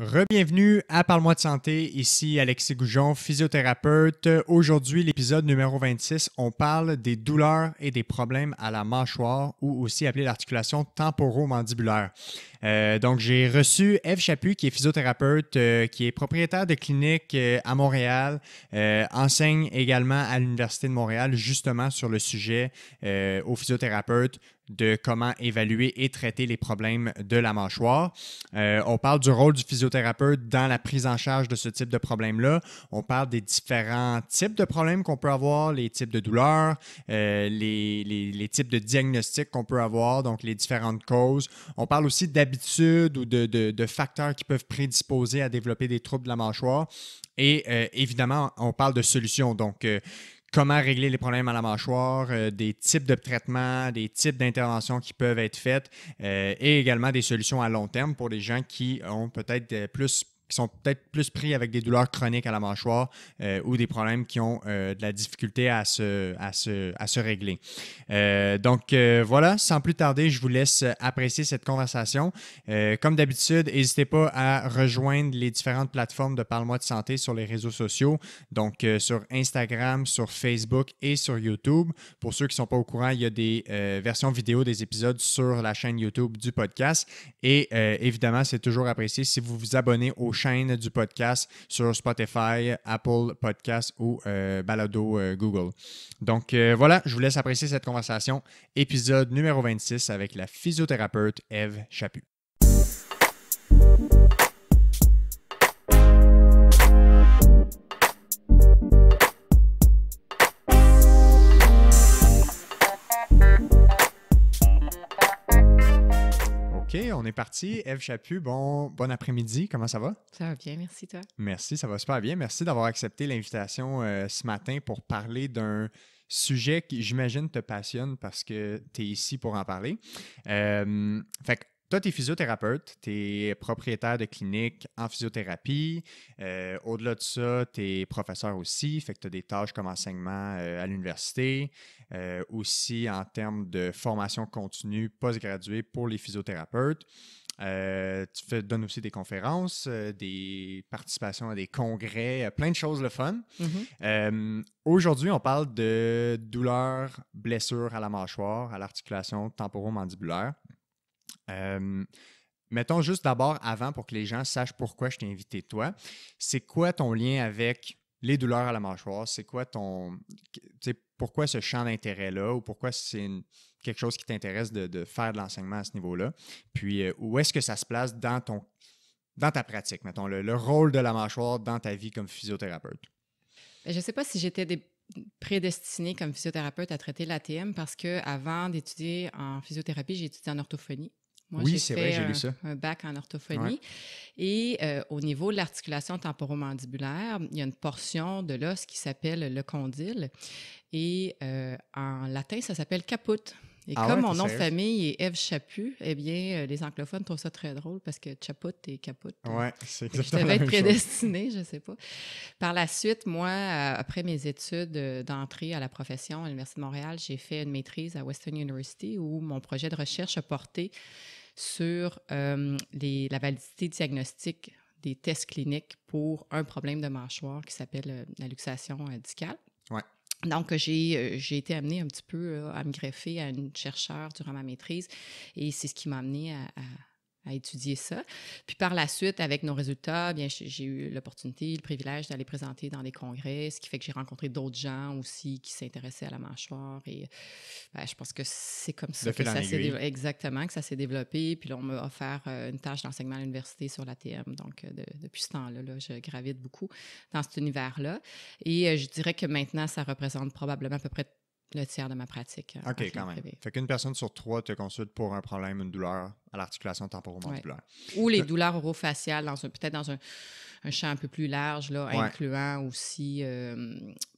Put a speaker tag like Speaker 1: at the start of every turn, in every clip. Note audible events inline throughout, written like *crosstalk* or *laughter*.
Speaker 1: Rebienvenue à Parle-moi de santé, ici Alexis Goujon, physiothérapeute. Aujourd'hui, l'épisode numéro 26, on parle des douleurs et des problèmes à la mâchoire ou aussi appelé l'articulation temporomandibulaire. Euh, donc, j'ai reçu Eve Chaput, qui est physiothérapeute, euh, qui est propriétaire de clinique euh, à Montréal, enseigne également à l'Université de Montréal, justement sur le sujet aux physiothérapeutes de comment évaluer et traiter les problèmes de la mâchoire. Euh, on parle du rôle du physiothérapeute dans la prise en charge de ce type de problème-là. On parle des différents types de problèmes qu'on peut avoir, les types de douleurs, euh, les, types de diagnostics qu'on peut avoir, donc les différentes causes. On parle aussi d'habitudes ou de, facteurs qui peuvent prédisposer à développer des troubles de la mâchoire. Et euh, évidemment, on parle de solutions. Donc, comment régler les problèmes à la mâchoire, euh, des types de traitements, des types d'interventions qui peuvent être faites euh, et également des solutions à long terme pour les gens qui ont peut-être euh, plus qui sont peut-être plus pris avec des douleurs chroniques à la mâchoire euh, ou des problèmes qui ont euh, de la difficulté à se, à se, régler. Euh, donc voilà, sans plus tarder, je vous laisse apprécier cette conversation. comme d'habitude, n'hésitez pas à rejoindre les différentes plateformes de Parle-moi de santé sur les réseaux sociaux, donc sur Instagram, sur Facebook et sur YouTube. Pour ceux qui ne sont pas au courant, il y a des versions vidéo des épisodes sur la chaîne YouTube du podcast. Et évidemment, c'est toujours apprécié si vous vous abonnez au chaîne du podcast sur Spotify, Apple Podcast ou euh, Balado euh, Google. Donc euh, voilà, je vous laisse apprécier cette conversation. Épisode numéro 26 avec la physiothérapeute Eve Chaput. OK, on est parti. Eve Chapu, bon, bon après-midi. Comment ça va?
Speaker 2: Ça va bien, merci toi.
Speaker 1: Merci, ça va super bien. Merci d'avoir accepté l'invitation euh, ce matin pour parler d'un sujet qui, j'imagine, te passionne parce que tu es ici pour en parler. Euh, fait fait toi, tu es physiothérapeute, tu es propriétaire de clinique en physiothérapie. Euh, au-delà de ça, tu es professeur aussi, fait que tu as des tâches comme enseignement euh, à l'université, euh, aussi en termes de formation continue postgraduée pour les physiothérapeutes. tu donnes aussi des conférences, des participations à des congrès, plein de choses le fun. Mm-hmm. Aujourd'hui, on parle de douleurs, blessures à la mâchoire, à l'articulation temporomandibulaire. Euh, mettons juste d'abord, avant pour que les gens sachent pourquoi je t'ai invité toi, c'est quoi ton lien avec les douleurs à la mâchoire? C'est quoi ton. Pourquoi ce champ d'intérêt-là ou pourquoi c'est quelque chose qui t'intéresse de, faire de l'enseignement à ce niveau-là? Puis euh, où est-ce que ça se place dans ton dans ta pratique, mettons, le, rôle de la mâchoire dans ta vie comme physiothérapeute?
Speaker 2: Ben, je ne sais pas si j'étais prédestinée comme physiothérapeute à traiter l'ATM parce que avant d'étudier en physiothérapie, j'ai étudié en orthophonie oui, c'est vrai, j'ai lu ça. Un bac en orthophonie. Et euh, au niveau de l'articulation temporomandibulaire, il y a une portion de l'os qui s'appelle le condyle. Et euh, en latin, ça s'appelle caput. Et ah comme mon nom de famille est Eve Chaput, eh bien, euh, les anglophones trouvent ça très drôle parce que Chaput et Caput. Ouais, c'est exactement. Je devais être prédestinée, je sais pas. Par la suite, moi, après mes études d'entrée à la profession à l'Université de Montréal, j'ai fait une maîtrise à Western University où mon projet de recherche a porté sur euh, la validité diagnostique des tests cliniques pour un problème de mâchoire qui s'appelle euh, la luxation euh, discale. Donc, j'ai, été amenée un petit peu à me greffer à une chercheure durant ma maîtrise et c'est ce qui m'a amenée à à étudier ça. Puis par la suite, avec nos résultats, bien j'ai eu l'opportunité, le privilège d'aller présenter dans des congrès, ce qui fait que j'ai rencontré d'autres gens aussi qui s'intéressaient à la mâchoire. Et ben, je pense que c'est comme ça que ça s'est exactement que ça s'est développé. Puis là, on m'a offert euh, une tâche d'enseignement à l'université sur l'ATM. Donc euh, depuis ce temps-là, là, je gravite beaucoup dans cet univers-là. Et euh, je dirais que maintenant, ça représente probablement à peu près le tiers de ma pratique. Euh, OK, quand même.
Speaker 1: Fait qu'une personne sur trois te consulte pour un problème, une douleur à l'articulation temporomandibulaire.
Speaker 2: Ou les douleurs orofaciales, dans peut-être dans un, champ un peu plus large, incluant aussi euh,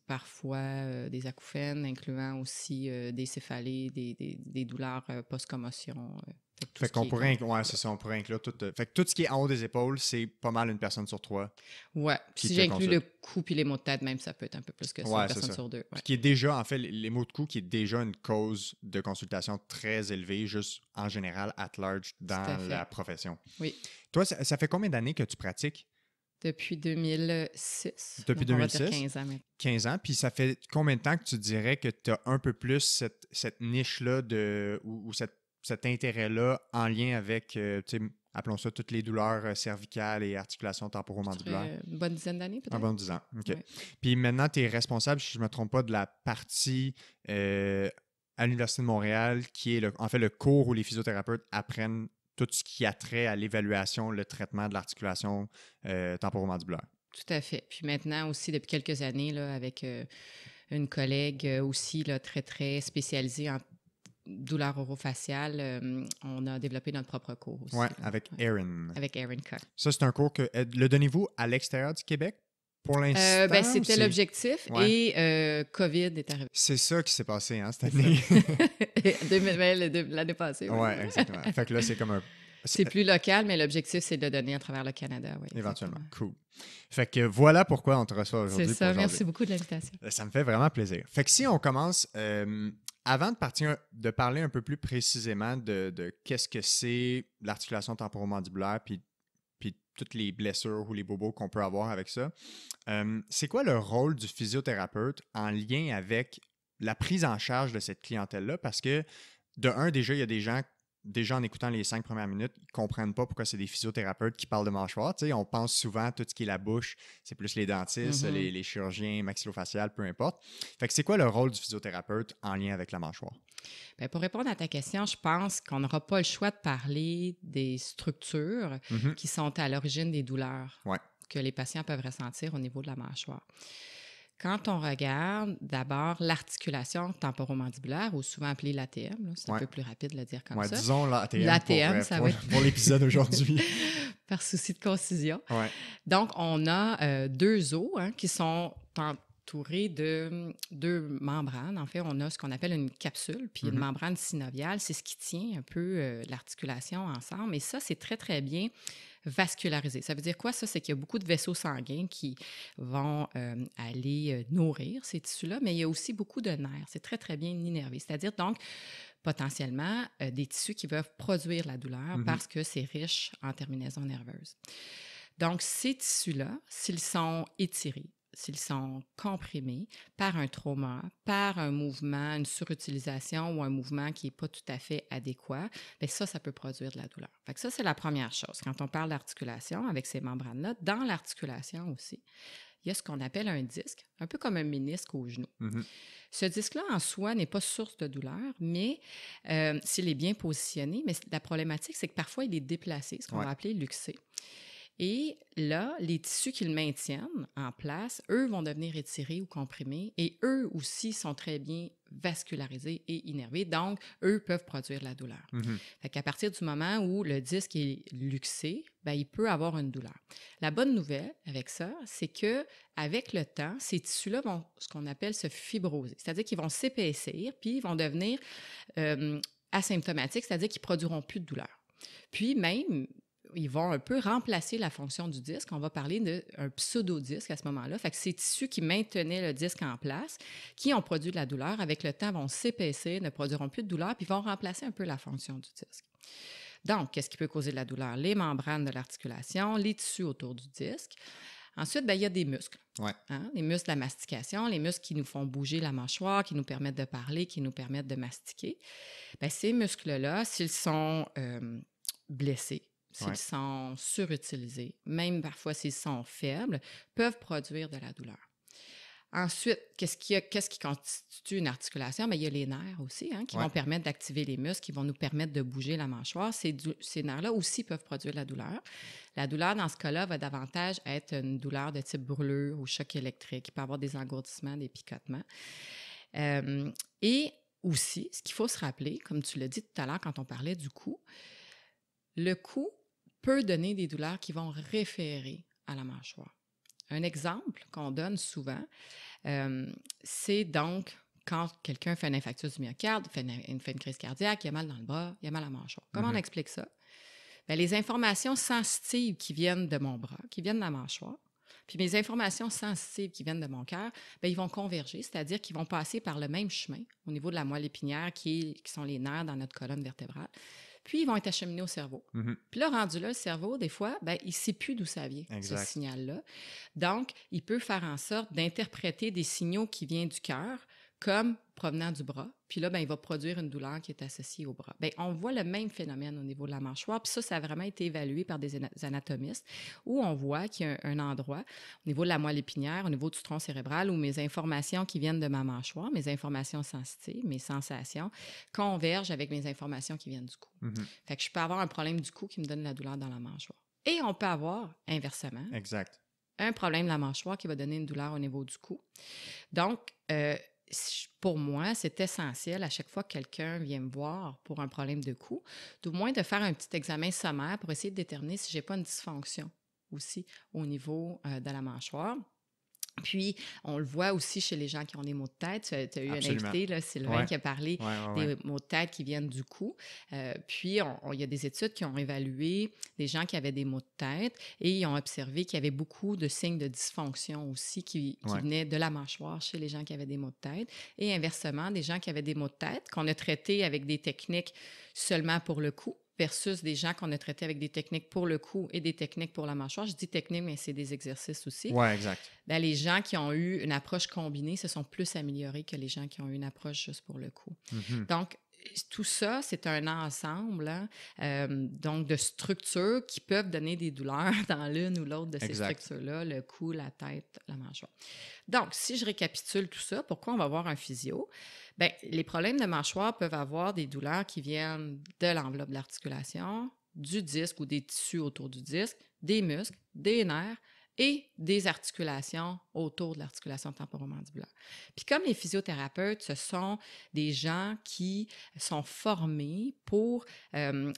Speaker 2: parfois euh, des acouphènes, incluant aussi des céphalées, des douleurs post-commotion. Fait, on pourrait
Speaker 1: inclure tout. Euh, fait tout ce qui est en haut des épaules, c'est pas mal une personne sur trois. Ouais. Si j'inclus le
Speaker 2: coup puis les mots de tête, même, ça peut être un peu plus que ça, une personne sur deux.
Speaker 1: Qui est déjà, en fait, les mots de coup, qui est déjà une cause de consultation très élevée, juste en général, at large, dans la profession. Oui. Toi, ça, fait combien d'années que tu pratiques?
Speaker 2: Depuis 2006. Depuis 2006. 15 ans.
Speaker 1: 15 ans. Puis ça fait combien de temps que tu dirais que tu as un peu plus cette, niche-là de, ou cette cet intérêt-là en lien avec, euh, appelons ça toutes les douleurs euh, cervicales et articulations temporomandibulaires. Une
Speaker 2: bonne dizaine d'années, peut-être. Un bon
Speaker 1: dix OK. Puis maintenant, tu es responsable, si je ne me trompe pas, de la partie euh, à l'Université de Montréal qui est en fait le cours où les physiothérapeutes apprennent tout ce qui a trait à l'évaluation, le traitement de l'articulation temporomandibulaire.
Speaker 2: Tout à fait. Puis maintenant aussi, depuis quelques années, là, avec une collègue aussi là, très, très spécialisée en douleur orofaciale, euh, on a développé notre propre cours aussi. Oui, avec
Speaker 1: Erin. Avec Erin Cook. Ça, c'est un cours que. Euh, le donnez-vous à l'extérieur du Québec pour euh, l'instant? Ben, euh, ben, c'était l'objectif
Speaker 2: et COVID est arrivé.
Speaker 1: C'est ça qui s'est passé hein, cette année.
Speaker 2: *laughs* *laughs* Ben, l'année passée. Oui, ouais, exactement. Fait que là, c'est comme un. *laughs* C'est plus local, mais l'objectif, c'est de le donner à travers le Canada. Oui,
Speaker 1: Éventuellement. Cool. Fait que voilà pourquoi on te reçoit aujourd'hui. C'est ça. merci beaucoup de l'invitation. Ça me fait vraiment plaisir. Fait que si on commence avant de, partir, de parler un peu plus précisément de, qu'est-ce que c'est l'articulation temporomandibulaire, puis, puis toutes les blessures ou les bobos qu'on peut avoir avec ça, euh, c'est quoi le rôle du physiothérapeute en lien avec la prise en charge de cette clientèle-là? Parce que, de un, déjà, il y a des gens déjà en écoutant les cinq premières minutes, ils comprennent pas pourquoi c'est des physiothérapeutes qui parlent de mâchoire. on pense souvent à tout ce qui est la bouche, c'est plus les dentistes, mm-hmm. les, chirurgiens, maxillofaciales, peu importe. Fait c'est quoi le rôle du physiothérapeute en lien avec la mâchoire?
Speaker 2: Ben, pour répondre à ta question, je pense qu'on n'aura pas le choix de parler des structures mm-hmm. qui sont à l'origine des douleurs que les patients peuvent ressentir au niveau de la mâchoire. Quand on regarde d'abord l'articulation temporomandibulaire, ou souvent appelée l'ATM, c'est un peu plus rapide de le dire comme ça. Disons l'ATM. L'ATM, euh, ça pour, pour l'épisode d'aujourd'hui. *laughs* Par souci de concision. Donc, on a euh, deux os hein, qui sont tourée de deux membranes. En fait, on a ce qu'on appelle une capsule, puis une mhm. membrane synoviale. C'est ce qui tient un peu euh, l'articulation ensemble. Et ça, c'est très, très bien vascularisé. Ça veut dire quoi, ça? C'est qu'il y a beaucoup de vaisseaux sanguins qui vont euh, aller euh, nourrir ces tissus-là, mais il y a aussi beaucoup de nerfs. C'est très, très bien innervé. C'est-à-dire, donc, potentiellement, des tissus qui peuvent produire la douleur mhm. parce que c'est riche en terminaisons nerveuses. Donc, ces tissus-là, s'ils sont étirés, s'ils sont comprimés par un trauma, par un mouvement, une surutilisation ou un mouvement qui n'est pas tout à fait adéquat, bien ça, ça peut produire de la douleur. ça, c'est la première chose. Quand on parle d'articulation avec ces membranes-là, dans l'articulation aussi, il y a ce qu'on appelle un disque, un peu comme un ménisque au genou. Mmh ce disque-là, en soi, n'est pas source de douleur, mais euh, s'il est bien positionné, mais la problématique, c'est que parfois, il est déplacé, ce qu'on va appeler luxé. Et là, les tissus qu'ils maintiennent en place, eux vont devenir étirés ou comprimés et eux aussi sont très bien vascularisés et innervés. Donc, eux peuvent produire la douleur. Mhm. Fait qu'à partir du moment où le disque est luxé, ben, il peut avoir une douleur. La bonne nouvelle avec ça, c'est que avec le temps, ces tissus-là vont ce qu'on appelle se fibroser, c'est-à-dire qu'ils vont s'épaissir puis ils vont devenir euh, asymptomatiques, c'est-à-dire qu'ils produiront plus de douleur. Puis même, ils vont un peu remplacer la fonction du disque. On va parler d'un pseudo-disque à ce moment-là. Fait que ces tissus qui maintenaient le disque en place, qui ont produit de la douleur, avec le temps vont s'épaissir, ne produiront plus de douleur, puis vont remplacer un peu la fonction du disque. Donc, qu'est-ce qui peut causer de la douleur? Les membranes de l'articulation, les tissus autour du disque. Ensuite, bien, il y a des muscles. Hein? Les muscles de la mastication, les muscles qui nous font bouger la mâchoire, qui nous permettent de parler, qui nous permettent de mastiquer. Ben, ces muscles-là, s'ils sont euh, blessés, s'ils sont surutilisés, même parfois s'ils sont faibles, peuvent produire de la douleur. Ensuite, qu'est-ce qui, qui, constitue une articulation? Bien, il y a les nerfs aussi, hein, qui vont permettre d'activer les muscles, qui vont nous permettre de bouger la mâchoire. Ces, nerfs-là aussi peuvent produire de la douleur. La douleur, dans ce cas-là, va davantage être une douleur de type brûlure ou choc électrique. Il peut y avoir des engourdissements, des picotements. Euh, et aussi, ce qu'il faut se rappeler, comme tu l'as dit tout à l'heure quand on parlait du cou, le cou peut donner des douleurs qui vont référer à la mâchoire. Un exemple qu'on donne souvent, euh, c'est donc quand quelqu'un fait une infarctus du myocarde, fait une, crise cardiaque, il a mal dans le bras, il a mal à la mâchoire. Comment on mhm. explique ça? Ben, les informations sensitives qui viennent de mon bras, qui viennent de la mâchoire, puis mes informations sensitives qui viennent de mon cœur, ben, ils vont converger, c'est-à-dire qu'ils vont passer par le même chemin au niveau de la moelle épinière qui sont les nerfs dans notre colonne vertébrale puis ils vont être acheminés au cerveau. Mhm. Puis là, rendu là, le cerveau, des fois, ben, il ne sait plus d'où ça vient, ce signal-là. Donc, il peut faire en sorte d'interpréter des signaux qui viennent du cœur comme provenant du bras. Puis là, ben, il va produire une douleur qui est associée au bras. Bien, on voit le même phénomène au niveau de la mâchoire. Puis ça, ça a vraiment été évalué par des anatomistes où on voit qu'il y a un endroit au niveau de la moelle épinière, au niveau du tronc cérébral, où mes informations qui viennent de ma mâchoire, mes informations sensitives, mes sensations, convergent avec mes informations qui viennent du cou. Mm-hmm. Fait que je peux avoir un problème du cou qui me donne la douleur dans la mâchoire. Et on peut avoir, inversement, exact. un problème de la mâchoire qui va donner une douleur au niveau du cou. Donc, euh, pour moi, c'est essentiel à chaque fois que quelqu'un vient me voir pour un problème de cou, d'au moins de faire un petit examen sommaire pour essayer de déterminer si j'ai pas une dysfonction aussi au niveau euh, de la mâchoire. Puis, on le voit aussi chez les gens qui ont des maux de tête. Tu as, eu un invité, là, Sylvain, qui a parlé des maux de tête qui viennent du cou. Euh, puis, il y a des études qui ont évalué des gens qui avaient des maux de tête et ils ont observé qu'il y avait beaucoup de signes de dysfonction aussi qui, qui venaient de la mâchoire chez les gens qui avaient des maux de tête. Et inversement, des gens qui avaient des maux de tête qu'on a traités avec des techniques seulement pour le cou versus des gens qu'on a traités avec des techniques pour le cou et des techniques pour la mâchoire. Je dis technique, mais c'est des exercices aussi. Oui, exact. Ben, les gens qui ont eu une approche combinée se sont plus améliorés que les gens qui ont eu une approche juste pour le cou. Mm-hmm. Donc, tout ça, c'est un ensemble hein, euh, donc de structures qui peuvent donner des douleurs *laughs* dans l'une ou l'autre de ces structures-là, le cou, la tête, la mâchoire. Donc, si je récapitule tout ça, pourquoi on va voir un physio? Ben, les problèmes de mâchoire peuvent avoir des douleurs qui viennent de l'enveloppe de l'articulation, du disque ou des tissus autour du disque, des muscles, des nerfs et des articulations autour de l'articulation temporomandibulaire. Puis comme les physiothérapeutes, ce sont des gens qui sont formés pour euh,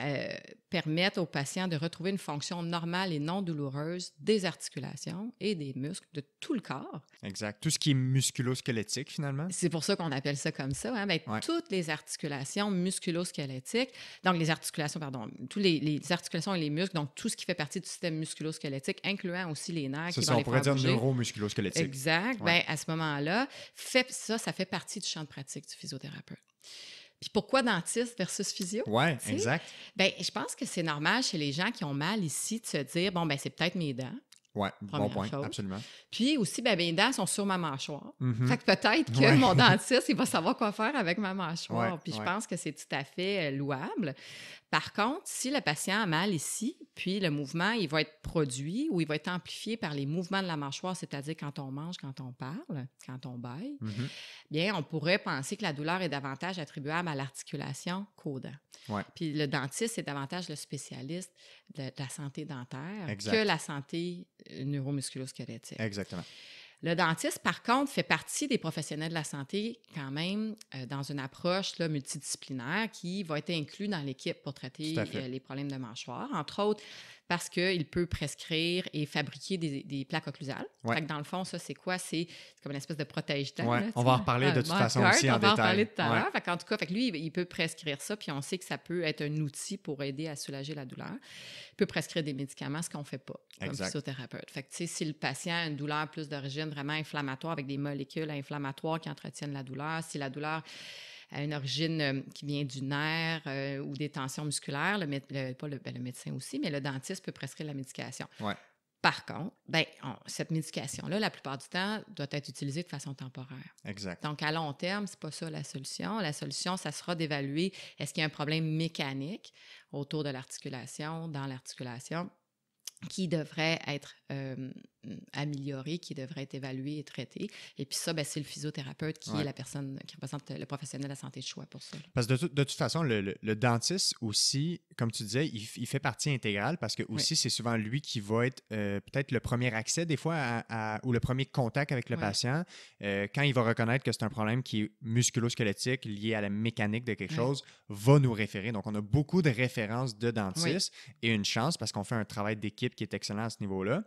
Speaker 2: euh, permettent aux patients de retrouver une fonction normale et non douloureuse des articulations et des muscles de tout le corps.
Speaker 1: Exact. Tout ce qui est musculosquelettique
Speaker 2: finalement. C'est pour ça qu'on appelle ça comme ça. Hein? Ben, toutes les articulations musculosquelettiques, donc les articulations, pardon, tous les, articulations et les muscles, donc tout ce qui fait partie du système musculosquelettique, incluant aussi les nerfs qui ça, on pourrait dire neuromusculosquelettique. Exact. Ben, à ce moment-là, fait, ça, ça fait partie du champ de pratique du physiothérapeute. Puis pourquoi dentiste versus physio? Oui, exact. Bien, je pense que c'est normal chez les gens qui ont mal ici de se dire, bon, ben c'est peut-être mes dents.
Speaker 1: Oui, bon point, absolument.
Speaker 2: Puis aussi, ben, mes dents sont sur ma mâchoire. Mm-hmm. Fait que peut-être que mon *laughs* dentiste, il va savoir quoi faire avec ma mâchoire. puis je pense que c'est tout à fait euh, louable. Par contre, si le patient a mal ici, puis le mouvement, il va être produit ou il va être amplifié par les mouvements de la mâchoire, c'est-à-dire quand on mange, quand on parle, quand on baille, mm-hmm. bien, on pourrait penser que la douleur est davantage attribuable à l'articulation qu'aux Ouais. Puis le dentiste est davantage le spécialiste de, la santé dentaire que la santé neuromusculosquelettique. Exactement. Le dentiste, par contre, fait partie des professionnels de la santé quand même euh, dans une approche multidisciplinaire qui va être inclus dans l'équipe pour traiter euh, les problèmes de mâchoire. Entre autres, parce qu'il peut prescrire et fabriquer des, plaques occlusales. dans le fond, ça, c'est quoi? C'est comme une espèce de protège On va en reparler de toute façon aussi en détail. On va en parler tout à l'heure. en tout cas, lui, il peut prescrire ça, puis on sait que ça peut être un outil pour aider à soulager la douleur. Il peut prescrire des médicaments, ce qu'on ne fait pas comme exact. physiothérapeute. si le patient a une douleur plus d'origine vraiment inflammatoire, avec des molécules inflammatoires qui entretiennent la douleur, si la douleur à une origine euh, qui vient du nerf euh, ou des tensions musculaires, ben, le, médecin aussi, mais le dentiste peut prescrire la médication. Par contre, ben, cette médication-là, la plupart du temps, doit être utilisée de façon temporaire. Exact. Donc, à long terme, c'est pas ça la solution. La solution, ça sera d'évaluer est-ce qu'il y a un problème mécanique autour de l'articulation, dans l'articulation, qui devrait être amélioré, qui devrait être évalué et traité. Et puis ça, ben, c'est le physiothérapeute qui est la personne qui représente le professionnel de la santé de choix pour ça.
Speaker 1: Parce que de, toute façon, le, dentiste aussi, comme tu disais, il, fait partie intégrale parce que aussi, c'est souvent lui qui va être euh, peut-être le premier accès des fois à, ou le premier contact avec le patient euh, quand il va reconnaître que c'est un problème qui est musculo-squelettique, lié à la mécanique de quelque chose, va nous référer. Donc, on a beaucoup de références de dentistes et une chance parce qu'on fait un travail d'équipe qui est excellent à ce niveau-là.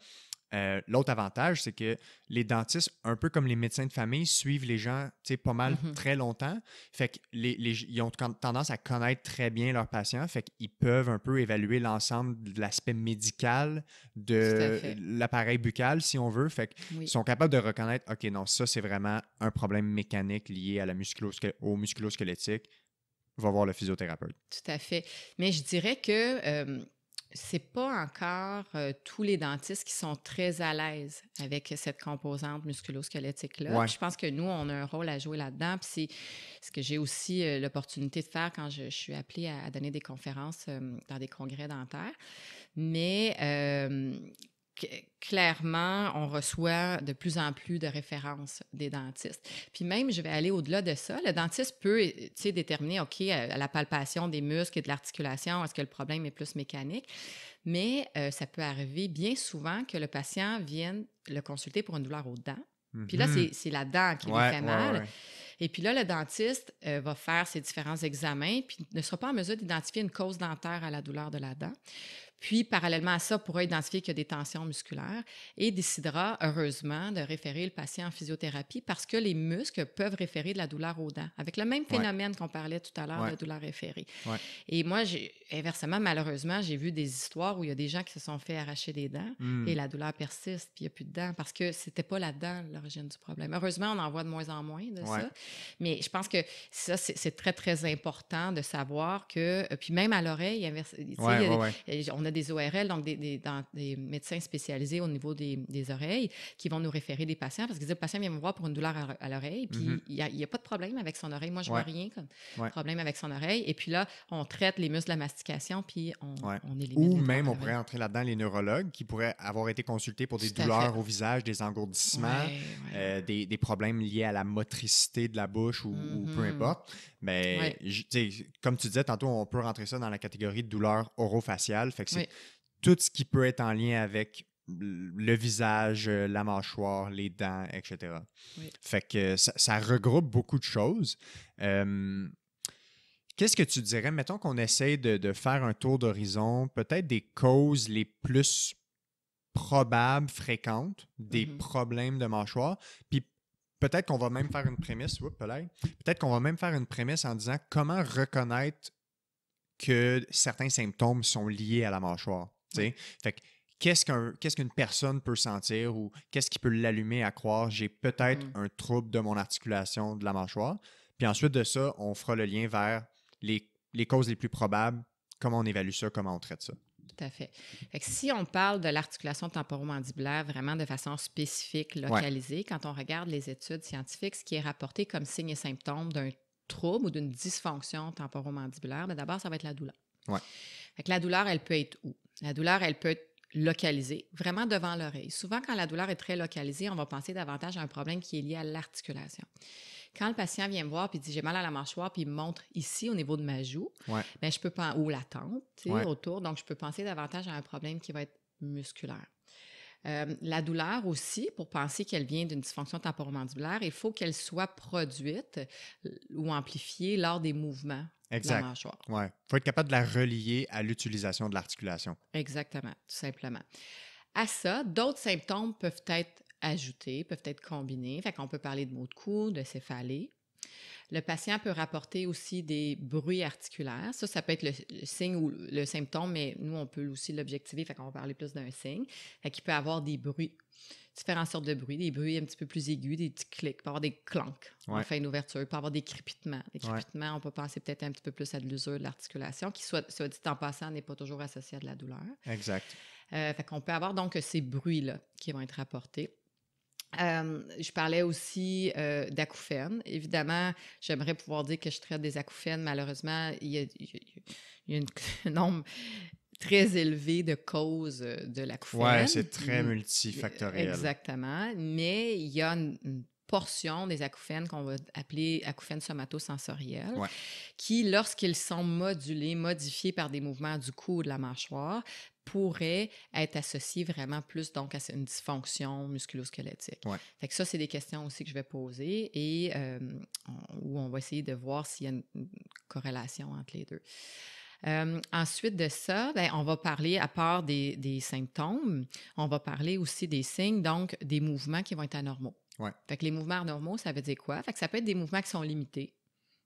Speaker 1: Euh, l'autre avantage, c'est que les dentistes, un peu comme les médecins de famille, suivent les gens pas mal mhm. très longtemps. Fait que les, ils ont tendance à connaître très bien leurs patients. Fait qu'ils peuvent un peu évaluer l'ensemble de l'aspect médical de l'appareil buccal, si on veut. Fait qu'ils sont capables de reconnaître OK, non, ça, c'est vraiment un problème mécanique lié à la au musculosquelettique. Va voir le physiothérapeute.
Speaker 2: Tout à fait. Mais je dirais que. Euh, c'est pas encore euh, tous les dentistes qui sont très à l'aise avec cette composante musculosquelettique là Je pense que nous, on a un rôle à jouer là-dedans. c'est ce que j'ai aussi euh, l'opportunité de faire quand je, suis appelée à, donner des conférences euh, dans des congrès dentaires. Mais clairement, on reçoit de plus en plus de références des dentistes. Puis même, je vais aller au-delà de ça. Le dentiste peut déterminer, OK, à la palpation des muscles et de l'articulation, est-ce que le problème est plus mécanique? Mais euh, ça peut arriver bien souvent que le patient vienne le consulter pour une douleur aux dents. Puis là, mhm. c'est la dent qui lui fait mal. Et puis là, le dentiste euh, va faire ses différents examens, puis ne sera pas en mesure d'identifier une cause dentaire à la douleur de la dent. Puis, parallèlement à ça, pourra identifier qu'il y a des tensions musculaires et décidera, heureusement, de référer le patient en physiothérapie parce que les muscles peuvent référer de la douleur aux dents, avec le même phénomène qu'on parlait tout à l'heure de douleur référée. Et moi, inversement, malheureusement, j'ai vu des histoires où il y a des gens qui se sont fait arracher des dents et hmm. la douleur persiste, puis il n'y a plus de dents parce que c'était pas la dent l'origine du problème. Heureusement, on en voit de moins en moins de ça. Mais je pense que ça, c'est très, très important de savoir que, euh, puis même à l'oreille, on des ORL, donc des, des, médecins spécialisés au niveau des, des, oreilles, qui vont nous référer des patients parce que le patient vient me voir pour une douleur à, l'oreille, puis mhm. il n'y a, pas de problème avec son oreille. Moi, je ne vois rien comme problème avec son oreille. Et puis là, on traite les muscles de la mastication, puis on,
Speaker 1: on élimine. Ou même, on pourrait entrer là-dedans les neurologues qui pourraient avoir été consultés pour des douleurs au visage, des engourdissements, euh, des, des, problèmes liés à la motricité de la bouche ou, peu mhm. importe. Mais comme tu disais tantôt, on peut rentrer ça dans la catégorie de douleurs orofaciales. Fait que tout ce qui peut être en lien avec le visage, euh, la mâchoire, les dents, etc. Fait que ça, regroupe beaucoup de choses. Qu'est-ce que tu dirais? Mettons qu'on essaye de, faire un tour d'horizon, peut-être des causes les plus probables, fréquentes, des mm-hmm. problèmes de mâchoire. Puis peut-être qu'on va même faire une prémisse, peut-être qu'on va même faire une prémisse en disant comment reconnaître que certains symptômes sont liés à la mâchoire. Fait qu'est-ce qu'une personne peut sentir ou qu'est-ce qui peut l'allumer à croire j'ai peut-être mm. un trouble de mon articulation de la mâchoire. Puis ensuite de ça, on fera le lien vers les, causes les plus probables, comment on évalue ça, comment on traite ça.
Speaker 2: Tout à fait. si on parle de l'articulation temporomandibulaire vraiment de façon spécifique, localisée, quand on regarde les études scientifiques, ce qui est rapporté comme signe et symptôme d'un trouble ou d'une dysfonction temporomandibulaire, mais ben, d'abord, ça va être la douleur. la douleur, elle peut être où? La douleur, elle peut être localisée, vraiment devant l'oreille. Souvent, quand la douleur est très localisée, on va penser davantage à un problème qui est lié à l'articulation. Quand le patient vient me voir et dit j'ai mal à la mâchoire puis il me montre ici au niveau de ma joue, ne ben, peux je peux haut la tente, autour, donc je peux penser davantage à un problème qui va être musculaire. Euh, la douleur aussi, pour penser qu'elle vient d'une dysfonction temporomandibulaire, il faut qu'elle soit produite ou amplifiée lors des mouvements. De la mâchoire. Ouais.
Speaker 1: Faut être capable de la relier à l'utilisation de l'articulation.
Speaker 2: Exactement, tout simplement. À ça, d'autres symptômes peuvent être ajoutés, peuvent être combinés. On peut parler de maux de cou, de céphalée. Le patient peut rapporter aussi des bruits articulaires. Ça, ça peut être le, signe ou le symptôme, mais nous, on peut aussi l'objectiver, fait qu'on va parler plus d'un signe. Il peut avoir des bruits, différentes sortes de bruits, des bruits un petit peu plus aigus, des petits clics, peut avoir des clanques en fin d'ouverture, peut avoir des crépitements. on peut penser peut-être un petit peu plus à de l'usure de l'articulation, qui, soit, soit dit en passant, n'est pas toujours associée à de la douleur. Exact. On euh, fait qu'on peut avoir donc ces bruits-là qui vont être rapportés je parlais aussi d'acouphènes. Évidemment, j'aimerais pouvoir dire que je traite des acouphènes. Malheureusement, il y a, une, *laughs* un nombre très élevé de causes de l'acouphène. Oui, c'est très mmh. multifactoriel. Exactement. Mais il y a une portion des acouphènes qu'on va appeler acouphènes somatosensorielles, qui, lorsqu'ils sont modulés, modifiés par des mouvements du cou ou de la mâchoire, pourraient être associés vraiment plus donc à une dysfonction musculosquelettique. ça, c'est des questions aussi que je vais poser et euh, où on va essayer de voir s'il y a une corrélation entre les deux. Euh, ensuite de ça, ben, on va parler, à part des symptômes, on va parler aussi des signes, donc des mouvements qui vont être anormaux. Fait que les mouvements normaux, ça veut dire quoi? Fait que ça peut être des mouvements qui sont limités.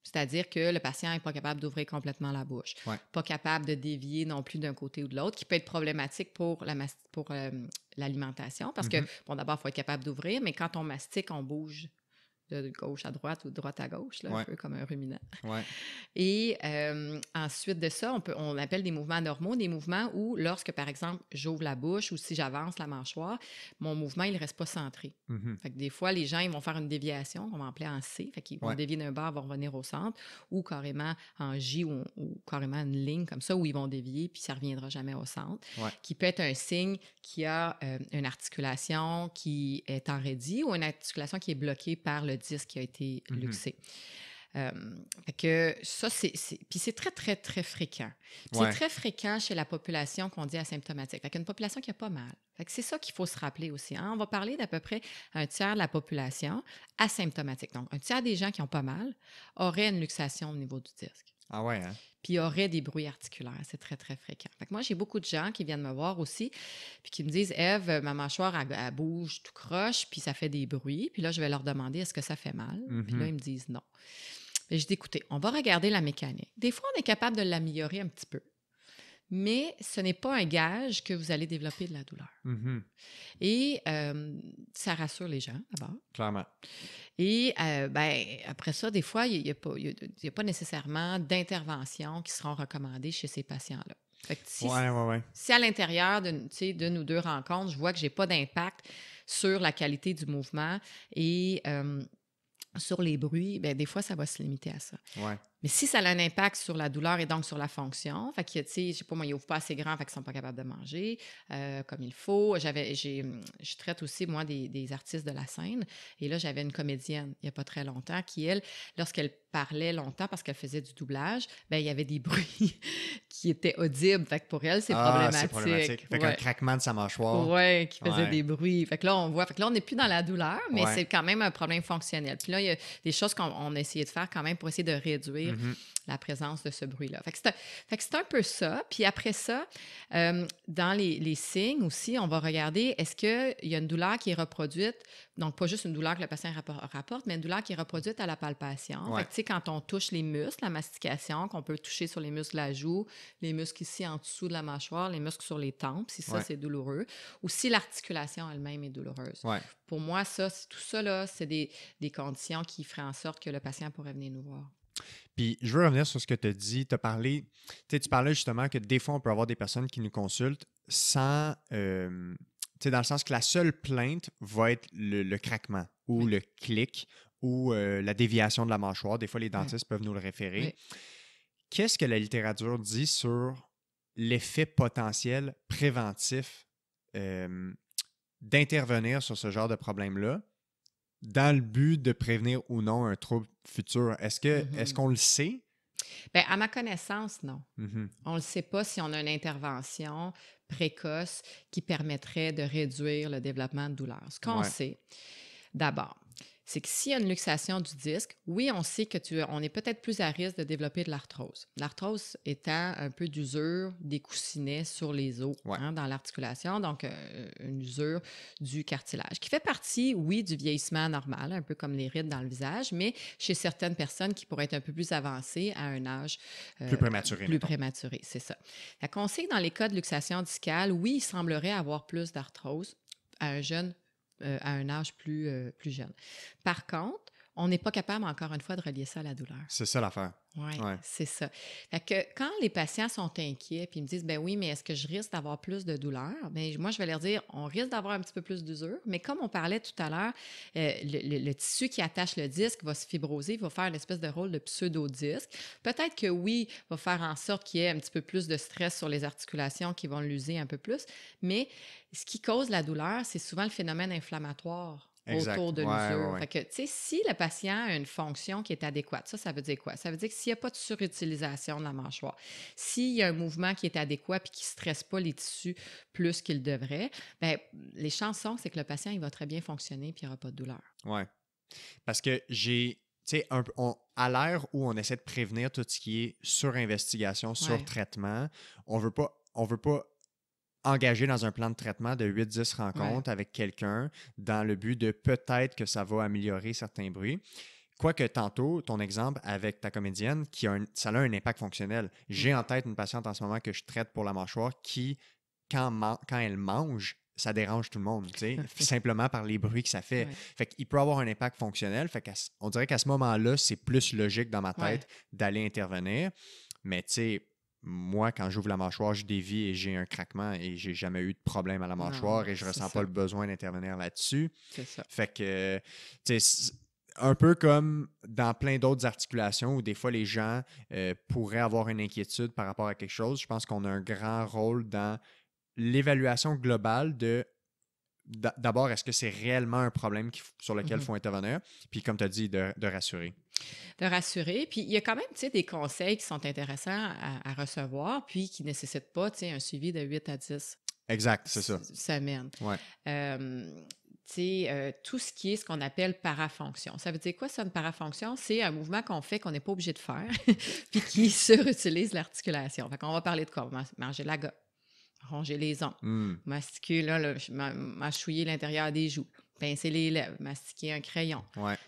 Speaker 2: C'est-à-dire que le patient n'est pas capable d'ouvrir complètement la bouche, pas capable de dévier non plus d'un côté ou de l'autre, qui peut être problématique pour la pour euh, l'alimentation parce que mm-hmm. bon d'abord faut être capable d'ouvrir, mais quand on mastique, on bouge de gauche à droite ou de droite à gauche, là, un peu comme un ruminant. *laughs* Et euh, ensuite de ça, on, peut, on appelle des mouvements normaux, des mouvements où, lorsque, par exemple, j'ouvre la bouche ou si j'avance la mâchoire, mon mouvement, il ne reste pas centré. Mm-hmm. des fois, les gens, ils vont faire une déviation, on va appeler en C, fait vont dévier d'un bord, vont revenir au centre, ou carrément en J ou, carrément une ligne comme ça, où ils vont dévier, puis ça ne reviendra jamais au centre, qui peut être un signe qui a euh, une articulation qui est enraidie ou une articulation qui est bloquée par le disque qui a été mmh luxé. Euh, que ça, c'est. Puis c'est très, très, très fréquent. C'est très fréquent chez la population qu'on dit asymptomatique. Fait une population qui a pas mal. c'est ça qu'il faut se rappeler aussi. Hein. On va parler d'à peu près un tiers de la population asymptomatique. Donc, un tiers des gens qui ont pas mal auraient une luxation au niveau du disque. Ah hein? Puis il y aurait des bruits articulaires. C'est très, très fréquent. Fait moi, j'ai beaucoup de gens qui viennent me voir aussi, puis qui me disent Eve ma mâchoire, elle, bouge tout croche, puis ça fait des bruits. Puis là, je vais leur demander Est-ce que ça fait mal Puis là, mm-hmm. ils me disent non. Mais je dis Écoutez, on va regarder la mécanique. Des fois, on est capable de l'améliorer un petit peu mais ce n'est pas un gage que vous allez développer de la douleur. Mm-hmm. Et euh, ça rassure les gens d'abord. Clairement. Et euh, ben, après ça, des fois, il n'y a, pas nécessairement d'intervention qui seront recommandées chez ces patients-là. Si, ouais, ouais, si à l'intérieur d'une de, ou deux rencontres, je vois que je n'ai pas d'impact sur la qualité du mouvement et euh, sur les bruits, ben, des fois, ça va se limiter à ça. Mais si ça a un impact sur la douleur et donc sur la fonction, fait que, tu sais, pas, moi, ils pas assez grand, fait qu'ils sont pas capables de manger euh, comme il faut. J'avais, j'ai, je traite aussi, moi, des, artistes de la scène. Et là, j'avais une comédienne, il y a pas très longtemps, qui, elle, lorsqu'elle parlait longtemps parce qu'elle faisait du doublage, ben il y avait des *laughs* bruits qui étaient audibles. Fait pour elle, c'est ah, problématique. problématique. Fait
Speaker 1: craquement de sa mâchoire. Oui, qui faisait des
Speaker 2: bruits. Fait là, on voit. Fait que là, on n'est plus dans la douleur, mais c'est quand même un problème fonctionnel. Puis là, il y a des choses qu'on a essayé de faire quand même pour essayer de réduire Mm-hmm. Mm-hmm. la présence de ce bruit-là. Fait que c'est un, peu ça. Puis après ça, euh, dans les, signes aussi, on va regarder est-ce qu'il y a une douleur qui est reproduite, donc pas juste une douleur que le patient rapporte, mais une douleur qui est reproduite à la palpation. Fait tu sais, quand on touche les muscles, la mastication, qu'on peut toucher sur les muscles de la joue, les muscles ici en dessous de la mâchoire, les muscles sur les tempes, si ça c'est douloureux, ou si l'articulation elle-même est douloureuse. Pour moi, ça, tout ça, c'est des, des conditions qui feraient en sorte que le patient pourrait venir nous voir.
Speaker 1: Puis je veux revenir sur ce que tu as dit. Tu parlé, tu parlais justement que des fois, on peut avoir des personnes qui nous consultent sans. Euh, dans le sens que la seule plainte va être le, craquement ou le clic ou euh, la déviation de la mâchoire. Des fois, les dentistes peuvent nous le référer. Qu'est-ce que la littérature dit sur l'effet potentiel préventif euh, d'intervenir sur ce genre de problème-là? dans le but de prévenir ou non un trouble futur. Est-ce que mm-hmm. est-ce qu'on le sait?
Speaker 2: Ben, à ma connaissance, non. Mm-hmm. On ne le sait pas si on a une intervention précoce qui permettrait de réduire le développement de douleur. Ce qu'on sait, d'abord, c'est que s'il y a une luxation du disque, oui, on sait que tu, on est peut-être plus à risque de développer de l'arthrose. L'arthrose étant un peu d'usure des coussinets sur les os hein, dans l'articulation, donc euh, une usure du cartilage, qui fait partie, oui, du vieillissement normal, un peu comme les rides dans le visage, mais chez certaines personnes qui pourraient être un peu plus avancées à un âge euh, plus prématuré. Plus prématuré, c'est ça. La sait dans les cas de luxation discale, oui, il semblerait avoir plus d'arthrose à un jeune euh, à un âge plus, euh, plus jeune. Par contre, on n'est pas capable, encore une fois, de relier ça à la douleur.
Speaker 1: C'est ça l'affaire. Oui, ouais. c'est
Speaker 2: ça. que quand les patients sont inquiets puis ils me disent ben oui, mais est-ce que je risque d'avoir plus de douleur Ben moi je vais leur dire on risque d'avoir un petit peu plus d'usure, mais comme on parlait tout à l'heure, euh, le, tissu qui attache le disque va se fibroser, il va faire une espèce de rôle de pseudo-disque. Peut-être que oui, va faire en sorte qu'il y ait un petit peu plus de stress sur les articulations qui vont l'user un peu plus, mais ce qui cause la douleur, c'est souvent le phénomène inflammatoire autour de nous si le patient a une fonction qui est adéquate, ça, ça veut dire quoi? Ça veut dire que s'il n'y a pas de surutilisation de la mâchoire, s'il y a un mouvement qui est adéquat et qui ne stresse pas les tissus plus qu'il devrait, ben les chances sont c'est que le patient, il va très bien fonctionner et il n'y aura pas de douleur.
Speaker 1: Oui. Parce que j'ai tu à l'ère où on essaie de prévenir tout ce qui est surinvestigation, sur-traitement, on veut pas, on veut pas engagé dans un plan de traitement de 8-10 rencontres avec quelqu'un dans le but de peut-être que ça va améliorer certains bruits. Quoique tantôt, ton exemple avec ta comédienne, qui a un, ça a un impact fonctionnel. Mm. J'ai en tête une patiente en ce moment que je traite pour la mâchoire qui, quand, quand elle mange, ça dérange tout le monde, *laughs* simplement par les bruits que ça fait. Fait qu'il peut avoir un impact fonctionnel. Fait qu'on dirait qu'à ce moment-là, c'est plus logique dans ma tête d'aller intervenir. Mais tu sais, moi, quand j'ouvre la mâchoire, je dévie et j'ai un craquement et j'ai jamais eu de problème à la mâchoire et je ressens pas le besoin d'intervenir là-dessus. C'est ça. Fait que, tu sais, un peu comme dans plein d'autres articulations où des fois les gens euh, pourraient avoir une inquiétude par rapport à quelque chose, je pense qu'on a un grand rôle dans l'évaluation globale de d'abord, est-ce que c'est réellement un problème sur lequel il mm-hmm. faut intervenir? Puis, comme tu as dit, de rassurer
Speaker 2: de rassurer. Puis il y a quand même, des conseils qui sont intéressants à, recevoir, puis qui ne nécessitent pas, un suivi de 8 à 10.
Speaker 1: Exact, c'est ça.
Speaker 2: Euh, tout ce qui est ce qu'on appelle parafonction. Ça veut dire quoi, ça, une parafonction? C'est un mouvement qu'on fait qu'on n'est pas obligé de faire, *laughs* puis qui surutilise l'articulation. Fait qu'on va parler de quoi? manger la, ronger les ongles, hmm. mastiquer là, mâchouiller l'intérieur des joues, pincer les lèvres, mastiquer un crayon.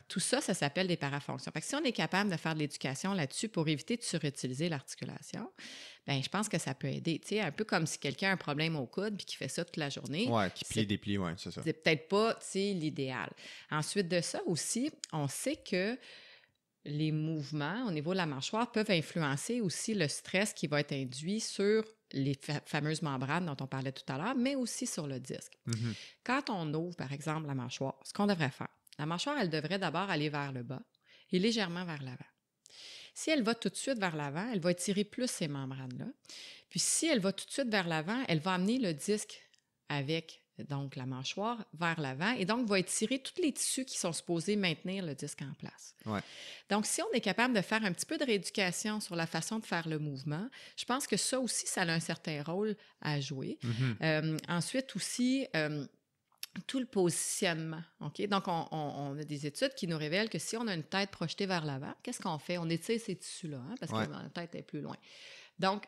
Speaker 2: Tout ça, ça s'appelle des parafonctions. Parce si on est capable de faire de l'éducation là-dessus pour éviter de surutiliser l'articulation, ben je pense que ça peut aider. Tu un peu comme si quelqu'un a un problème au coude puis qui fait ça toute la journée. qui plie
Speaker 1: des c'est
Speaker 2: peut-être pas, l'idéal. Ensuite de ça aussi, on sait que les mouvements au niveau de la mâchoire peuvent influencer aussi le stress qui va être induit sur les fameuses membranes dont on parlait tout à l'heure, mais aussi sur le disque. Mhm. Quand on ouvre, par exemple, la mâchoire, ce qu'on devrait faire, la mâchoire, elle devrait d'abord aller vers le bas et légèrement vers l'avant. Si elle va tout de suite vers l'avant, elle va étirer plus ces membranes-là. Puis si elle va tout de suite vers l'avant, elle va amener le disque avec donc la mâchoire, vers l'avant, et donc va étirer tous les tissus qui sont supposés maintenir le disque en place. Donc, si on est capable de faire un petit peu de rééducation sur la façon de faire le mouvement, je pense que ça aussi, ça a un certain rôle à jouer. Mm-hmm. Euh, ensuite aussi, euh, tout le positionnement. ok Donc, on, a des études qui nous révèlent que si on a une tête projetée vers l'avant, qu'est-ce qu'on fait? On étire ces tissus-là, hein, parce que la tête est plus loin. Donc,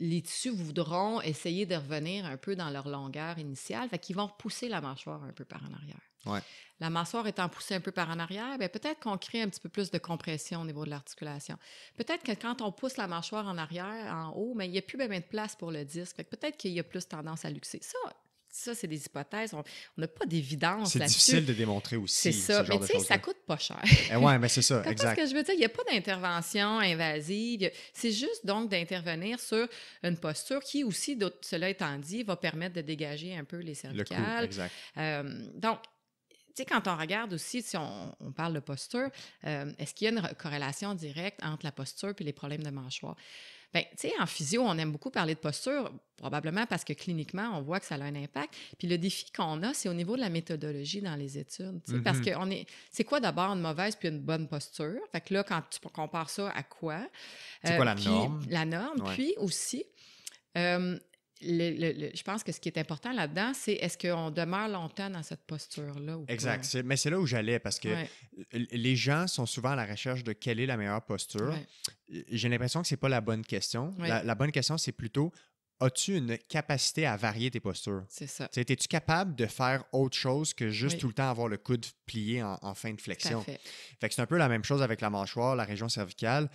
Speaker 2: les tissus voudront essayer de revenir un peu dans leur longueur initiale, fait qu'ils vont pousser la mâchoire un peu par en arrière. La mâchoire étant poussée un peu par en arrière, ben, peut-être qu'on crée un petit peu plus de compression au niveau de l'articulation. Peut-être que quand on pousse la mâchoire en arrière, en haut, mais ben, il n'y a plus bien de place pour le disque. Peut-être qu'il y a plus tendance à luxer. Ça, ça, c'est des hypothèses. On n'a pas d'évidence. C'est difficile de démontrer aussi. C'est ça. mais tu sais, ça coûte pas cher. Eh oui, mais
Speaker 1: c'est ça, *laughs* exact. ce que je
Speaker 2: veux dire? Il n'y a pas d'intervention invasive. C'est juste donc d'intervenir sur une posture qui aussi, cela étant dit, va permettre de dégager un peu les cervicales. Le exact. Euh, donc, tu sais, quand on regarde aussi, si on, parle de posture, euh, est-ce qu'il y a une corrélation directe entre la posture et les problèmes de mâchoire? Bien, tu sais, en physio, on aime beaucoup parler de posture, probablement parce que cliniquement, on voit que ça a un impact. Puis le défi qu'on a, c'est au niveau de la méthodologie dans les études. Mm-hmm. Parce que on est, c'est quoi d'abord une mauvaise puis une bonne posture? Fait que là, quand tu compares ça à quoi? C'est quoi la euh, norme? La norme. Puis aussi, euh, je pense que ce qui est important là-dedans, c'est est-ce qu'on demeure longtemps dans cette posture-là? Exact.
Speaker 1: mais c'est là où j'allais parce que les gens sont souvent à la recherche de quelle est la meilleure posture. J'ai l'impression que ce n'est pas la bonne question. La, bonne question, c'est plutôt as-tu une capacité à varier tes postures? C'est ça. Es-tu capable de faire autre chose que juste tout le temps avoir le coude plié en, fin de flexion? c'est un peu la même chose avec la mâchoire, la région cervicale.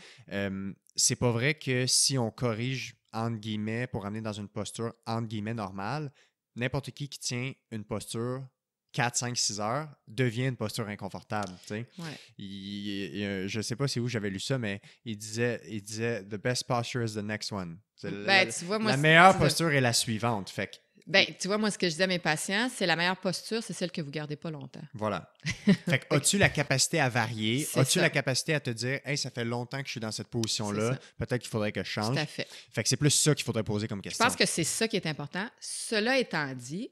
Speaker 1: c'est pas vrai que si on corrige entre guillemets, pour amener dans une posture entre guillemets normale, n'importe qui qui tient une posture 4, 5, 6 heures devient une posture inconfortable. tu sais. Euh, je sais pas si où j'avais lu ça, mais il disait, il disait The best posture is the next one. Ben, la, meilleure posture est la suivante. Fait
Speaker 2: ben, tu vois, moi, ce que je dis à mes patients, c'est la meilleure posture, c'est celle que vous gardez pas longtemps.
Speaker 1: Voilà. *laughs* fait que, as-tu la capacité à varier? As-tu la capacité à te dire, hey, ça fait longtemps que je suis dans cette position-là, peut-être qu'il faudrait que je change? fait. Fait que c'est plus ça qu'il faudrait poser comme question. Je pense que
Speaker 2: c'est ça qui est important. Cela étant dit,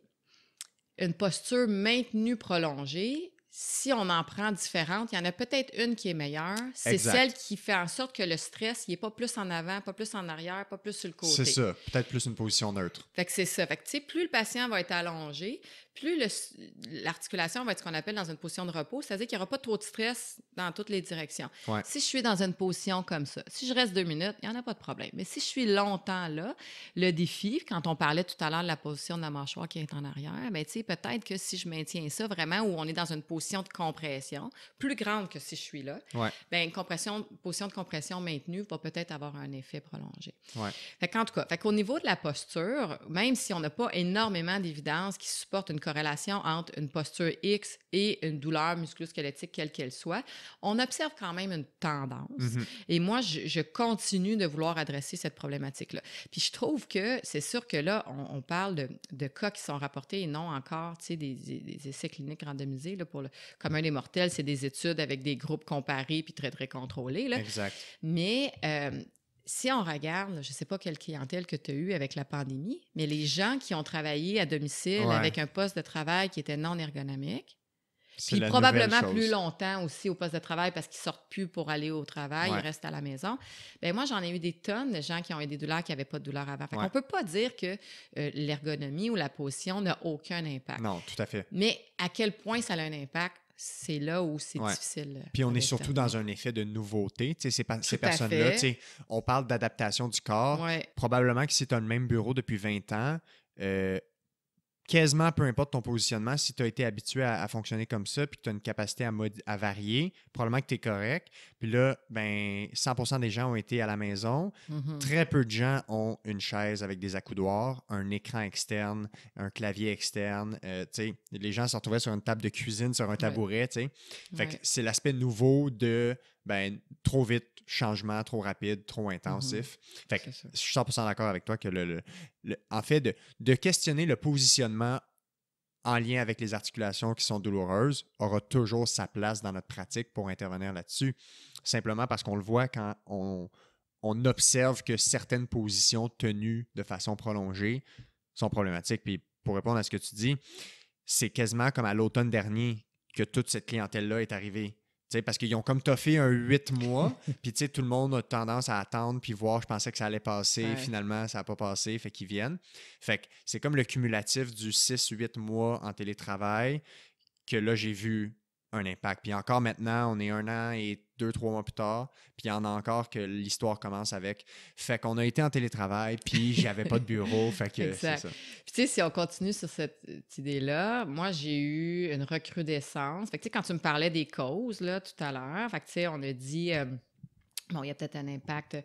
Speaker 2: une posture maintenue prolongée si on en prend différentes, il y en a peut-être une qui est meilleure. C'est celle qui fait en sorte que le stress, il n'est pas plus en avant, pas plus en arrière, pas plus sur le côté. C'est ça.
Speaker 1: Peut-être plus une position neutre.
Speaker 2: Fait que c'est ça. Fait que, plus le patient va être allongé, plus l'articulation va être ce qu'on appelle dans une position de repos, c'est-à-dire qu'il n'y aura pas trop de stress dans toutes les directions. Si je suis dans une position comme ça, si je reste deux minutes, il n'y en a pas de problème. Mais si je suis longtemps là, le défi, quand on parlait tout à l'heure de la position de la mâchoire qui est en arrière, ben, peut-être que si je maintiens ça vraiment où on est dans une position de compression, plus grande que si je suis là, ben, une compression, position de compression maintenue va peut-être avoir un effet prolongé. en tout cas, au niveau de la posture, même si on n'a pas énormément d'évidence qui supporte une corrélation entre une posture X et une douleur musculosquelettique, quelle qu'elle soit, on observe quand même une tendance. Mhm. Et moi, je, continue de vouloir adresser cette problématique-là. Puis je trouve que c'est sûr que là, on, parle de, cas qui sont rapportés et non encore des, des, des, essais cliniques randomisés. Là, pour le commun des mortels, c'est des études avec des groupes comparés puis très, très contrôlés. Là. Exact. Mais euh, si on regarde, je ne sais pas quelle clientèle que tu as eue avec la pandémie, mais les gens qui ont travaillé à domicile avec un poste de travail qui était non ergonomique, puis probablement plus longtemps aussi au poste de travail parce qu'ils sortent plus pour aller au travail, ils restent à la maison. Ben moi, j'en ai eu des tonnes de gens qui ont eu des douleurs qui n'avaient pas de douleurs avant. On ne peut pas dire que euh, l'ergonomie ou la potion n'a aucun impact. Non, tout à fait. Mais à quel point ça a un impact, c'est là où c'est difficile. Euh, Puis on est surtout
Speaker 1: dans un effet de nouveauté. ces, ces personnes-là, on parle d'adaptation du corps. Probablement que c'est un même bureau depuis 20 ans, euh, quasiment peu importe ton positionnement, si tu as été habitué à, fonctionner comme ça, puis que tu as une capacité à, varier, probablement que tu es correct. Puis là, ben, 100% des gens ont été à la maison. Mm-hmm. Très peu de gens ont une chaise avec des accoudoirs, un écran externe, un clavier externe. Euh, les gens se retrouvaient sur une table de cuisine, sur un tabouret. c'est l'aspect nouveau de ben, trop vite, changement, trop rapide, trop intensif. Mhm. Fait je suis 100% d'accord avec toi que le, en fait, de, de, questionner le positionnement en lien avec les articulations qui sont douloureuses aura toujours sa place dans notre pratique pour intervenir là-dessus, simplement parce qu'on le voit quand on, on observe que certaines positions tenues de façon prolongée sont problématiques. Puis pour répondre à ce que tu dis, c'est quasiment comme à l'automne dernier que toute cette clientèle-là est arrivée parce qu'ils ont comme toffé un huit mois, *laughs* puis tout le monde a tendance à attendre puis voir, je pensais que ça allait passer, finalement ça n'a pas passé, fait qu'ils viennent. Fait c'est comme le cumulatif du 6-8 mois en télétravail que là j'ai vu un impact. Puis encore maintenant, on est un an et deux, trois mois plus tard, puis il y en a encore que l'histoire commence avec. Fait qu'on a été en télétravail, puis *laughs* j'avais pas de bureau, fait que c'est ça. Puis
Speaker 2: tu sais, si on continue sur euh, cette idée-là, moi j'ai eu une recrudescence. Fait que tu sais, quand tu me parlais des causes, là, tout à l'heure, fait que tu sais, on a dit... Euh, bon, il y a peut-être un impact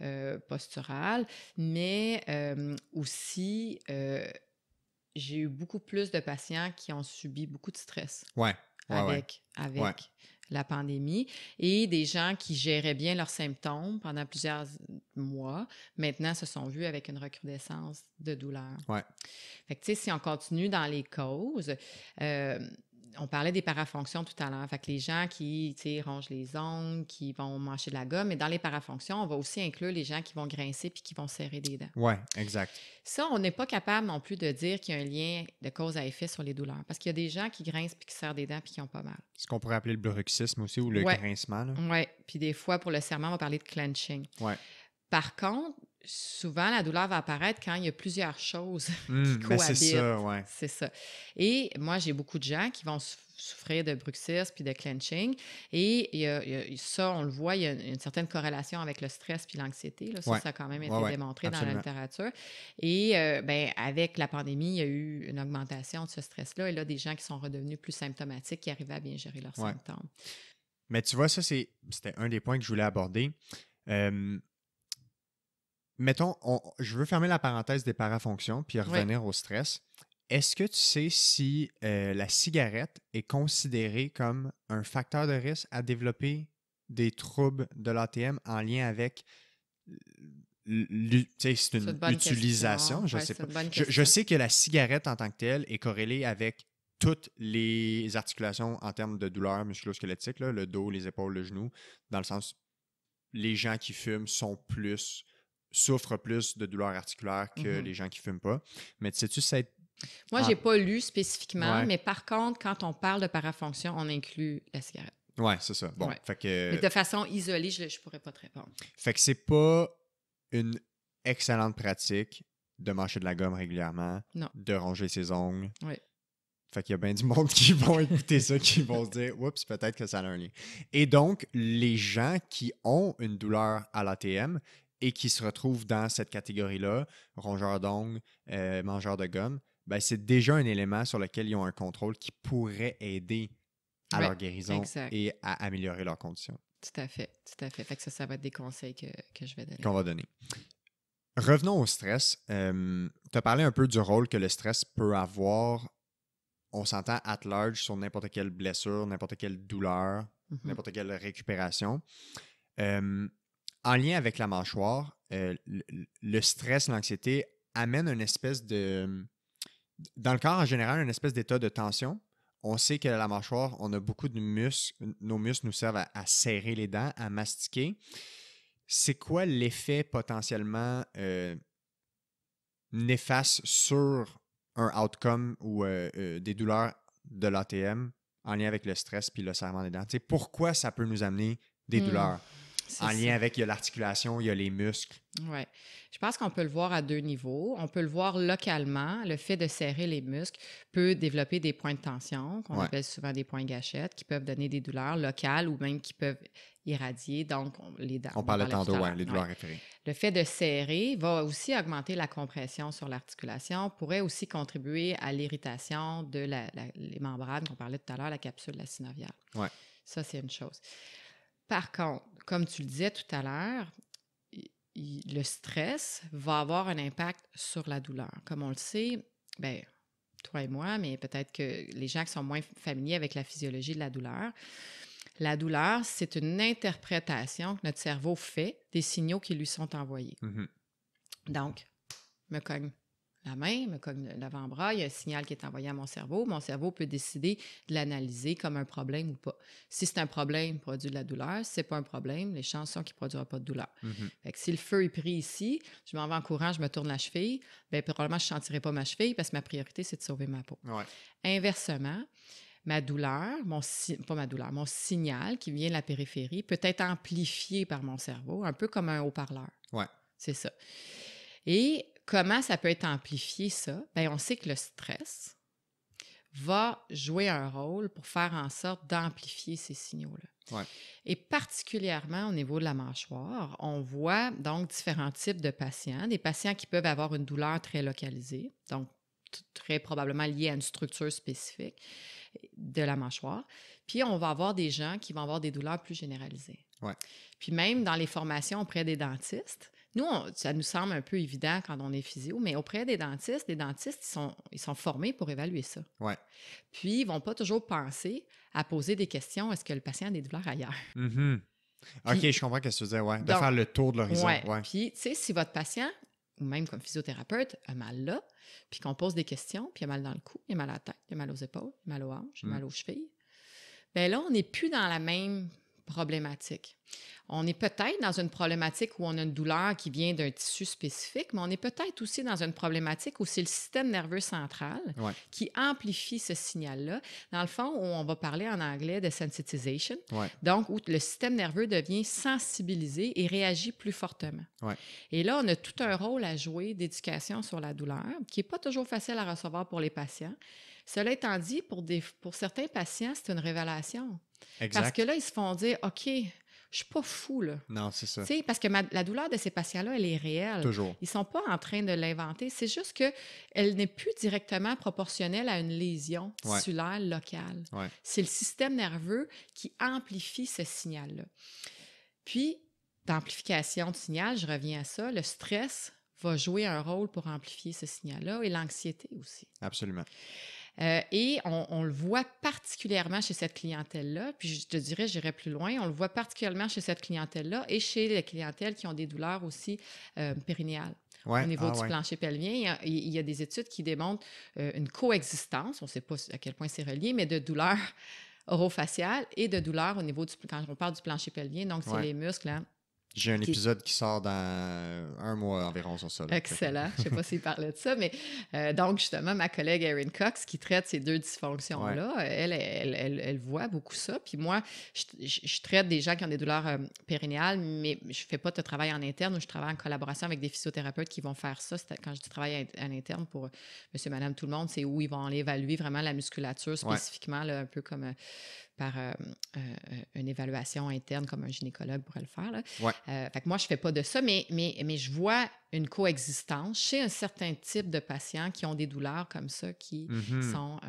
Speaker 2: euh, postural, mais aussi, j'ai eu beaucoup plus de patients qui ont subi beaucoup de stress. Ouais avec, avec la pandémie et des gens qui géraient bien leurs symptômes pendant plusieurs mois, maintenant se sont vus avec une recrudescence de douleur. Fait que, si on continue dans les causes, euh, on parlait des parafonctions tout à l'heure. Fait que les gens qui rongent les ongles, qui vont mâcher de la gomme, mais dans les parafonctions, on va aussi inclure les gens qui vont grincer puis qui vont serrer des dents.
Speaker 1: Oui, exact.
Speaker 2: Ça, on n'est pas capable non plus de dire qu'il y a un lien de cause à effet sur les douleurs. Parce qu'il y a des gens qui grincent puis qui serrent des dents puis qui ont pas mal.
Speaker 1: Ce qu'on pourrait appeler le bruxisme aussi ou le ouais. grincement.
Speaker 2: Oui, puis des fois, pour le serment, on va parler de clenching. Ouais. Par contre, souvent, la douleur va apparaître quand il y a plusieurs choses *laughs* qui hmm, ben, cohabitent. C'est ça, Et moi, j'ai beaucoup de gens qui vont souffrir de bruxisme puis de clenching. Et ça, on le voit, il y a une, certaine corrélation avec le stress puis l'anxiété. Ça, ça a quand même été démontré dans la littérature. Et euh, ben, avec la pandémie, il y a eu une augmentation de ce stress-là. Et là, des gens qui sont redevenus plus symptomatiques, qui arrivaient à bien gérer leurs symptômes.
Speaker 1: Mais tu vois, ça, c'était un des points que je voulais aborder mettons, on, je veux fermer la parenthèse des parafonctions puis revenir au stress. Est-ce que tu sais si euh, la cigarette est considérée comme un facteur de risque à développer des troubles de l'ATM en lien avec c'est une, utilisation, je sais Je, sais que la cigarette en tant que telle est corrélée avec toutes les articulations en termes de douleur musculosquelettique, le dos, les épaules, le genou, dans le sens les gens qui fument sont plus souffrent plus de douleurs articulaires que mhm. les gens qui fument pas. Mais sais-tu, sais Moi, je ah. j'ai pas
Speaker 2: lu spécifiquement, mais par contre, quand on parle de parafonction, on inclut la cigarette.
Speaker 1: Oui, c'est ça. Mais de
Speaker 2: façon isolée, je ne pourrais pas te répondre.
Speaker 1: Fait que c'est pas une excellente pratique de mâcher de la gomme régulièrement, de ronger ses ongles. Oui. Fait y a bien du monde qui vont *laughs* écouter ça, qui vont se dire Oups, peut-être que ça a un lien. Et donc, les gens qui ont une douleur à l'ATM, et qui se retrouvent dans cette catégorie-là, rongeurs d'ongles, euh, mangeurs de gomme, ben, c'est déjà un élément sur lequel ils ont un contrôle qui pourrait aider à leur guérison et à améliorer leurs conditions.
Speaker 2: Tout à fait, tout à fait. Fait ça, ça va être des conseils que, je vais donner. Qu'on va
Speaker 1: donner. Revenons au stress. Euh, tu as parlé un peu du rôle que le stress peut avoir, on s'entend at large, sur n'importe quelle blessure, n'importe quelle douleur, mm-hmm. n'importe quelle récupération. Euh, en lien avec la mâchoire, euh, le, stress, l'anxiété amène une espèce de. Dans le corps en général, une espèce d'état de tension. On sait que la mâchoire, on a beaucoup de muscles. Nos muscles nous servent à, serrer les dents, à mastiquer. C'est quoi l'effet potentiellement euh, néfaste sur un outcome ou euh, des douleurs de l'ATM en lien avec le stress puis le serrement des dents? C'est pourquoi ça peut nous amener des hmm. douleurs? en lien avec, il y a l'articulation, il y a les muscles.
Speaker 2: Oui. Je pense qu'on peut le voir à deux niveaux. On peut le voir localement. Le fait de serrer les muscles peut développer des points de tension, qu'on appelle souvent des points gâchettes, qui peuvent donner des douleurs locales ou même qui peuvent irradier, donc on, les On, parle de les douleurs référées. Le fait de serrer va aussi augmenter la compression sur l'articulation, pourrait aussi contribuer à l'irritation de la, la, les membranes qu'on parlait tout à l'heure, la capsule la synoviale. Oui. Ça, c'est une chose. Par contre, comme tu le disais tout à l'heure, le stress va avoir un impact sur la douleur. Comme on le sait, ben, toi et moi, mais peut-être que les gens qui sont moins familiers avec la physiologie de la douleur, la douleur, c'est une interprétation que notre cerveau fait des signaux qui lui sont envoyés. Mm-hmm. Donc, me cogne la main, comme l'avant-bras, il y a un signal qui est envoyé à mon cerveau. Mon cerveau peut décider de l'analyser comme un problème ou pas. Si c'est un problème, produit de la douleur. Si c'est pas un problème, les chances sont qu'il ne produira pas de douleur. Mm-hmm. si le feu est pris ici, je m'en vais en courant, je me tourne la cheville, ben, probablement, je ne sentirai pas ma cheville parce que ma priorité, c'est de sauver ma peau. Inversement, ma douleur, mon pas ma douleur, mon signal qui vient de la périphérie peut être amplifié par mon cerveau, un peu comme un haut-parleur. Ouais. C'est ça. Et Comment ça peut être amplifié, ça? Ben, on sait que le stress va jouer un rôle pour faire en sorte d'amplifier ces signaux-là. Et particulièrement au niveau de la mâchoire, on voit donc différents types de patients. Des patients qui peuvent avoir une douleur très localisée, donc très probablement liée à une structure spécifique de la mâchoire. Puis on va avoir des gens qui vont avoir des douleurs plus généralisées. Puis même dans les formations auprès des dentistes, nous, ça nous semble un peu évident quand on est physio, mais auprès des dentistes, les dentistes, ils sont, ils sont formés pour évaluer ça. Ouais. Puis, ils vont pas toujours penser à poser des questions est-ce que le patient a des douleurs ailleurs
Speaker 1: mm-hmm. OK, je comprends ce que tu disais, ouais, de faire le tour de l'horizon. Ouais,
Speaker 2: Puis, tu sais, si votre patient, ou même comme physiothérapeute, a mal là, puis qu'on pose des questions, puis il a mal dans le cou, il a mal à la tête, il a mal aux épaules, il a mal aux hanches, il a mm. mal aux chevilles, bien là, on n'est plus dans la même problématique. On est peut-être dans une problématique où on a une douleur qui vient d'un tissu spécifique, mais on est peut-être aussi dans une problématique où c'est le système nerveux central qui amplifie ce signal-là. Dans le fond, on va parler en anglais de sensitization, donc où le système nerveux devient sensibilisé et réagit plus fortement. Et là, on a tout un rôle à jouer d'éducation sur la douleur, qui n'est pas toujours facile à recevoir pour les patients cela étant dit, pour, des, pour certains patients, c'est une révélation. Parce que là, ils se font dire, OK, je suis pas fou, là. Non, c'est ça. parce que la douleur de ces patients-là, elle est réelle. Toujours. Ils sont pas en train de l'inventer. C'est juste qu'elle n'est plus directement proportionnelle à une lésion tissulaire locale. C'est le système nerveux qui amplifie ce signal-là. Puis, d'amplification de signal, je reviens à ça, le stress va jouer un rôle pour amplifier ce signal-là et l'anxiété aussi. Absolument. Euh, et on, le voit particulièrement chez cette clientèle-là, puis je te dirais, j'irai plus loin, on le voit particulièrement chez cette clientèle-là et chez les clientèles qui ont des douleurs aussi euh, périnéales. au niveau ah du plancher pelvien. Il y, a, des études qui démontrent euh, une coexistence, on ne sait pas à quel point c'est relié, mais de douleurs *laughs* orofaciales et de douleurs au niveau du, quand on parle du plancher pelvien, donc c'est les muscles, hein.
Speaker 1: J'ai un épisode qui sort dans un mois environ sur ça. Excellent. Je ne sais pas
Speaker 2: s'il parlait de ça, mais euh, donc justement, ma collègue Erin Cox, qui traite ces deux dysfonctions-là, elle, elle, voit beaucoup ça. Puis moi, je, traite des gens qui ont des douleurs euh, périnéales, mais je ne fais pas de travail en interne je travaille en collaboration avec des physiothérapeutes qui vont faire ça. Quand je dis travail en interne pour euh, monsieur, madame, tout le monde, c'est où ils vont aller évaluer vraiment la musculature spécifiquement, un peu comme par euh, euh, euh, une évaluation interne comme un gynécologue pourrait le faire. moi, je ne fais pas de ça, mais, mais, je vois une coexistence chez un certain type de patients qui ont des douleurs comme ça, qui mm-hmm. sont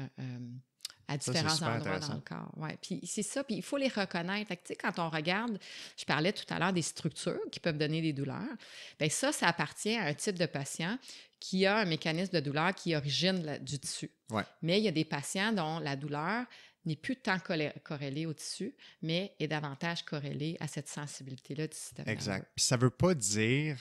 Speaker 2: à différents endroits dans le corps. Puis c'est ça, puis il faut les reconnaître. quand on regarde, je parlais tout à l'heure des structures qui peuvent donner des douleurs. Bien, ça, ça appartient à un type de patient qui a un mécanisme de douleur qui origine du dessus. Mais il y a des patients dont la douleur n'est plus tant corrélé au dessus mais est davantage corrélé à cette sensibilité-là du système. Exact.
Speaker 1: ça ne veut pas dire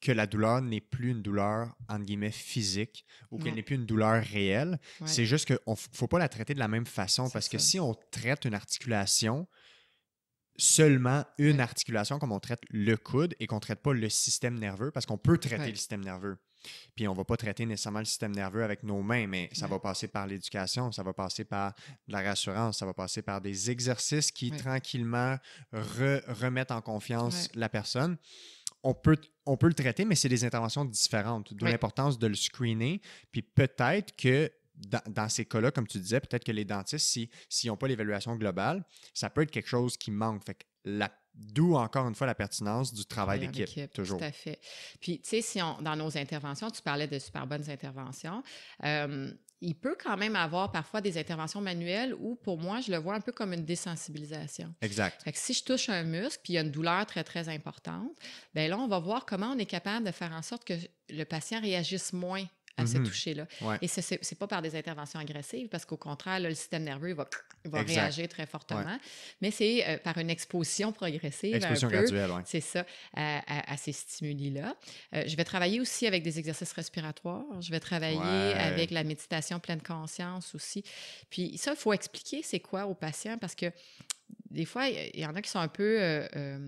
Speaker 1: que la douleur n'est plus une douleur, entre guillemets, physique ou qu'elle n'est plus une douleur réelle. C'est juste qu'on ne faut pas la traiter de la même façon parce que si on traite une articulation, seulement une articulation comme on traite le coude et qu'on ne traite pas le système nerveux parce qu'on peut traiter le système nerveux. Puis on ne va pas traiter nécessairement le système nerveux avec nos mains, mais ça va passer par l'éducation, ça va passer par de la rassurance, ça va passer par des exercices qui tranquillement remettent en confiance la personne. On peut, on peut le traiter, mais c'est des interventions différentes, d'où l'importance de le screener. Puis peut-être que dans, ces cas-là, comme tu disais, peut-être que les dentistes, s'ils si, n'ont pas l'évaluation globale, ça peut être quelque chose qui manque. Fait la D'où encore une fois la pertinence du travail d'équipe, toujours. Tout à
Speaker 2: fait. Puis, tu sais, si on, dans nos interventions, tu parlais de super bonnes interventions. Euh, il peut quand même avoir parfois des interventions manuelles où, pour moi, je le vois un peu comme une désensibilisation. Exact. Fait que si je touche un muscle, puis il y a une douleur très, très importante, bien là, on va voir comment on est capable de faire en sorte que le patient réagisse moins à ce mm-hmm. toucher-là. Et ce n'est pas par des interventions agressives, parce qu'au contraire, le système nerveux va, va réagir très fortement, mais c'est euh, par une exposition progressive. C'est ça, à, ces stimuli-là. Euh, je vais travailler aussi avec des exercices respiratoires. Je vais travailler avec la méditation pleine conscience aussi. Puis ça, il faut expliquer c'est quoi aux patients, parce que des fois, il y, en a qui sont un peu... Euh,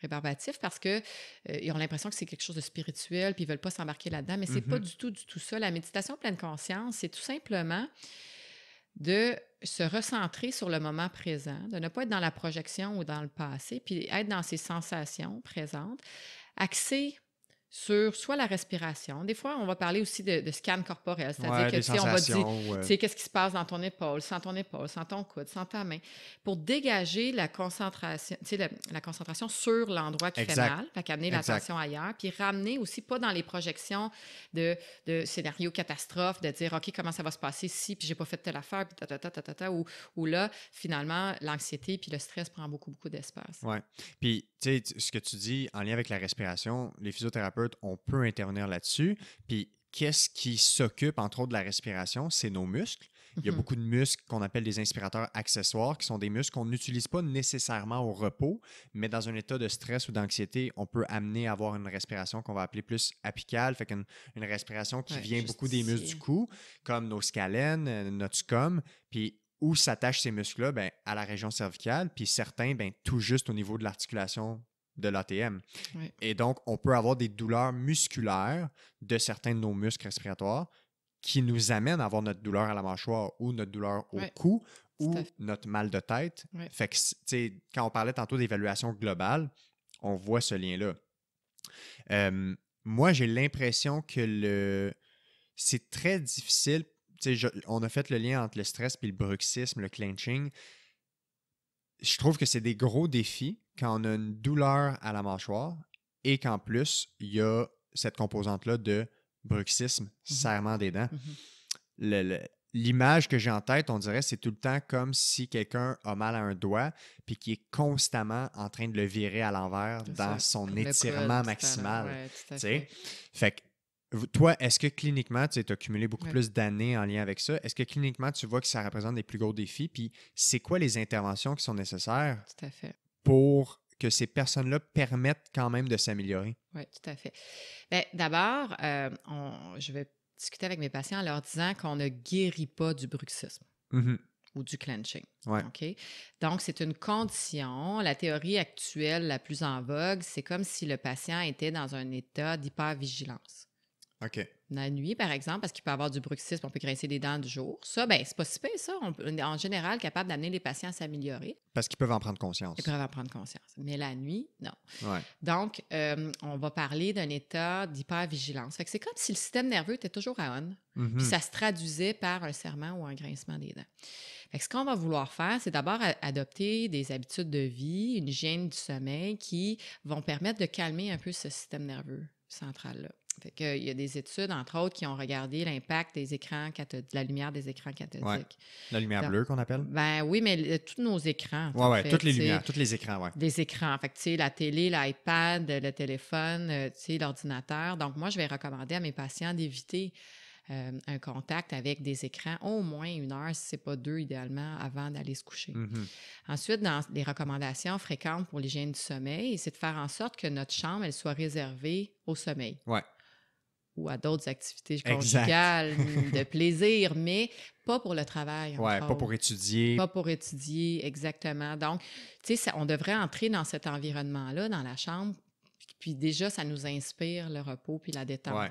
Speaker 2: rébarbatif parce que euh, ils ont l'impression que c'est quelque chose de spirituel puis ils veulent pas s'embarquer là-dedans mais c'est mmh pas du tout du tout ça la méditation pleine conscience c'est tout simplement de se recentrer sur le moment présent de ne pas être dans la projection ou dans le passé puis être dans ses sensations présentes axées sur soit la respiration. Des fois, on va parler aussi de, de scan corporel, c'est-à-dire que on va dire, tu sais, qu'est-ce qui se passe dans ton épaule, sans ton épaule, sans ton coude, sans ta main, pour dégager la concentration, tu sais, la, concentration sur l'endroit qui fait mal, fait qu'amener l'attention ailleurs, puis ramener aussi pas dans les projections de, de scénario catastrophe, de dire, OK, comment ça va se passer si, puis j'ai pas fait telle affaire, puis ta, ta, ta, ta ou, ou, là, finalement, l'anxiété puis le stress prend beaucoup, beaucoup d'espace.
Speaker 1: Oui. Puis, tu sais, ce que tu dis en lien avec la respiration, les physiothérapeutes on peut intervenir là-dessus. Puis qu'est-ce qui s'occupe, entre autres, de la respiration? C'est nos muscles. Il y a mhm. beaucoup de muscles qu'on appelle des inspirateurs accessoires, qui sont des muscles qu'on n'utilise pas nécessairement au repos, mais dans un état de stress ou d'anxiété, on peut amener à avoir une respiration qu'on va appeler plus apicale, fait qu'une une respiration qui vient beaucoup des muscles du cou, comme nos scalènes, euh, notre scum, puis où s'attachent ces muscles-là? Ben, à la région cervicale, puis certains, ben, tout juste au niveau de l'articulation de l'ATM. Et donc, on peut avoir des douleurs musculaires de certains de nos muscles respiratoires qui nous amènent à avoir notre douleur à la mâchoire ou notre douleur au cou ou notre mal de tête. Fait que, quand on parlait tantôt d'évaluation globale, on voit ce lien-là. moi, j'ai l'impression que le... c'est très difficile. on a fait le lien entre le stress et le bruxisme, le clenching. Je trouve que c'est des gros défis quand on a une douleur à la mâchoire et qu'en plus, il y a cette composante-là de bruxisme, mhm. serrement des dents. Mhm. L'image que j'ai en tête, on dirait, c'est tout le temps comme si quelqu'un a mal à un doigt puis qui est constamment en train de le virer à l'envers dans son étirement maximal. Ouais, fait. fait que, toi, est-ce que cliniquement, tu as accumulé beaucoup plus d'années en lien avec ça? Est-ce que cliniquement, tu vois que ça représente des plus gros défis? Puis c'est quoi les interventions qui sont nécessaires? Tout à fait pour que ces personnes-là permettent quand même de s'améliorer?
Speaker 2: Oui, tout à fait. Ben, d'abord, euh, je vais discuter avec mes patients en leur disant qu'on ne guérit pas du bruxisme. Mm-hmm. ou du clenching. Donc, c'est une condition. La théorie actuelle la plus en vogue, c'est comme si le patient était dans un état d'hypervigilance. OK. La nuit, par exemple, parce qu'il peut avoir du bruxisme, on peut grincer des dents du jour. Ça, bien, c'est pas si ça. On, en général capable d'amener les patients à s'améliorer.
Speaker 1: Parce qu'ils peuvent en prendre conscience. Ils
Speaker 2: peuvent en prendre conscience. Mais la nuit, non. Donc, euh, on va parler d'un état d'hypervigilance. Fait que c'est comme si le système nerveux était toujours à on. Mhm. Puis ça se traduisait par un serment ou un grincement des dents. Fait ce qu'on va vouloir faire, c'est d'abord adopter des habitudes de vie, une hygiène du sommeil qui vont permettre de calmer un peu ce système nerveux central-là il y a des études, entre autres, qui ont regardé l'impact des écrans la lumière des écrans cathodiques.
Speaker 1: La lumière bleue qu'on appelle?
Speaker 2: Ben oui, mais tous nos écrans. Oui, toutes les lumières, tous les écrans, oui. Des écrans. Fait tu sais, la télé, l'iPad, le téléphone, euh, tu sais, l'ordinateur. Donc, moi, je vais recommander à mes patients d'éviter euh, un contact avec des écrans au moins une heure, si ce n'est pas deux idéalement, avant d'aller se coucher. Mm-hmm. Ensuite, dans les recommandations fréquentes pour l'hygiène du sommeil, c'est de faire en sorte que notre chambre elle soit réservée au sommeil. Ouais ou à d'autres activités conjugales, *laughs* de plaisir, mais pas pour le travail. Oui, pas pour
Speaker 1: étudier. Pas pour
Speaker 2: étudier, exactement. Donc, tu sais, on devrait entrer dans cet environnement-là, dans la chambre, puis déjà, ça nous inspire le repos puis la détente.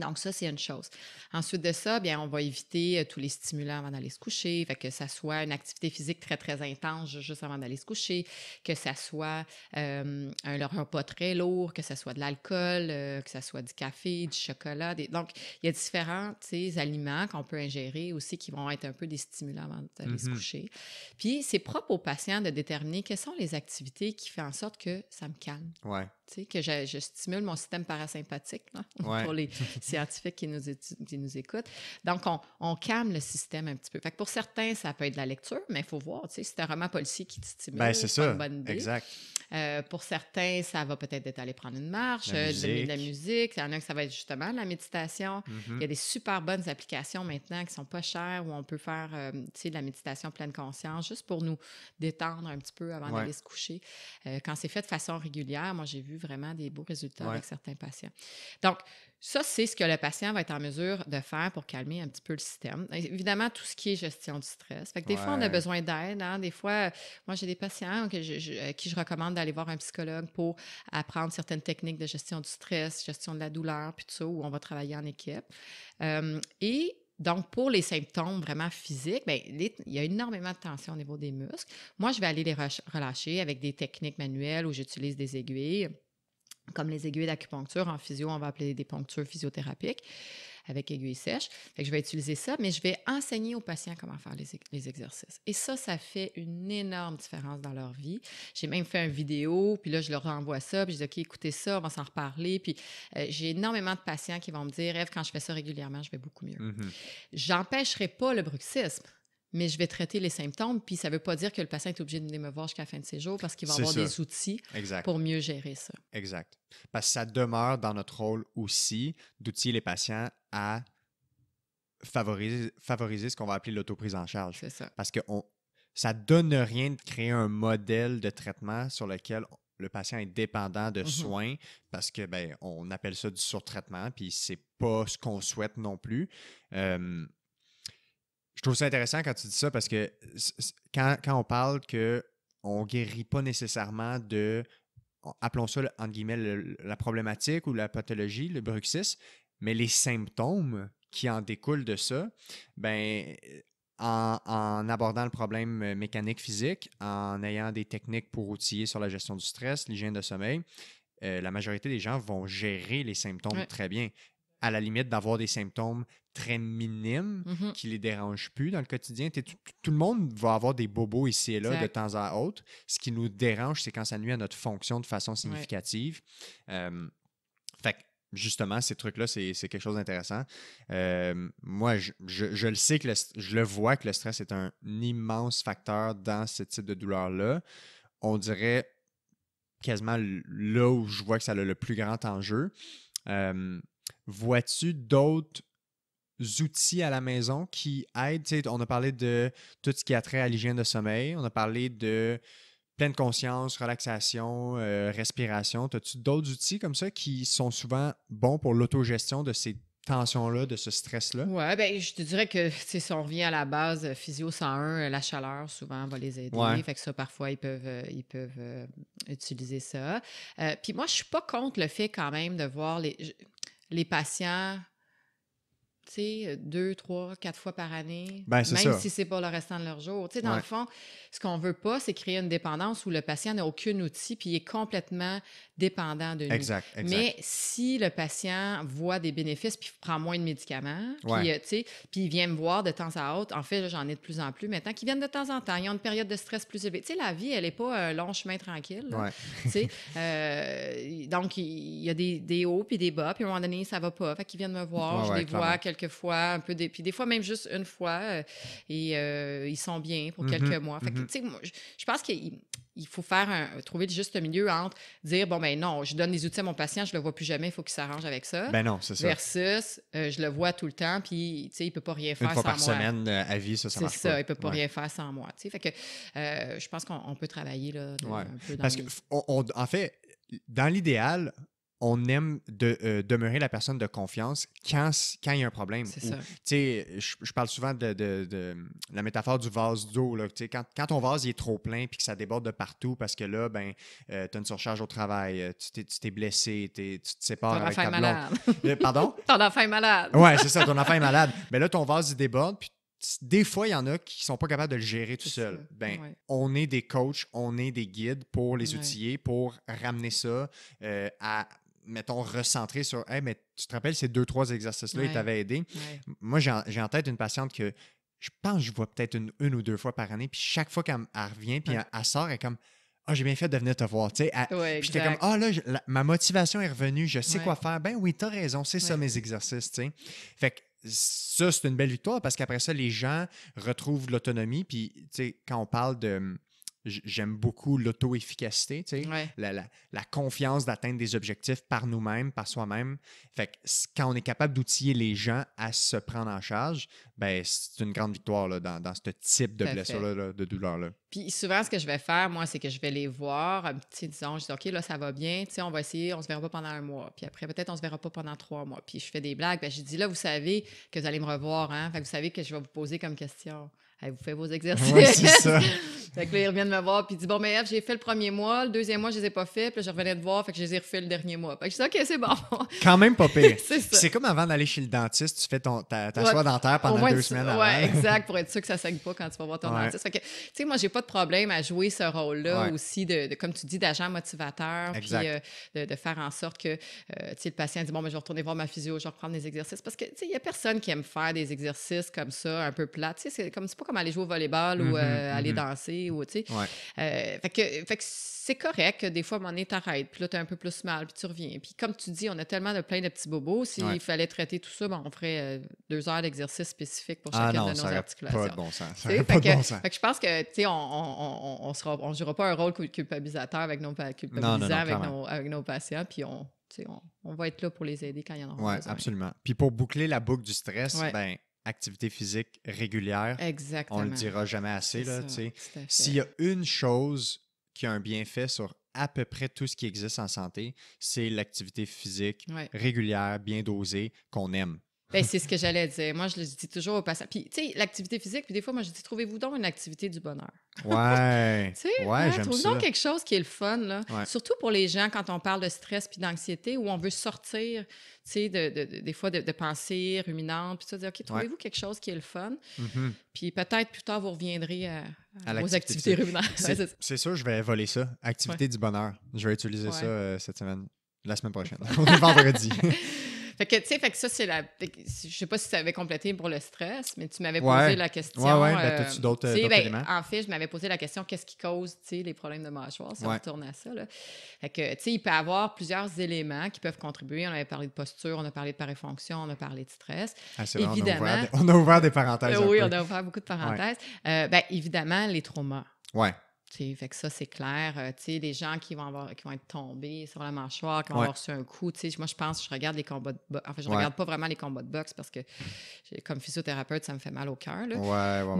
Speaker 2: Donc, ça, c'est une chose. Ensuite de ça, bien, on va éviter euh, tous les stimulants avant d'aller se coucher, fait que ça soit une activité physique très, très intense juste avant d'aller se coucher, que ça soit euh, un, repas très lourd, que ça soit de l'alcool, euh, que ça soit du café, du chocolat. Donc, il y a différents aliments qu'on peut ingérer aussi qui vont être un peu des stimulants avant d'aller se mm-hmm. coucher. Puis, c'est propre au patients de déterminer quelles sont les activités qui font en sorte que ça me calme. Ouais que je, stimule mon système parasympathique *laughs* pour les *laughs* scientifiques qui nous, qui nous écoutent. Donc, on, calme le système un petit peu. pour certains, ça peut être de la lecture, mais il faut voir. C'est un roman policier qui te stimule. Ben, c'est ça. Une bonne idée. Exact. Euh, pour certains, ça va peut-être être aller prendre une marche, euh, de, la musique. Il y en a que ça va être justement la méditation. Mm-hmm. Il y a des super bonnes applications maintenant qui sont pas chères où on peut faire euh, de la méditation pleine conscience juste pour nous détendre un petit peu avant d'aller se coucher. quand c'est fait de façon régulière, moi, j'ai vu vraiment des beaux résultats avec certains patients. Donc, ça, c'est ce que le patient va être en mesure de faire pour calmer un petit peu le système. Évidemment, tout ce qui est gestion du stress. Fait que des fois, on a besoin d'aide. Hein. Des fois, moi, j'ai des patients qui je recommande d'aller voir un psychologue pour apprendre certaines techniques de gestion du stress, gestion de la douleur, puis tout ça, où on va travailler en équipe. et donc, pour les symptômes vraiment physiques, bien, il y a énormément de tension au niveau des muscles. Moi, je vais aller les relâcher avec des techniques manuelles où j'utilise des aiguilles comme les aiguilles d'acupuncture. En physio, on va appeler des ponctures physiothérapiques avec aiguilles sèches. je vais utiliser ça, mais je vais enseigner aux patients comment faire les, exercices. Et ça, ça fait une énorme différence dans leur vie. J'ai même fait une vidéo, puis là, je leur renvoie ça, puis je dis, OK, écoutez ça, on va s'en reparler. Puis euh, j'ai énormément de patients qui vont me dire, Rêve, quand je fais ça régulièrement, je vais beaucoup mieux. Mm-hmm. J'empêcherai pas le bruxisme mais je vais traiter les symptômes. Puis ça ne veut pas dire que le patient est obligé de venir me voir jusqu'à la fin de ses jours parce qu'il va avoir des outils pour mieux gérer ça.
Speaker 1: Exact. Parce que ça demeure dans notre rôle aussi d'outiller les patients à favoriser, favoriser ce qu'on va appeler l'autoprise en charge. C'est ça. Parce que ça ne donne rien de créer un modèle de traitement sur lequel le patient est dépendant de mm-hmm. soins parce que ben, on appelle ça du surtraitement, puis c'est pas ce qu'on souhaite non plus. Je trouve ça intéressant quand tu dis ça parce que quand, on parle que on guérit pas nécessairement de, appelons ça entre guillemets la problématique ou la pathologie, le bruxisme, mais les symptômes qui en découlent de ça, ben euh, en, abordant le problème euh, mécanique physique, en ayant des techniques pour outiller sur la gestion du stress, l'hygiène de sommeil, euh, la majorité des gens vont gérer les symptômes très bien. À la limite, d'avoir des symptômes très minime mm-hmm. qui les dérange plus dans le quotidien. Tout, tout le monde va avoir des bobos ici et là de temps à autre. Ce qui nous dérange, c'est quand ça nuit à notre fonction de façon significative. Euh, fait justement, ces trucs-là, c'est quelque chose d'intéressant. Euh, moi, je, le sais que je le vois que le stress est un immense facteur dans ce type de douleur-là. On dirait quasiment là où je vois que ça a le plus grand enjeu. Euh, vois-tu d'autres outils à la maison qui aident. on a parlé de tout ce qui a trait à l'hygiène de sommeil, on a parlé de pleine conscience, relaxation, euh, respiration. As-tu d'autres outils comme ça qui sont souvent bons pour l'autogestion de ces tensions là de ce stress-là?
Speaker 2: Oui, ben, je te dirais que si on revient à la base, euh, Physio 101, euh, la chaleur souvent va les aider. Fait que ça, parfois, ils peuvent, ils peuvent utiliser ça. Puis moi, je suis pas contre le fait quand même de voir les, les patients tu sais, euh, deux, trois, quatre fois par année, ben, même ça. si c'est pas le restant de leur jour. Tu sais, dans le fond, ce qu'on veut pas, c'est créer une dépendance où le patient n'a aucun outil puis il est complètement dépendant de nous. Mais si le patient voit des bénéfices puis prend moins de médicaments, puis, euh, puis il vient me voir de temps à autre, en fait, j'en ai de plus en plus maintenant, qui viennent de temps en temps, ils ont une période de stress plus élevée. Tu sais, la vie, elle est pas un long chemin tranquille. *laughs* Euh, donc, il y a des, des hauts puis des bas, puis à un moment donné, ça va pas. Fait qu'ils viennent me voir, je les vois, fois, un peu des, puis des fois même juste une fois, euh, et euh, ils sont bien pour quelques mhm, mois. Mhm. moi, je, pense qu'il il faut faire un, trouver le juste milieu entre dire bon ben non, je donne les outils à mon patient, je le vois plus jamais, il faut qu'il s'arrange avec ça. mais ben non, c'est Versus euh, je le vois tout le temps puis tu sais il peut pas rien faire Une fois par semaine à vie ça C'est ça, il peut pas rien faire sans moi, tu sais. que je pense qu'on peut travailler là Parce que
Speaker 1: en fait dans l'idéal, on aime de, euh, demeurer la personne de confiance quand, quand il y a un problème. C'est Je, parle souvent de, la métaphore du vase d'eau. quand, quand ton vase il est trop plein puis que ça déborde de partout parce que là, ben, euh, tu as une surcharge au travail, euh, tu t'es, tu t'es blessé, tu te sépares avec ta malade. pardon?
Speaker 2: *laughs* ton enfant est malade. Oui, c'est ça, ton
Speaker 1: enfant est malade. Mais là, ton vase déborde des fois, il y en a qui sont pas capables de le gérer tout seul. Ben, on est des coachs, on est des guides pour les outiller, pour ramener ça à mettons, recentrer sur mais tu te rappelles, ces deux, trois exercices-là, ils t'avaient aidé. Moi, j'ai en, tête une patiente que je pense que je vois peut-être une, ou deux fois par année, puis chaque fois qu'elle revient, puis elle, sort, elle est comme Ah, j'ai bien fait de venir te voir. Tu sais, j'étais comme Ah, oh, là, ma motivation est revenue, je sais quoi faire. Ben oui, t'as raison, c'est ça mes exercices. Tu sais. Fait que ça, c'est une belle victoire parce qu'après ça, les gens retrouvent l'autonomie. Puis, tu sais, quand on parle de j'aime beaucoup l'auto-efficacité, la, confiance d'atteindre des objectifs par nous-mêmes, par soi-même. Fait que quand on est capable d'outiller les gens à se prendre en charge, ben, c'est une grande victoire là, dans, ce type de blessure-là, de douleur-là.
Speaker 2: Puis souvent, ce que je vais faire, moi, c'est que je vais les voir, euh, disons, je dis, OK, là, ça va bien, on va essayer, on se verra pas pendant un mois. Puis après, peut-être, on se verra pas pendant trois mois. Puis je fais des blagues, ben, je dis, là, vous savez que vous allez me revoir, hein, fait vous savez que je vais vous poser comme question vous faites vos exercices. C'est ça. *laughs* fait que là, ils reviennent me voir, puis ils disent Bon, ben, j'ai fait le premier mois, le deuxième mois, je les ai pas fait, puis je revenais te voir, fait que je les ai refait le dernier mois. Fait que je dis Ok, c'est bon. *laughs*
Speaker 1: Quand même pas pire. c'est comme avant d'aller chez le dentiste, tu fais ton, ta, ta soie dentaire pendant deux semaines Oui, Ouais, exact,
Speaker 2: *laughs* pour être sûr que ça saigne pas quand tu vas voir ton dentiste. Fait que, tu sais, moi, j'ai pas de problème à jouer ce rôle-là aussi, de, comme tu dis, d'agent motivateur, puis euh, de, de, faire en sorte que, euh, tu sais, le patient dit Bon, mais je vais retourner voir ma physio, je vais reprendre les exercices. Parce que, tu sais, il y a personne qui aime faire des exercices comme ça, un peu plate. Tu sais, c'est comme, pas comme aller jouer au volleyball ou mm-hmm, euh, aller mm-hmm. danser ou, tu sais. Euh, fait que, c'est correct que des fois, mon un moment puis là, es un peu plus mal, puis tu reviens. Puis comme tu dis, on a tellement de plein de petits bobos, s'il fallait traiter tout ça, ben, on ferait euh, deux heures d'exercice spécifique pour ah chacune de nos articulations. Pas de bon sens. Ça fait, pas bon sens. je pense que, tu sais, on on, jouera pas un rôle culpabilisateur avec nos, avec, nos patients, puis on, va être là pour les aider quand il y en aura ouais, Oui,
Speaker 1: absolument. Puis pour boucler la boucle du stress, bien activité physique régulière.
Speaker 2: Exactement. On le dira jamais assez. S'il y
Speaker 1: a une chose qui a un bienfait sur à peu près tout ce qui existe en santé, c'est l'activité physique régulière, bien dosée, qu'on aime.
Speaker 2: Ben, c'est ce que j'allais dire. Moi, je le dis toujours au passage. Puis, tu sais, l'activité physique, puis des fois, moi, je dis trouvez-vous donc une activité du bonheur.
Speaker 1: Ouais. *laughs* tu sais, ouais, hein, trouvez donc quelque
Speaker 2: chose qui est le fun, là. Surtout pour les gens quand on parle de stress puis d'anxiété, où on veut sortir, tu sais, des fois de, pensées ruminantes, puis ça, dire, OK, trouvez-vous quelque chose qui est le fun. Mm-hmm. Puis peut-être plus tard, vous reviendrez aux activités ruminantes.
Speaker 1: C'est sûr, je vais voler ça. Activité du bonheur. Je vais utiliser ça euh, cette semaine, la semaine prochaine, *laughs* vendredi. *laughs*
Speaker 2: Fait que, tu sais, que ça, c'est la. Je sais pas si ça avait complété pour le stress, mais tu m'avais posé la question. Ouais, ouais, ben, euh, euh, tu d'autres ben, éléments? En fait, je m'avais posé la question qu'est-ce qui cause, tu sais, les problèmes de mâchoire, si on retourne à ça, là. Fait que, tu sais, il peut y avoir plusieurs éléments qui peuvent contribuer. On avait parlé de posture, on a parlé de paréfonction, on a parlé de stress. Ah, évidemment, on a ouvert des, parenthèses. *laughs* oui, on a ouvert beaucoup de parenthèses. Euh, ben, évidemment, les traumas. Ouais fait que ça, c'est clair. Euh, les gens qui vont, avoir, qui être tombés sur la mâchoire, qui vont avoir reçu un coup. Tu moi, je pense, je regarde les combats de boxe. Enfin, je regarde pas vraiment les combats de boxe parce que, comme physiothérapeute, ça me fait mal au cœur.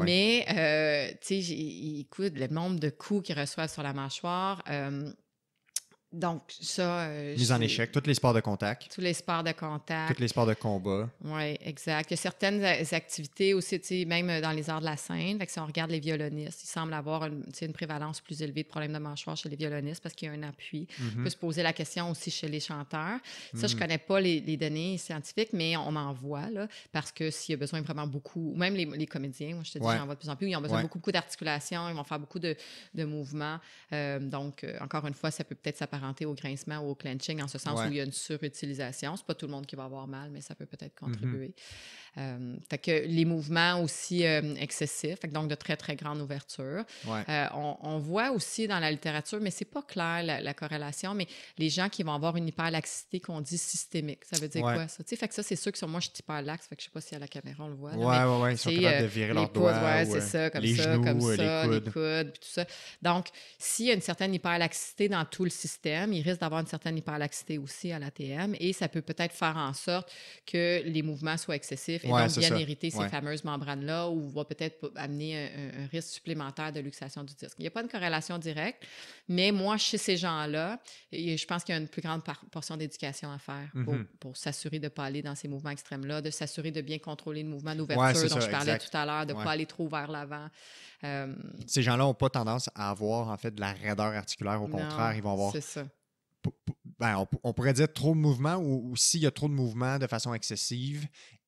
Speaker 2: Mais, euh, tu le nombre de coups qu'ils reçoivent sur la mâchoire, euh, donc, ça. Euh, en échec,
Speaker 1: tous les sports de contact.
Speaker 2: Tous les sports de contact. Tous les sports de combat. Oui, exact. Il y a certaines activités aussi, tu même euh, dans les arts de la scène. Fait que si on regarde les violonistes, il semble avoir une, une prévalence plus élevée de problèmes de mâchoire chez les violonistes parce qu'il y a un appui. Mm-hmm. On peut se poser la question aussi chez les chanteurs. Ça, je ne mm-hmm. connais pas les, données scientifiques, mais on en voit, là, parce que s'il y a besoin vraiment beaucoup, même les, comédiens, moi, je te dis, j'en vois de plus en plus, ils ont besoin beaucoup, beaucoup d'articulation, ils vont faire beaucoup de, mouvements. Euh, donc, encore une fois, ça peut peut-être s'apparenter au grincement ou au clenching, en ce sens où il y a une surutilisation. C'est pas tout le monde qui va avoir mal, mais ça peut peut-être mhm. contribuer. Euh, fait que les mouvements aussi euh, excessifs, fait donc de très, très grande ouverture. Euh, on, voit aussi dans la littérature, mais c'est pas clair la, corrélation, mais les gens qui vont avoir une hyperlaxité qu'on dit systémique, ça veut dire quoi ça? fait que ça, c'est sûr que sur moi, je suis hyperlaxe, fait que je sais pas si à la caméra on le voit. Oui, oui, oui, ils sont capables de virer leurs doigts. c'est ça, comme ça, comme ça, les coudes, puis tout ça. Donc, s'il y a une certaine hyperlaxité dans tout le système, il risque d'avoir une certaine hyperlaxité aussi à l'ATM et ça peut peut-être faire en sorte que les mouvements soient excessifs et ouais, donc bien hériter ces fameuses membranes-là ou va peut-être amener un, risque supplémentaire de luxation du disque. Il n'y a pas de corrélation directe, mais moi, chez ces gens-là, je pense qu'il y a une plus grande portion d'éducation à faire pour, mm-hmm. s'assurer de ne pas aller dans ces mouvements extrêmes-là, de s'assurer de bien contrôler le mouvement d'ouverture dont je parlais tout à l'heure, de ne pas aller trop vers l'avant. Euh,
Speaker 1: ces gens-là n'ont pas tendance à avoir en fait de la raideur articulaire. Au contraire, ils vont avoir ça. Ben, on, pourrait dire trop de mouvement ou, s'il y a trop de mouvements de façon excessive,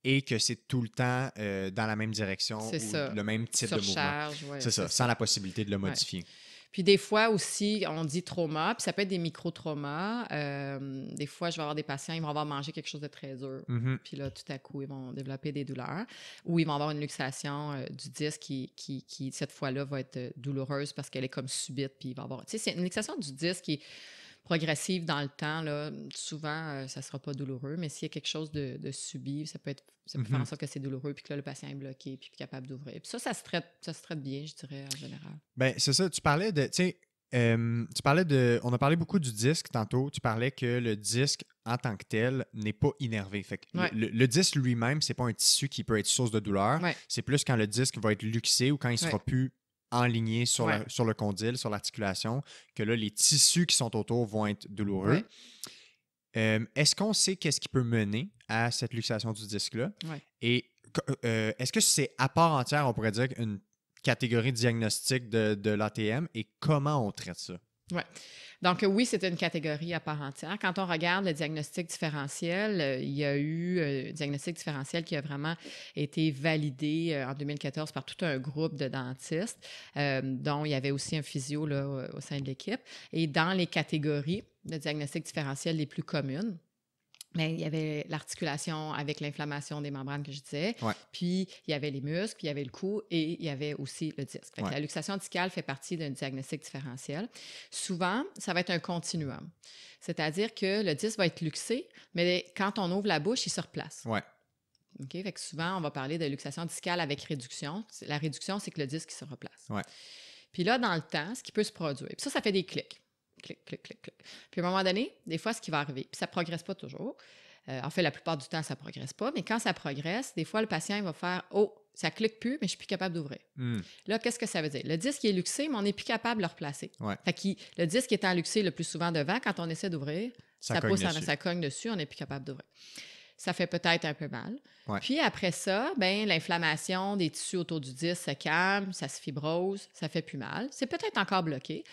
Speaker 1: et que c'est tout le temps euh, dans la même direction ou le même type de mouvement. c'est ça, sans la possibilité de le modifier.
Speaker 2: Puis des fois aussi, on dit trauma, puis ça peut être des micro-traumas. Euh, des fois, je vais avoir des patients, ils vont avoir mangé quelque chose de très dur. Mm-hmm. Puis là, tout à coup, ils vont développer des douleurs. Ou ils vont avoir une luxation euh, du disque qui, qui, qui cette fois-là, va être douloureuse parce qu'elle est comme subite. Puis ils vont avoir. Tu sais, c'est une luxation du disque qui progressive dans le temps, là, souvent, euh, ça ne sera pas douloureux, mais s'il y a quelque chose de, de subi, ça peut, être, ça peut faire en mm-hmm. sorte que c'est douloureux, puis que le patient est bloqué, puis capable d'ouvrir. ça, ça se, traite, ça se traite bien, je dirais, en général.
Speaker 1: Bien, c'est ça. Tu parlais de. tu parlais de. On a parlé beaucoup du disque tantôt. Tu parlais que le disque en tant que tel n'est pas innervé. Fait que le, disque lui-même, c'est pas un tissu qui peut être source de douleur. C'est plus quand le disque va être luxé ou quand il ne sera plus enligné sur, sur le condyle, sur l'articulation, que là, les tissus qui sont autour vont être douloureux. est-ce qu'on sait qu'est-ce qui peut mener à cette luxation du disque-là? Et euh, euh, est-ce que c'est à part entière, on pourrait dire, une catégorie diagnostique de, de l'ATM et comment on traite ça?
Speaker 2: Oui. Donc, oui, c'est une catégorie à part entière. Quand on regarde le diagnostic différentiel, euh, il y a eu euh, un diagnostic différentiel qui a vraiment été validé euh, en 2014 par tout un groupe de dentistes, dont il y avait aussi un physio au sein de l'équipe. Et dans les catégories de diagnostic différentiel les plus communes, mais il y avait l'articulation avec l'inflammation des membranes que je disais, puis il y avait les muscles, puis il y avait le cou et il y avait aussi le disque. La luxation discale fait partie d'un diagnostic différentiel. Souvent, ça va être un continuum, c'est-à-dire que le disque va être luxé, mais quand on ouvre la bouche, il se replace. OK? souvent, on va parler de luxation discale avec réduction. La réduction, c'est que le disque se replace. Puis là, dans le temps, ce qui peut se produire, ça, ça fait des clics clic, clic, clic, clic. Puis à un moment donné, des fois, ce qui va arriver, puis ça ne progresse pas toujours. Euh, en fait, la plupart du temps, ça ne progresse pas, mais quand ça progresse, des fois, le patient il va faire Oh, ça ne clique plus, mais je ne suis plus capable d'ouvrir. Hmm. Là, qu'est-ce que ça veut dire? Le disque est luxé, mais on n'est plus capable de le replacer. le disque étant luxé le plus souvent devant, quand on essaie d'ouvrir, ça, ça, cogne, ça cogne dessus, on n'est plus capable d'ouvrir ça fait peut-être un peu mal. Puis après ça, ben, l'inflammation des tissus autour du disque se calme, ça se fibrose, ça fait plus mal. C'est peut-être encore bloqué.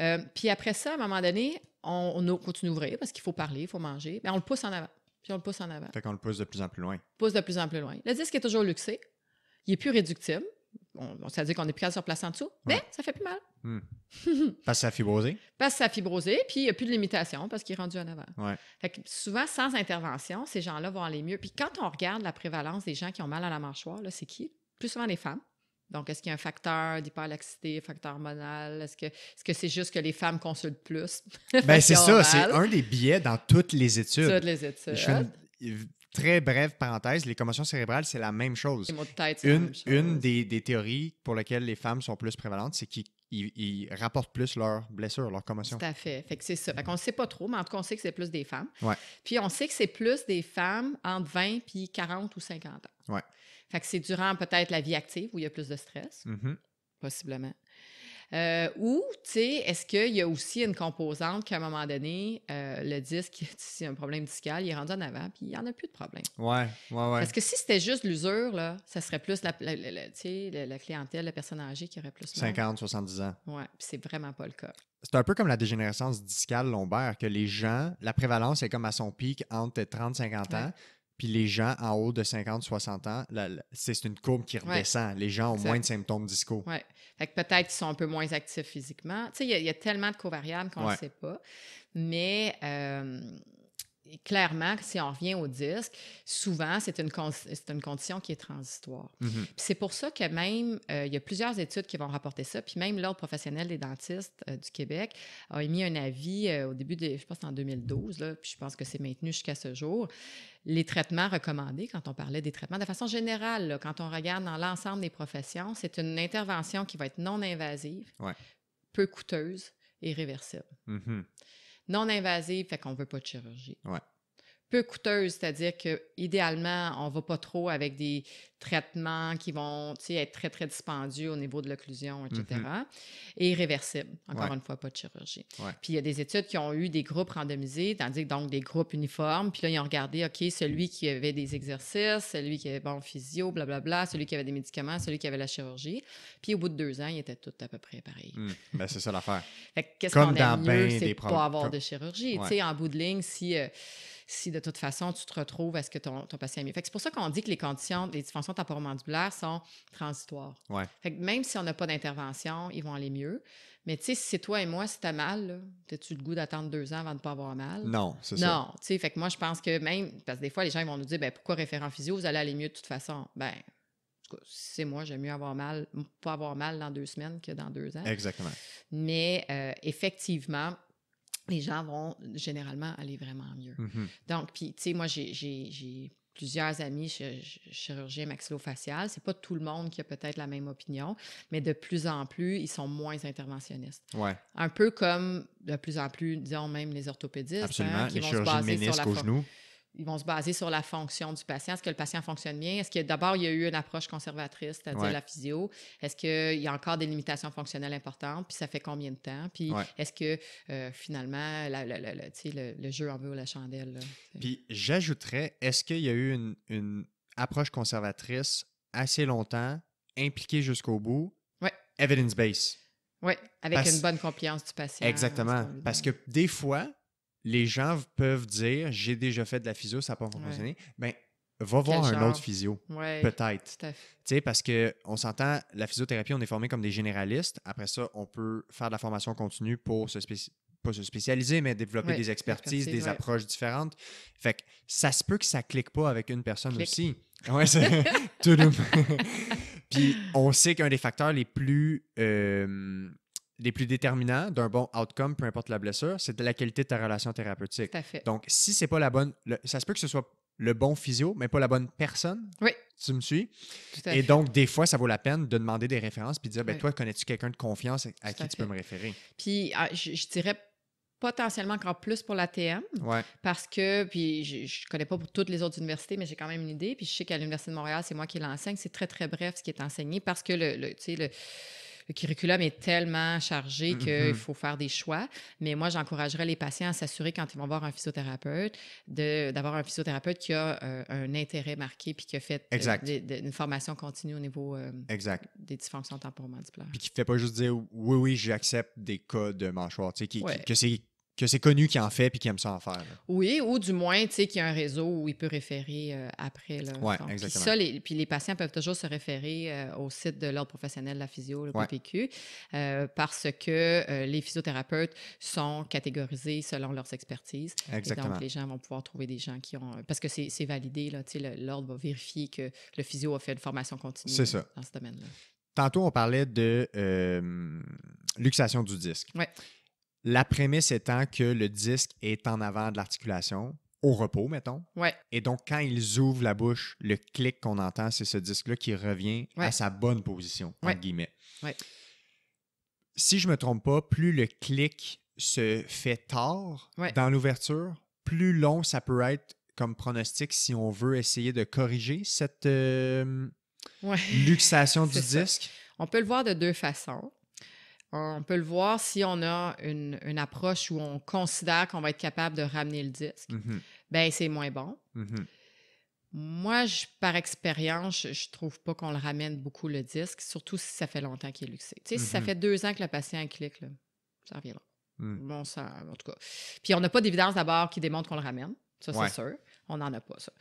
Speaker 2: Euh, puis après ça, à un moment donné, on, on continue d'ouvrir parce qu'il faut parler, il faut manger. Mais ben, on le pousse en avant. Puis on le pousse en avant.
Speaker 1: Fait qu'on le pousse de plus en plus loin.
Speaker 2: Pousse de plus en plus loin. Le disque est toujours luxé. Il est plus réductible. On, ça veut dire qu'on est plus sur se replacer en dessous, mais ben, ça fait plus mal.
Speaker 1: Hmm. *laughs* parce que ça a fibrosé.
Speaker 2: Parce que ça a fibrosé, puis il n'y a plus de limitation parce qu'il est rendu en avant. Fait que souvent, sans intervention, ces gens-là vont aller mieux. Puis quand on regarde la prévalence des gens qui ont mal à la mâchoire, c'est qui? Plus souvent les femmes. Donc, est-ce qu'il y a un facteur d'hyperlaxité, facteur hormonal? Est-ce que c'est -ce c'est juste que les femmes consultent plus? *laughs* ben, c'est ça, c'est un
Speaker 1: des biais dans toutes les études. Toutes les études. très brève parenthèse, les commotions cérébrales, c'est la même chose. une, des, théories pour lesquelles les femmes sont plus prévalentes, c'est qu'ils rapportent plus leurs blessures, leurs commotions. Tout
Speaker 2: à fait. Fait c'est ça. On ne sait pas trop, mais en tout cas, on sait que c'est plus des femmes. Puis on sait que c'est plus des femmes entre 20 puis 40 ou 50 ans. Ouais. Fait que c'est durant peut-être la vie active où il y a plus de stress, mm-hmm. possiblement. Euh, ou, tu sais, est-ce qu'il y a aussi une composante qu'à un moment donné, euh, le disque, *laughs* si un problème discal, il est rendu en avant, puis il n'y en a plus de problème.
Speaker 1: Ouais, ouais, ouais. Parce que si
Speaker 2: c'était juste l'usure, là, ça serait plus la, la, clientèle, la personne âgée qui aurait plus. 50, 70 ans. Ouais, puis c'est vraiment pas le cas.
Speaker 1: C'est un peu comme la dégénérescence discale lombaire, que les gens, la prévalence est comme à son pic entre 30 50 ans. Puis les gens en haut de 50, 60 ans, c'est une courbe qui redescend. Les gens ont moins de symptômes disco. Oui.
Speaker 2: Fait que peut-être qu'ils sont un peu moins actifs physiquement. Tu sais, il y, a tellement de covariables qu'on ne sait pas. Mais euh, clairement, si on revient au disque, souvent, c'est une, une condition qui est transitoire. Mhm. C'est pour ça que même, euh, il y a plusieurs études qui vont rapporter ça, puis même l'Ordre professionnel des dentistes euh, du Québec a émis un avis euh, au début, de, je pense en 2012, là, puis je pense que c'est maintenu jusqu'à ce jour, les traitements recommandés, quand on parlait des traitements, de façon générale, quand on regarde dans l'ensemble des professions, c'est une intervention qui va être non invasive, peu coûteuse et réversible. Mhm non invasive, fait qu'on veut pas de chirurgie. Peu coûteuse, c'est-à-dire que idéalement, on va pas trop avec des, traitements qui vont être très, très dispendieux au niveau de l'occlusion, etc. Et mm-hmm. irréversibles. encore une fois, pas de chirurgie. Puis il y a des études qui ont eu des groupes randomisés, tandis que donc des groupes uniformes. Puis là, ils ont regardé, OK, celui qui avait des exercices, celui qui avait bon physio, blablabla, bla, bla, celui qui avait des médicaments, celui qui avait la chirurgie. Puis au bout de deux ans, ils étaient tous à peu près pareils. Mais mm. ben, c'est ça l'affaire.
Speaker 1: *laughs* Qu'est-ce qu'on aime mieux, c'est pas avoir de chirurgie. sais,
Speaker 2: En bout de ligne, si... Euh, si de toute façon tu te retrouves à ce que ton, ton patient est mieux. C'est pour ça qu'on dit que les conditions, les temporomandibulaires sont transitoires. Fait que même si on n'a pas d'intervention, ils vont aller mieux. Mais tu sais, si c'est toi et moi, si t'as mal, t'as-tu le goût d'attendre deux ans avant de ne pas avoir mal? Non, c'est ça. Non, tu sais, fait que moi, je pense que même, parce que des fois, les gens vont nous dire, ben pourquoi référent physio, vous allez aller mieux de toute façon? Ben, c'est moi, j'aime mieux avoir mal, pas avoir mal dans deux semaines que dans deux ans. Exactement. Mais euh, effectivement, les gens vont généralement aller vraiment mieux. Mm-hmm. Donc, puis, tu sais, moi, j'ai plusieurs amis chirurgiens maxillofaciales. C'est pas tout le monde qui a peut-être la même opinion, mais de plus en plus, ils sont moins interventionnistes. Ouais. Un peu comme de plus en plus, disons même les orthopédistes, hein, Absolument. qui les vont se baser sur la au ils vont se baser sur la fonction du patient. Est-ce que le patient fonctionne bien? Est-ce que d'abord, il y a eu une approche conservatrice, c'est-à-dire la physio? Est-ce qu'il y a encore des limitations fonctionnelles importantes? Puis ça fait combien de temps? Puis est-ce que euh, finalement, le, jeu en veut la chandelle?
Speaker 1: Puis j'ajouterais, est-ce qu'il y a eu une, approche conservatrice assez longtemps, impliquée jusqu'au bout? Oui. Evidence-based. Oui, avec une bonne compliance du patient. Exactement. Parce que des fois, les gens peuvent dire j'ai déjà fait de la physio, ça n'a pas fonctionné. Ben, va voir un autre physio. Peut-être. Tu sais, parce qu'on s'entend, la physiothérapie, on est formé comme des généralistes. Après ça, on peut faire de la formation continue pour se spécialiser mais développer des expertises, des approches différentes. Fait ça se peut que ça clique pas avec une personne aussi. Ouais, *laughs* *laughs* Puis on sait qu'un des facteurs les plus euh, les plus déterminants d'un bon outcome, peu importe la blessure, c'est de la qualité de ta relation thérapeutique. Donc, si c'est pas la bonne, ça se peut que ce soit le bon physio, mais pas la bonne personne. Oui. Tu me suis? et donc, des fois, ça vaut la peine de demander des références puis de dire, ben, toi, connais-tu quelqu'un de confiance à, qui tu peux me référer?
Speaker 2: Puis, ah, je, dirais potentiellement encore plus pour l'ATM. TM, Parce que, puis je ne connais pas pour toutes les autres universités, mais j'ai quand même une idée. Puis je sais qu'à l'Université de Montréal, c'est moi qui l'enseigne. C'est très, très bref ce qui est enseigné parce que tu sais, le le curriculum est tellement chargé mm-hmm. qu'il faut faire des choix. Mais moi, j'encouragerais les patients à s'assurer quand ils vont voir un physiothérapeute d'avoir un physiothérapeute qui a euh, un intérêt marqué puis qui a fait euh, exact. une formation continue au niveau euh, exact. des dysfonctions temporomandibulaires. Puis
Speaker 1: qui ne fait pas juste dire oui, oui, j'accepte des cas de mâchoire, tu sais, qui, que c'est que c'est connu qui en fait puis qui aime ça en faire.
Speaker 2: Oui, ou du moins, tu sais, qu'il y a un réseau où il peut référer euh, après. Oui, exactement. Puis, les, puis les patients peuvent toujours se référer euh, au site de l'Ordre professionnel de la physio, le ouais. Euh, parce que les physiothérapeutes sont catégorisés selon leurs expertises. Exactement. donc, les gens vont pouvoir trouver des gens qui ont... Parce que c'est validé, là, tu sais, l'Ordre va vérifier que le physio a fait une formation continue dans ce domaine-là.
Speaker 1: Tantôt, on parlait de luxation du disque. Oui. La prémisse étant que le disque est en avant de l'articulation, au repos, mettons. Ouais. Et donc, quand ils ouvrent la bouche, le clic qu'on entend, c'est ce disque-là qui revient à sa bonne position, Si je ne me trompe pas, plus le clic se fait tard dans l'ouverture, plus long ça peut être comme pronostic si on veut essayer de corriger cette euh, luxation *laughs* du disque.
Speaker 2: On peut le voir de deux façons. On peut le voir si on a une, approche où on considère qu'on va être capable de ramener le disque, mhm. ben c'est moins bon. Mhm. Moi, par expérience, je, ne trouve pas qu'on le ramène beaucoup le disque, surtout si ça fait longtemps qu'il est luxé. Tu sais, si ça mhm. fait deux ans que le patient clique, là, ça reviendra. Mm. Bon, ça, en tout cas. Puis on n'a pas d'évidence d'abord qui démontre qu'on le ramène. Ça, c'est sûr on n'en a pas ça.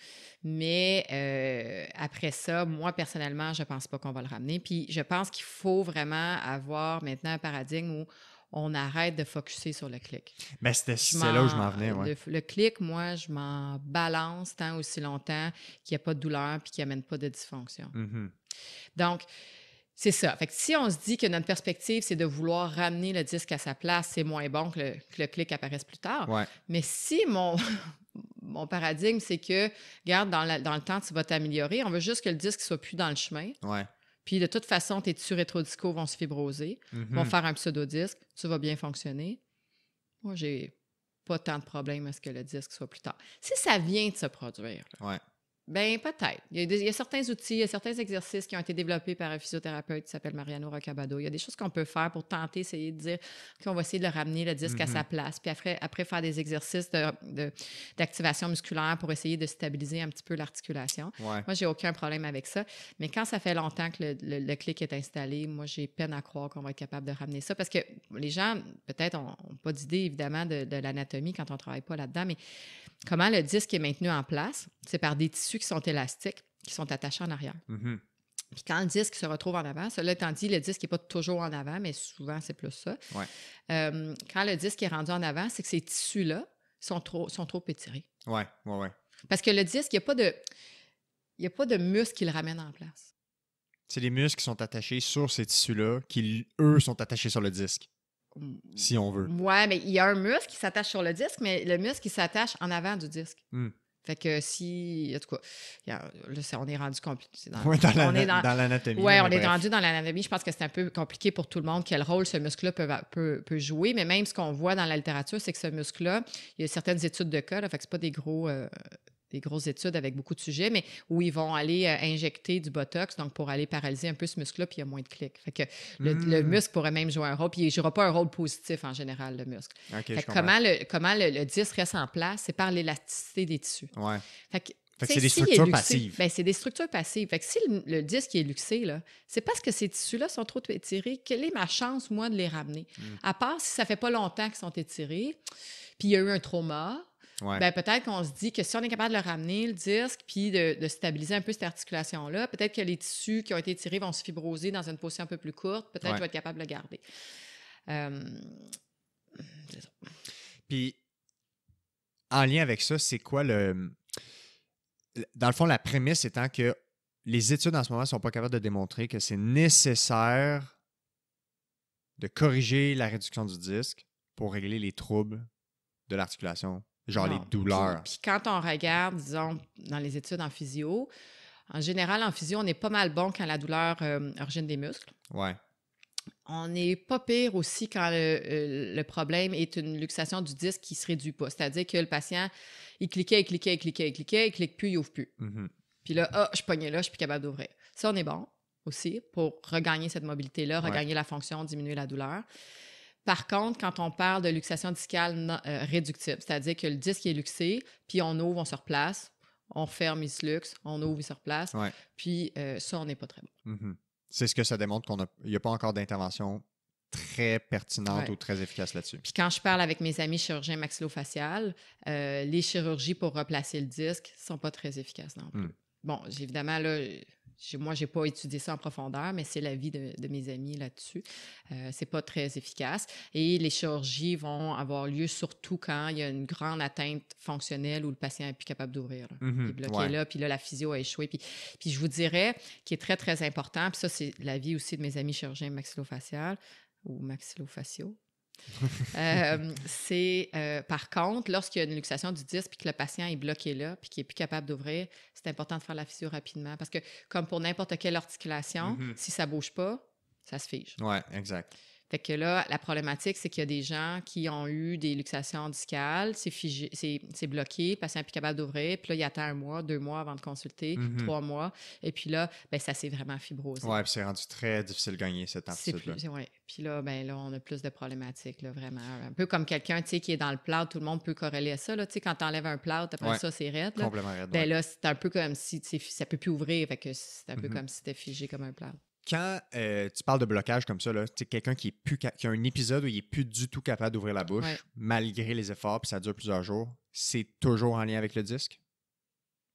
Speaker 2: Mais euh, après ça, moi personnellement, je pense pas qu'on va le ramener. Puis je pense qu'il faut vraiment avoir maintenant un paradigme où on arrête de focusser sur le clic. Mais c'était là où je m'en venais, le, clic, moi, je m'en balance tant aussi longtemps qu'il n'y a pas de douleur puis qu'il amène pas de dysfonction. Mm-hmm. Donc, c'est ça. Fait que si on se dit que notre perspective, c'est de vouloir ramener le disque à sa place, c'est moins bon que le, clic apparaisse plus tard. Mais si mon, mon paradigme, c'est que, regarde, dans, le temps, tu vas t'améliorer. On veut juste que le disque soit plus dans le chemin. Puis de toute façon, tes tissus rétro vont se fibroser, mm-hmm. vont faire un pseudo-disque, tu vas bien fonctionner. Moi, j'ai pas tant de problèmes à ce que le disque soit plus tard. Si ça vient de se produire, ben peut-être. Il, y a certains outils, il y a certains exercices qui ont été développés par un physiothérapeute qui s'appelle Mariano Rocabado. Il y a des choses qu'on peut faire pour tenter, essayer de dire qu'on va essayer de le ramener le disque à mm-hmm. sa place, puis après, après faire des exercices d'activation de, musculaire pour essayer de stabiliser un petit peu l'articulation. Moi, Moi, j'ai aucun problème avec ça. Mais quand ça fait longtemps que le, clic est installé, moi, j'ai peine à croire qu'on va être capable de ramener ça parce que les gens, peut-être, n'ont pas d'idée, évidemment, de, de l'anatomie quand on ne travaille pas là-dedans, mais comment le disque est maintenu en place? C'est par des tissus qui sont élastiques, qui sont attachés en arrière. Mm-hmm. Puis quand le disque se retrouve en avant, cela étant dit, le disque n'est pas toujours en avant, mais souvent c'est plus ça. Euh, quand le disque est rendu en avant, c'est que ces tissus-là sont trop, sont trop étirés.
Speaker 1: Oui, oui, oui.
Speaker 2: Parce que le disque, il n'y a pas de. Il a pas de muscle qui le ramène en place.
Speaker 1: C'est les muscles qui sont attachés sur ces tissus-là, qui, eux, sont attachés sur le disque si on veut.
Speaker 2: Oui, mais il y a un muscle qui s'attache sur le disque, mais le muscle qui s'attache en avant du disque. Hmm. Fait que si, en tout cas, là, on est rendu compliqué. Dans, on l'anatomie. Oui, on est rendu dans l'anatomie. Je pense que c'est un peu compliqué pour tout le monde quel rôle ce muscle-là peut, jouer. Mais même ce qu'on voit dans la littérature, c'est que ce muscle-là, il y a certaines études de cas, là, fait que c'est pas des gros. Euh, des grosses études avec beaucoup de sujets, mais où ils vont aller euh, injecter du botox, donc pour aller paralyser un peu ce muscle-là, puis il y a moins de clics. Fait que le, hmm. muscle pourrait même jouer un rôle, puis il ne jouera pas un rôle positif en général, le muscle. comment, le, comment le, reste en place, c'est par l'élasticité des tissus. c'est des structures passives. Ben, c'est des structures passives. Fait si le, disque est luxé, là, c'est parce que ces tissus-là sont trop étirés. Quelle est ma chance, moi, de les ramener? Hmm. À part si ça fait pas longtemps qu'ils sont étirés, puis il y a eu un trauma, ben, peut-être qu'on se dit que si on est capable de le ramener, le disque, puis de, de stabiliser un peu cette articulation-là, peut-être que les tissus qui ont été tirés vont se fibroser dans une position un peu plus courte. Peut-être qu'on va être capable de le garder. Euh,
Speaker 1: puis, en lien avec ça, c'est quoi le. Dans le fond, la prémisse étant que les études en ce moment ne sont pas capables de démontrer que c'est nécessaire de corriger la réduction du disque pour régler les troubles de l'articulation genre les douleurs. Puis,
Speaker 2: quand on regarde, disons, dans les études en physio, en général, en physio, on est pas mal bon quand la douleur euh, origine des muscles. Ouais. On n'est pas pire aussi quand euh, le, problème est une luxation du disque qui ne se réduit pas. C'est-à-dire que le patient, il cliquait, il cliquait, il cliquait, il cliquait, il clique plus, il ouvre plus. Mm-hmm. Puis là, ah, je pognais là, je suis plus capable d'ouvrir. Ça, on est bon aussi pour regagner cette mobilité-là, regagner la fonction, diminuer la douleur. Par contre, quand on parle de luxation discale euh, réductible, c'est-à-dire que le disque est luxé, puis on ouvre, on se replace, on ferme, il se luxe, on ouvre, il se replace, puis euh, ça, on n'est pas très bon.
Speaker 1: Mm-hmm. C'est ce que ça démontre qu'il n'y a, pas encore d'intervention très pertinente ou très efficace là-dessus. Puis
Speaker 2: quand je parle avec mes amis chirurgiens maxillofaciales, euh, les chirurgies pour replacer le disque sont pas très efficaces non plus. Mm. Bon, évidemment, là, moi, j'ai pas étudié ça en profondeur, mais c'est l'avis de, de mes amis là-dessus. Euh, c'est pas très efficace. Et les chirurgies vont avoir lieu surtout quand il y a une grande atteinte fonctionnelle où le patient n'est plus capable d'ouvrir. Mm-hmm. il est bloqué là, puis là, la physio a échoué. Puis, puis je vous dirais, qui est très, très important, puis ça, c'est l'avis aussi de mes amis chirurgiens maxillofaciales ou maxillofaciaux, *laughs* Euh, c'est euh, par contre, lorsqu'il y a une luxation du disque puis que le patient est bloqué là puis qu'il n'est plus capable d'ouvrir, c'est important de faire la fissure rapidement parce que, comme pour n'importe quelle articulation, mm-hmm. si ça bouge pas, ça se fige.
Speaker 1: Oui, exact.
Speaker 2: Fait que là, la problématique, c'est qu'il y a des gens qui ont eu des luxations discales, c'est figé, c'est bloqué, patient plus capable d'ouvrir, puis là, il attend un mois, deux mois avant de consulter, mm-hmm. trois mois, et puis là, ben, ça s'est vraiment fibrosé. Oui,
Speaker 1: puis c'est rendu très difficile de gagner cette amplitude-là.
Speaker 2: Oui, puis là, ben, là, on a plus de problématiques, là, vraiment. Un peu comme quelqu'un, tu qui est dans le plâtre, tout le monde peut corréler à ça, là, tu sais, un plâtre, après ça, c'est raide, Complètement raide, Ben là, c'est un peu comme si, ça ne peut plus ouvrir, fait que c'est un peu mm-hmm. comme si c'était figé comme un plat
Speaker 1: quand euh, tu parles de blocage comme ça, c'est quelqu'un qui, est plus qui a un épisode où il n'est plus du tout capable d'ouvrir la bouche, malgré les efforts, puis ça dure plusieurs jours, c'est toujours en lien avec le disque?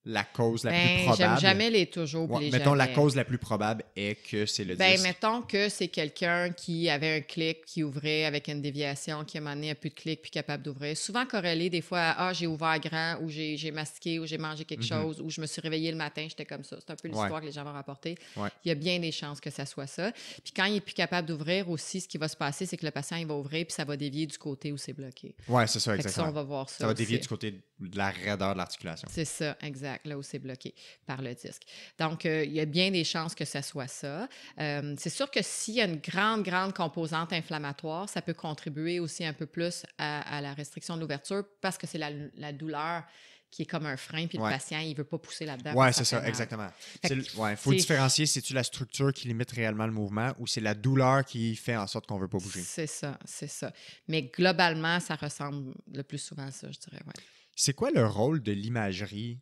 Speaker 1: la cause la plus ben, probable. J'aime jamais les toujours. mettons, la cause la plus probable est que c'est le ben,
Speaker 2: mettons que c'est quelqu'un qui avait un clic, qui ouvrait avec une déviation, qui a mené à plus de clic, puis capable d'ouvrir. Souvent corrélé des fois Ah, j'ai ouvert grand, ou j'ai masqué, ou j'ai mangé quelque mhm. chose, ou je me suis réveillé le matin, j'étais comme ça. C'est un peu l'histoire que les gens vont rapporter. Il y a bien des chances que ça soit ça. Puis quand il n'est plus capable d'ouvrir aussi, ce qui va se passer, c'est que le patient, il va ouvrir, puis ça va dévier du côté où c'est bloqué. Oui, c'est ça, exactement. Ça, va dévier du
Speaker 1: côté de la raideur de l'articulation.
Speaker 2: C'est ça, exact, là où c'est bloqué par le disque. Donc, euh, il y a bien des chances que ce soit ça. Euh, c'est sûr que s'il y a une grande, grande composante inflammatoire, ça peut contribuer aussi un peu plus à, la restriction de l'ouverture parce que c'est la, douleur qui est comme un frein, puis le patient, il ne veut pas pousser là-dedans. Oui, c'est ça, exactement. Il faut différencier,
Speaker 1: si cest la structure qui limite réellement le mouvement ou c'est la douleur qui fait en sorte qu'on ne veut pas bouger?
Speaker 2: C'est ça, c'est ça. Mais globalement, ça ressemble le plus souvent à ça, je dirais, ouais.
Speaker 1: C'est quoi le rôle de l'imagerie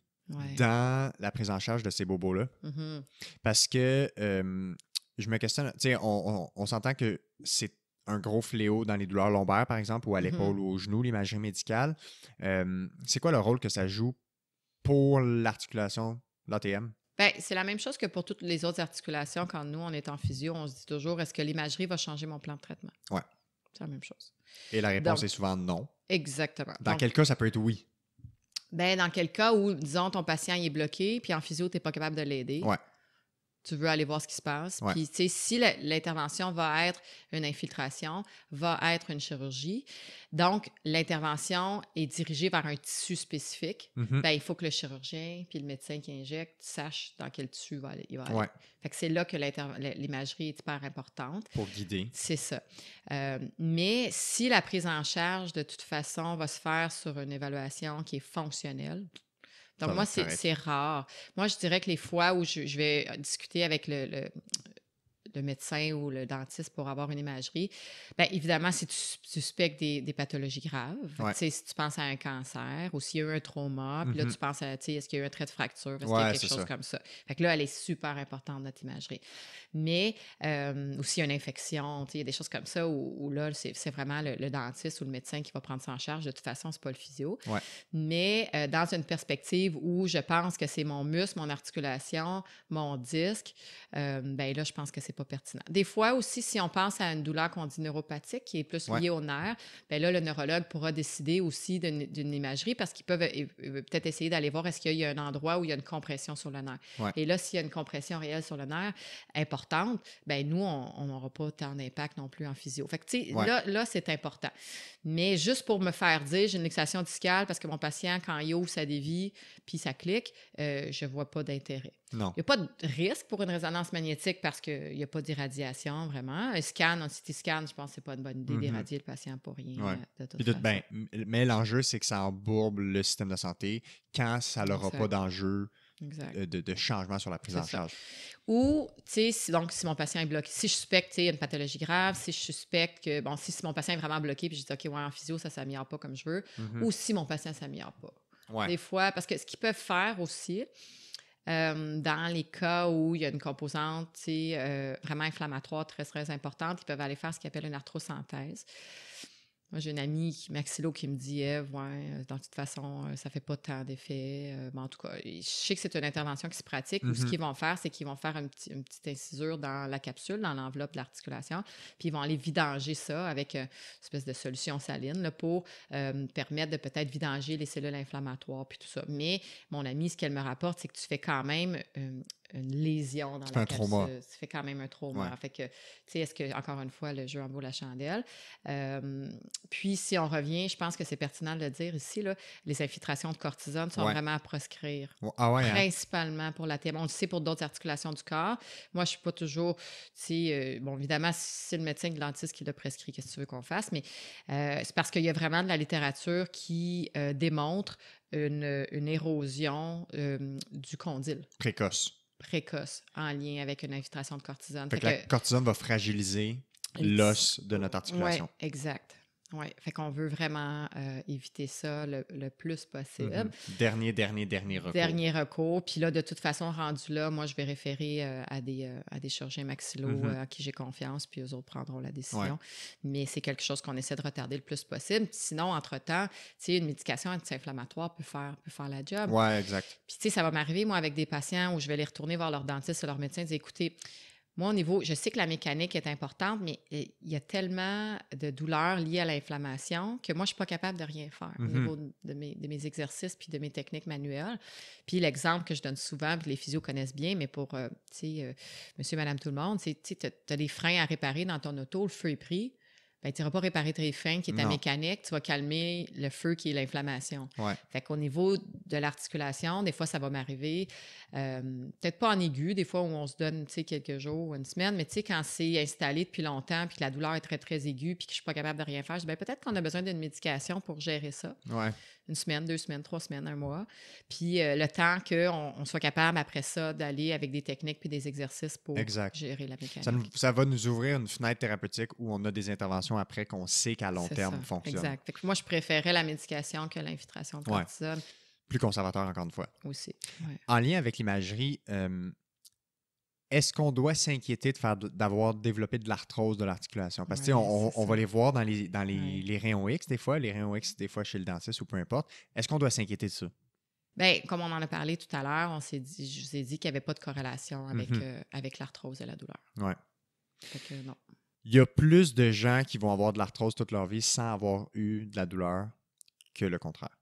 Speaker 1: dans la prise en charge de ces bobos-là? Mmh Parce que je me questionne, tu sais, on, s'entend que c'est un gros fléau dans les douleurs lombaires, par exemple, ou à mmh l'épaule ou au genou, l'imagerie médicale. c'est quoi le rôle que ça joue pour l'articulation, l'ATM?
Speaker 2: Ben, c'est la même chose que pour toutes les autres articulations. Quand nous, on est en physio, on se dit toujours est-ce que l'imagerie va changer mon plan de traitement? Oui. C'est la même chose. Et la réponse est
Speaker 1: souvent non. Exactement. Dans quel cas, ça peut être oui.
Speaker 2: Ben, dans quel cas où, disons, ton patient il est bloqué, puis en physio, tu n'es pas capable de l'aider tu veux aller voir ce qui se passe. Puis, tu sais, si l'intervention va être une infiltration, va être une chirurgie, donc l'intervention est dirigée vers un tissu spécifique, mm-hmm. ben, il faut que le chirurgien puis le médecin qui injecte sache dans quel tissu il va aller. Ouais. Fait que c'est là que l'imagerie est hyper importante. Pour guider. C'est ça. Euh, mais si la prise en charge, de toute façon, va se faire sur une évaluation qui est fonctionnelle, donc, moi, c'est rare. Moi, je dirais que les fois où je, vais discuter avec le, le médecin ou le dentiste pour avoir une imagerie, bien évidemment, si tu suspectes des, pathologies graves, si tu penses à un cancer ou s'il y a eu un trauma, puis là, mm-hmm. tu penses à, est-ce qu'il y a eu un trait de fracture, est-ce qu'il y a quelque chose comme ça. Fait que là, elle est super importante, notre imagerie. Mais euh, aussi, y a une infection, il y a des choses comme ça où, là, c'est vraiment le, dentiste ou le médecin qui va prendre ça en charge. De toute façon, c'est pas le physio. Mais euh, dans une perspective où je pense que c'est mon muscle, mon articulation, mon disque, euh, ben là, je pense que c'est pas pertinent. Des fois aussi, si on pense à une douleur qu'on dit neuropathique, qui est plus liée au nerf, bien là, le neurologue pourra décider aussi d'une imagerie parce qu'ils peuvent peut-être essayer d'aller voir est-ce qu'il y a un endroit où il y a une compression sur le nerf. Et là, s'il y a une compression réelle sur le nerf importante, ben nous, on n'aura pas tant d'impact non plus en physio. Fait là, c'est important. Mais juste pour me faire dire, j'ai une luxation discale parce que mon patient, quand il ouvre, ça dévie, puis ça clique, euh, je vois pas d'intérêt. Il n'y a pas de risque pour une résonance magnétique parce qu'il n'y a pas d'irradiation, vraiment. Un scan, un CT scan, je pense que ce pas une bonne idée mm-hmm. d'irradier le patient pour rien. Euh, ben,
Speaker 1: mais l'enjeu, c'est que ça embourbe le système de santé quand ça n'aura pas d'enjeu euh, de, changement sur la prise en charge.
Speaker 2: Ou, tu sais, donc si mon patient est bloqué, si je suspecte une pathologie grave, si je suspecte que, bon, si, mon patient est vraiment bloqué, puis je dis, OK, ouais, en physio, ça ne s'améliore pas comme je veux, mm-hmm. ou si mon patient ne s'améliore pas. Des fois, parce que ce qu'ils peuvent faire aussi, euh, dans les cas où il y a une composante euh, vraiment inflammatoire très, très importante, ils peuvent aller faire ce qu'ils appelle une arthrosynthèse. Moi, j'ai une amie, Maxilo, qui me dit eh, ouais, euh, dans toute façon, euh, ça fait pas tant d'effet. Euh, en tout cas, je sais que c'est une intervention qui se pratique. Où ce mhm. qu'ils vont faire, c'est qu'ils vont faire une, petite incisure dans la capsule, dans l'enveloppe de l'articulation, puis ils vont aller vidanger ça avec une espèce de solution saline là, pour permettre de peut-être vidanger les cellules inflammatoires puis tout ça. Mais mon amie, ce qu'elle me rapporte, c'est que tu fais quand même une lésion dans la un Ça fait quand même un trauma. En Fait que, tu sais, est-ce que, encore une fois, le jeu en vaut la chandelle? Euh, puis, si on revient, je pense que c'est pertinent de le dire ici, là, les infiltrations de cortisone sont vraiment à proscrire. Ah hein? principalement pour la thé. On le sait pour d'autres articulations du corps. Moi, je suis pas toujours, tu sais, euh, bon, évidemment, c'est le médecin dentiste qui l'a prescrit, qu'est-ce que tu veux qu'on fasse? Mais euh, c'est parce qu'il y a vraiment de la littérature qui démontre une, une érosion du condyle. Précoce précoce en lien avec une infiltration de cortisone. Fait que la
Speaker 1: cortisone va fragiliser l'os de notre articulation.
Speaker 2: Oui, exact. Oui, fait qu'on veut vraiment euh, éviter ça le, plus possible. Mm-hmm.
Speaker 1: Dernier, dernier, dernier recours. Dernier
Speaker 2: recours. Puis là, de toute façon, rendu là, moi, je vais référer euh, à, des, euh, à des chirurgiens maxillo mm-hmm. à qui j'ai confiance, puis eux autres prendront la décision. Mais c'est quelque chose qu'on essaie de retarder le plus possible. Sinon, entre-temps, tu sais, une médication anti-inflammatoire peut faire, peut faire la job. Oui, exact. Puis tu sais, ça va m'arriver, moi, avec des patients où je vais les retourner voir leur dentiste ou leur médecin et dire, écoutez, moi, au niveau, je sais que la mécanique est importante, mais euh, il y a tellement de douleurs liées à l'inflammation que moi, je ne suis pas capable de rien faire au mm-hmm. niveau de mes, exercices puis de mes techniques manuelles. Puis l'exemple que je donne souvent, puis les physios connaissent bien, mais pour, euh, tu sais, euh, monsieur, madame, tout le monde, c'est tu as des freins à réparer dans ton auto, le feu est pris ben, tu n'iras pas réparer tes fins, qui est ta mécanique, tu vas calmer le feu qui est l'inflammation. Au Fait niveau de l'articulation, des fois, ça va m'arriver, euh, peut-être pas en aiguë, des fois où on se donne, quelques jours, ou une semaine, mais tu quand c'est installé depuis longtemps, puis que la douleur est très, très aiguë, puis que je ne suis pas capable de rien faire, ben, peut-être qu'on a besoin d'une médication pour gérer ça. Ouais une semaine, deux semaines, trois semaines, un mois. Puis euh, le temps qu'on on soit capable après ça d'aller avec des techniques puis des exercices pour gérer la mécanique.
Speaker 1: Ça, va nous ouvrir une fenêtre thérapeutique où on a des interventions après qu'on sait qu'à long terme ça. fonctionnent.
Speaker 2: Exact. moi, je préférais la médication que l'infiltration de cortisone.
Speaker 1: Plus conservateur, encore une fois. Aussi. En lien avec l'imagerie, euh, est-ce qu'on doit s'inquiéter d'avoir développé de l'arthrose de l'articulation? Parce que on, va les voir dans les, dans les, rayons X des fois, les rayons X des fois chez le dentiste ou peu importe. Est-ce qu'on doit s'inquiéter de ça?
Speaker 2: Bien, comme on en a parlé tout à l'heure, on s'est dit, je vous ai dit qu'il n'y avait pas de corrélation avec, mm-hmm. euh, l'arthrose et la douleur.
Speaker 1: Oui. Il y a plus de gens qui vont avoir de l'arthrose toute leur vie sans avoir eu de la douleur que le contraire.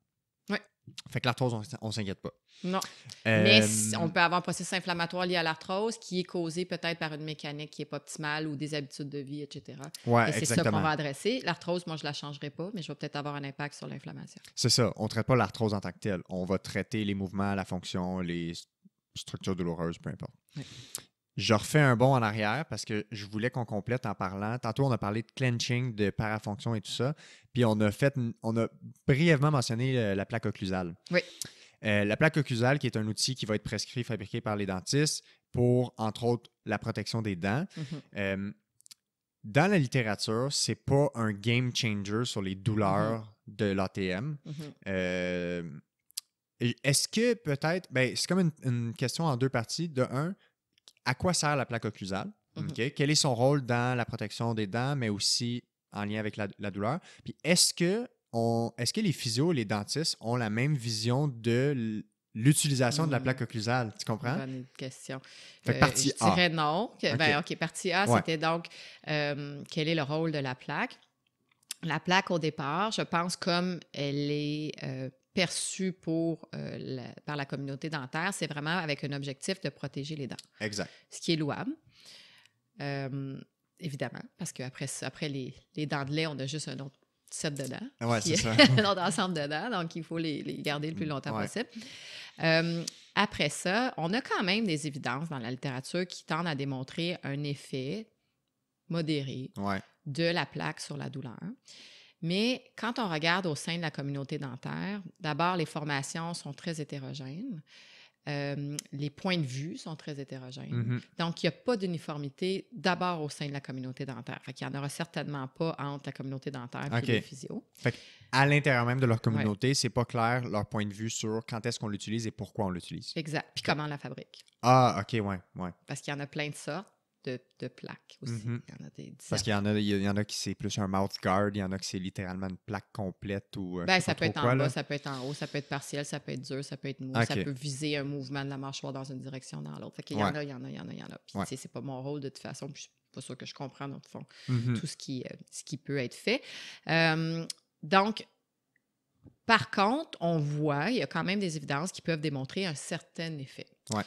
Speaker 1: Fait que l'arthrose, on ne s'inquiète pas.
Speaker 2: Non. Euh, mais on peut avoir un processus inflammatoire lié à l'arthrose qui est causé peut-être par une mécanique qui n'est pas optimale ou des habitudes de vie, etc. et c'est ça qu'on va adresser. L'arthrose, moi, je ne la changerai pas, mais je vais peut-être avoir un impact sur l'inflammation.
Speaker 1: C'est ça. On ne traite pas l'arthrose en tant que telle. On va traiter les mouvements, la fonction, les structures douloureuses, peu importe. Je refais un bond en arrière parce que je voulais qu'on complète en parlant. Tantôt, on a parlé de clenching, de parafonction et tout ça. Puis on a fait, on a brièvement mentionné euh, la plaque occlusale. Oui. Euh, la plaque occlusale, qui est un outil qui va être prescrit, fabriqué par les dentistes pour, entre autres, la protection des dents. Mhm. Euh, dans la littérature, c'est pas un game changer sur les douleurs mhm. de l'ATM. Mhm. Est-ce que peut-être, ben, c'est comme une, question en deux parties. De un, à quoi sert la plaque occlusale? Mmh quel est son rôle dans la protection des dents, mais aussi en lien avec la, douleur? Puis est-ce que, on, est-ce que les physios, les dentistes ont la même vision de l'utilisation de la mmh. plaque occlusale, tu comprends? Bonne question. Euh, partie je dirais non. Ben, OK,
Speaker 2: partie A, c'était donc euh, quel est le rôle de la plaque? La plaque, au départ, je pense, comme elle est euh, perçu euh, par la communauté dentaire, c'est vraiment avec un objectif de protéger les dents. Exact. Ce qui est louable. Euh, évidemment, parce qu'après après les, les dents de lait, on a juste un autre set de dents. c'est ça. *laughs* un autre ensemble de dents, donc il faut les, garder le plus longtemps possible. Euh, après ça, on a quand même des évidences dans la littérature qui tendent à démontrer un effet modéré de la plaque sur la douleur. Mais quand on regarde au sein de la communauté dentaire, d'abord, les formations sont très hétérogènes. Euh, les points de vue sont très hétérogènes. Mm-hmm. Donc, il n'y a pas d'uniformité d'abord au sein de la communauté dentaire. Fait qu'il n'y en aura certainement pas entre la communauté dentaire et les physios.
Speaker 1: à l'intérieur même de leur communauté, ce c'est pas clair leur point de vue sur quand est-ce qu'on l'utilise et pourquoi on l'utilise.
Speaker 2: Exact. Puis comment on la fabrique.
Speaker 1: Ah, OK, ouais, ouais.
Speaker 2: Parce qu'il y en a plein de sortes de, plaques aussi. Mhm.
Speaker 1: Parce qu'il y en a, qui c'est plus un mouth guard, il y en a qui c'est littéralement une plaque complète ou. Euh, ben, ça peut être en bas, ça
Speaker 2: peut être en haut, ça peut être partiel, ça peut être dur, ça peut être mou, ça peut viser un mouvement de la mâchoire dans une direction, dans l'autre. Fait il y en a, il y en a, il y en a. Puis, c'est pas mon rôle de toute façon, je suis pas sûr que je comprends, mhm. tout ce qui, euh, ce qui peut être fait. Euh, donc, par contre, on voit, il y a quand même des évidences qui peuvent démontrer un certain effet. Ouais.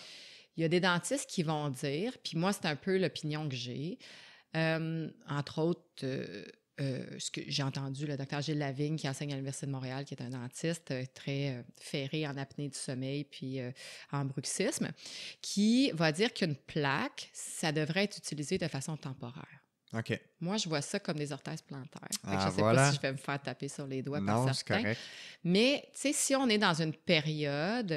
Speaker 2: Il y a des dentistes qui vont dire, puis moi, c'est un peu l'opinion que j'ai, euh, entre autres, euh, euh, ce que j'ai entendu, le docteur Gilles Lavigne, qui enseigne à l'Université de Montréal, qui est un dentiste très ferré en apnée du sommeil puis en bruxisme, qui va dire qu'une plaque, ça devrait être utilisé de façon temporaire. OK. Moi, je vois ça comme des orthèses plantaires. Ah, je ne sais pas si je vais me faire taper sur les doigts par certains. Mais, tu sais, si on est dans une période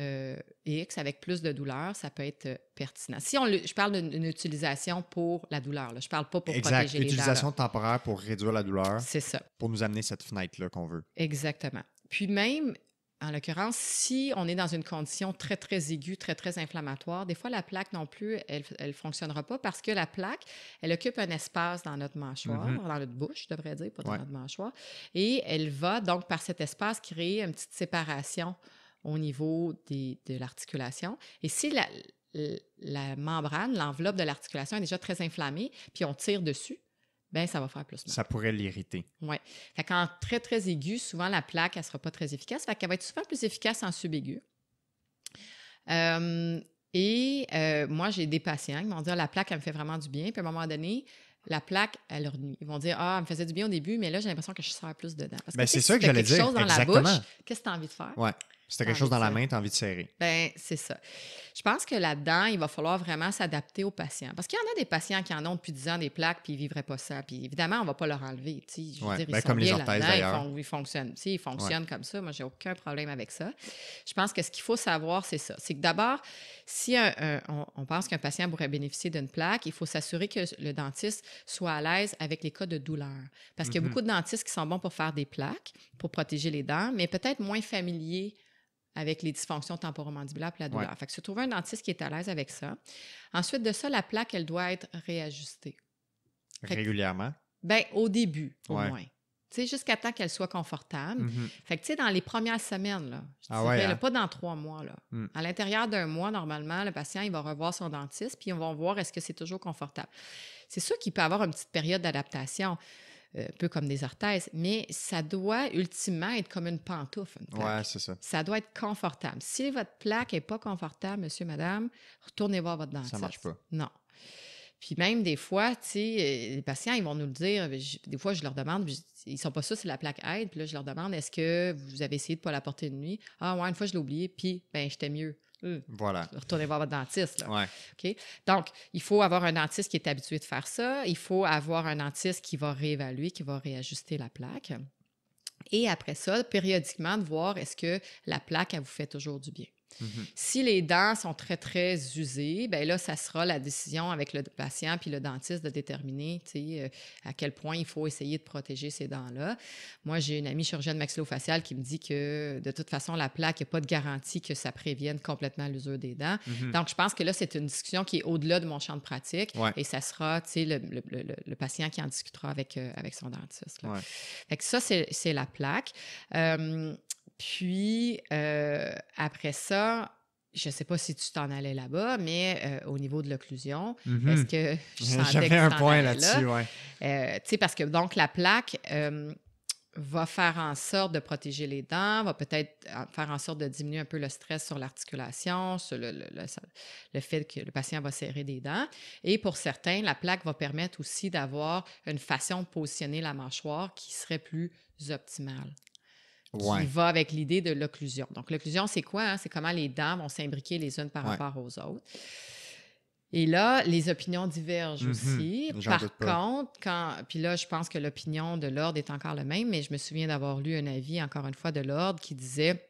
Speaker 2: euh, X avec plus de douleur, ça peut être euh, pertinent. Si on, je parle d'une utilisation pour la douleur, je ne parle pas pour protéger les dents. Utilisation
Speaker 1: temporaire pour réduire la douleur. C'est ça. Pour nous amener cette fenêtre-là qu'on veut.
Speaker 2: Exactement. Puis même, en l'occurrence, si on est dans une condition très, très aiguë, très, très inflammatoire, des fois, la plaque non plus, elle ne fonctionnera pas parce que la plaque, elle occupe un espace dans notre mâchoire, mhm. dans notre bouche, je devrais dire, pas dans notre mâchoire, et elle va donc par cet espace créer une petite séparation au niveau de l'articulation. Et si la membrane, l'enveloppe de l'articulation est déjà très inflammée, puis on tire dessus, ben ça va faire plus mal.
Speaker 1: Ça pourrait l'irriter.
Speaker 2: Oui. Fait très, très aigu, souvent la plaque, elle ne sera pas très efficace. Fait qu'elle va être souvent plus efficace en sub Euh, et euh, moi, j'ai des patients qui vont dire ah, « la plaque, elle me fait vraiment du bien. Puis à un moment donné, la plaque, elle leur nuit. Ils vont dire Ah, elle me faisait du bien au début, mais là, j'ai l'impression que je sors plus dedans. Parce ben, que c'est ça que, que j'allais dire. chose dans la bouche, qu'est-ce que tu as envie de faire?
Speaker 1: Si as ah, quelque chose dans la main, as envie de serrer.
Speaker 2: Ben, c'est ça. Je pense que là-dedans, il va falloir vraiment s'adapter aux patients. Parce qu'il y en a des patients qui en ont depuis 10 ans des plaques, puis ils ne vivraient pas ça. Puis évidemment, on ne va pas leur enlever. Je veux dire, ils ben, sont comme les orthèses, d'ailleurs. Ils, ils, fonctionnent. Ils fonctionnent comme ça. Moi, j'ai aucun problème avec ça. Je pense que ce qu'il faut savoir, c'est ça. C'est que d'abord, si on, pense qu'un patient pourrait bénéficier d'une plaque, il faut s'assurer que le dentiste soit à l'aise avec les cas de douleur. Parce qu'il y a mm-hmm. beaucoup de dentistes qui sont bons pour faire des plaques, pour protéger les dents, mais peut-être moins familiers avec les dysfonctions temporomandibulaires et la douleur. Fait que se trouver un dentiste qui est à l'aise avec ça. Ensuite de ça, la plaque, elle doit être réajustée.
Speaker 1: Régulièrement?
Speaker 2: ben, au début, au moins. Tu sais, jusqu'à temps qu'elle soit confortable. Mm-hmm. Fait que, tu sais, dans les premières semaines, là, ah hein? pas dans trois mois, là. Mm. À l'intérieur d'un mois, normalement, le patient, il va revoir son dentiste, puis on va voir est-ce que c'est toujours confortable. C'est sûr qu'il peut avoir une petite période d'adaptation un euh, peu comme des orthèses, mais ça doit ultimement être comme une pantoufle. ouais, c'est ça. Ça doit être confortable. Si votre plaque n'est pas confortable, monsieur, madame, retournez voir votre dentiste. Ça marche pas. Non. Puis même des fois, tu euh, les patients, ils vont nous le dire. des fois, je leur demande, ils ils sont pas sûrs si la plaque aide. Puis là, je leur demande, est-ce que vous avez essayé de ne pas la porter une nuit? Ah ouais, une fois, je l'ai oublié, puis ben, j'étais mieux. Hmm. voilà. Retournez voir votre dentiste. Donc, il faut avoir un dentiste qui est habitué de faire ça. Il faut avoir un dentiste qui va réévaluer, qui va réajuster la plaque. Et après ça, périodiquement, de voir est-ce que la plaque, elle vous fait toujours du bien. Mmh si les dents sont très, très usées, ben là, ça sera la décision avec le patient puis le dentiste de déterminer euh, à quel point il faut essayer de protéger ces dents-là. Moi, j'ai une amie chirurgienne maxillofaciale qui me dit que de toute façon, la plaque, il a pas de garantie que ça prévienne complètement l'usure des dents. Mmh Donc, je pense que là, c'est une discussion qui est au-delà de mon champ de pratique et ça sera le, le, patient qui en discutera avec, euh, avec son dentiste. Là. Fait que ça, c'est la plaque. Euh, puis euh, après ça, je ne sais pas si tu t'en allais là-bas, mais euh, au niveau de l'occlusion, est-ce mm-hmm. que *laughs* je sentais un point là-dessus, oui. Euh, tu sais, parce que donc la plaque va faire en sorte de protéger les dents, va peut-être faire en sorte de diminuer un peu le stress sur l'articulation, sur le, fait que le patient va serrer des dents. Et pour certains, la plaque va permettre aussi d'avoir une façon de positionner la mâchoire qui serait plus optimale qui va avec l'idée de l'occlusion. Donc, l'occlusion, c'est quoi? Hein? C'est comment les dents vont s'imbriquer les unes par rapport aux autres. Et là, les opinions divergent mm-hmm. aussi. Par contre, quand. Puis là, je pense que l'opinion de l'ordre est encore la même, mais je me souviens d'avoir lu un avis, encore une fois, de l'ordre qui disait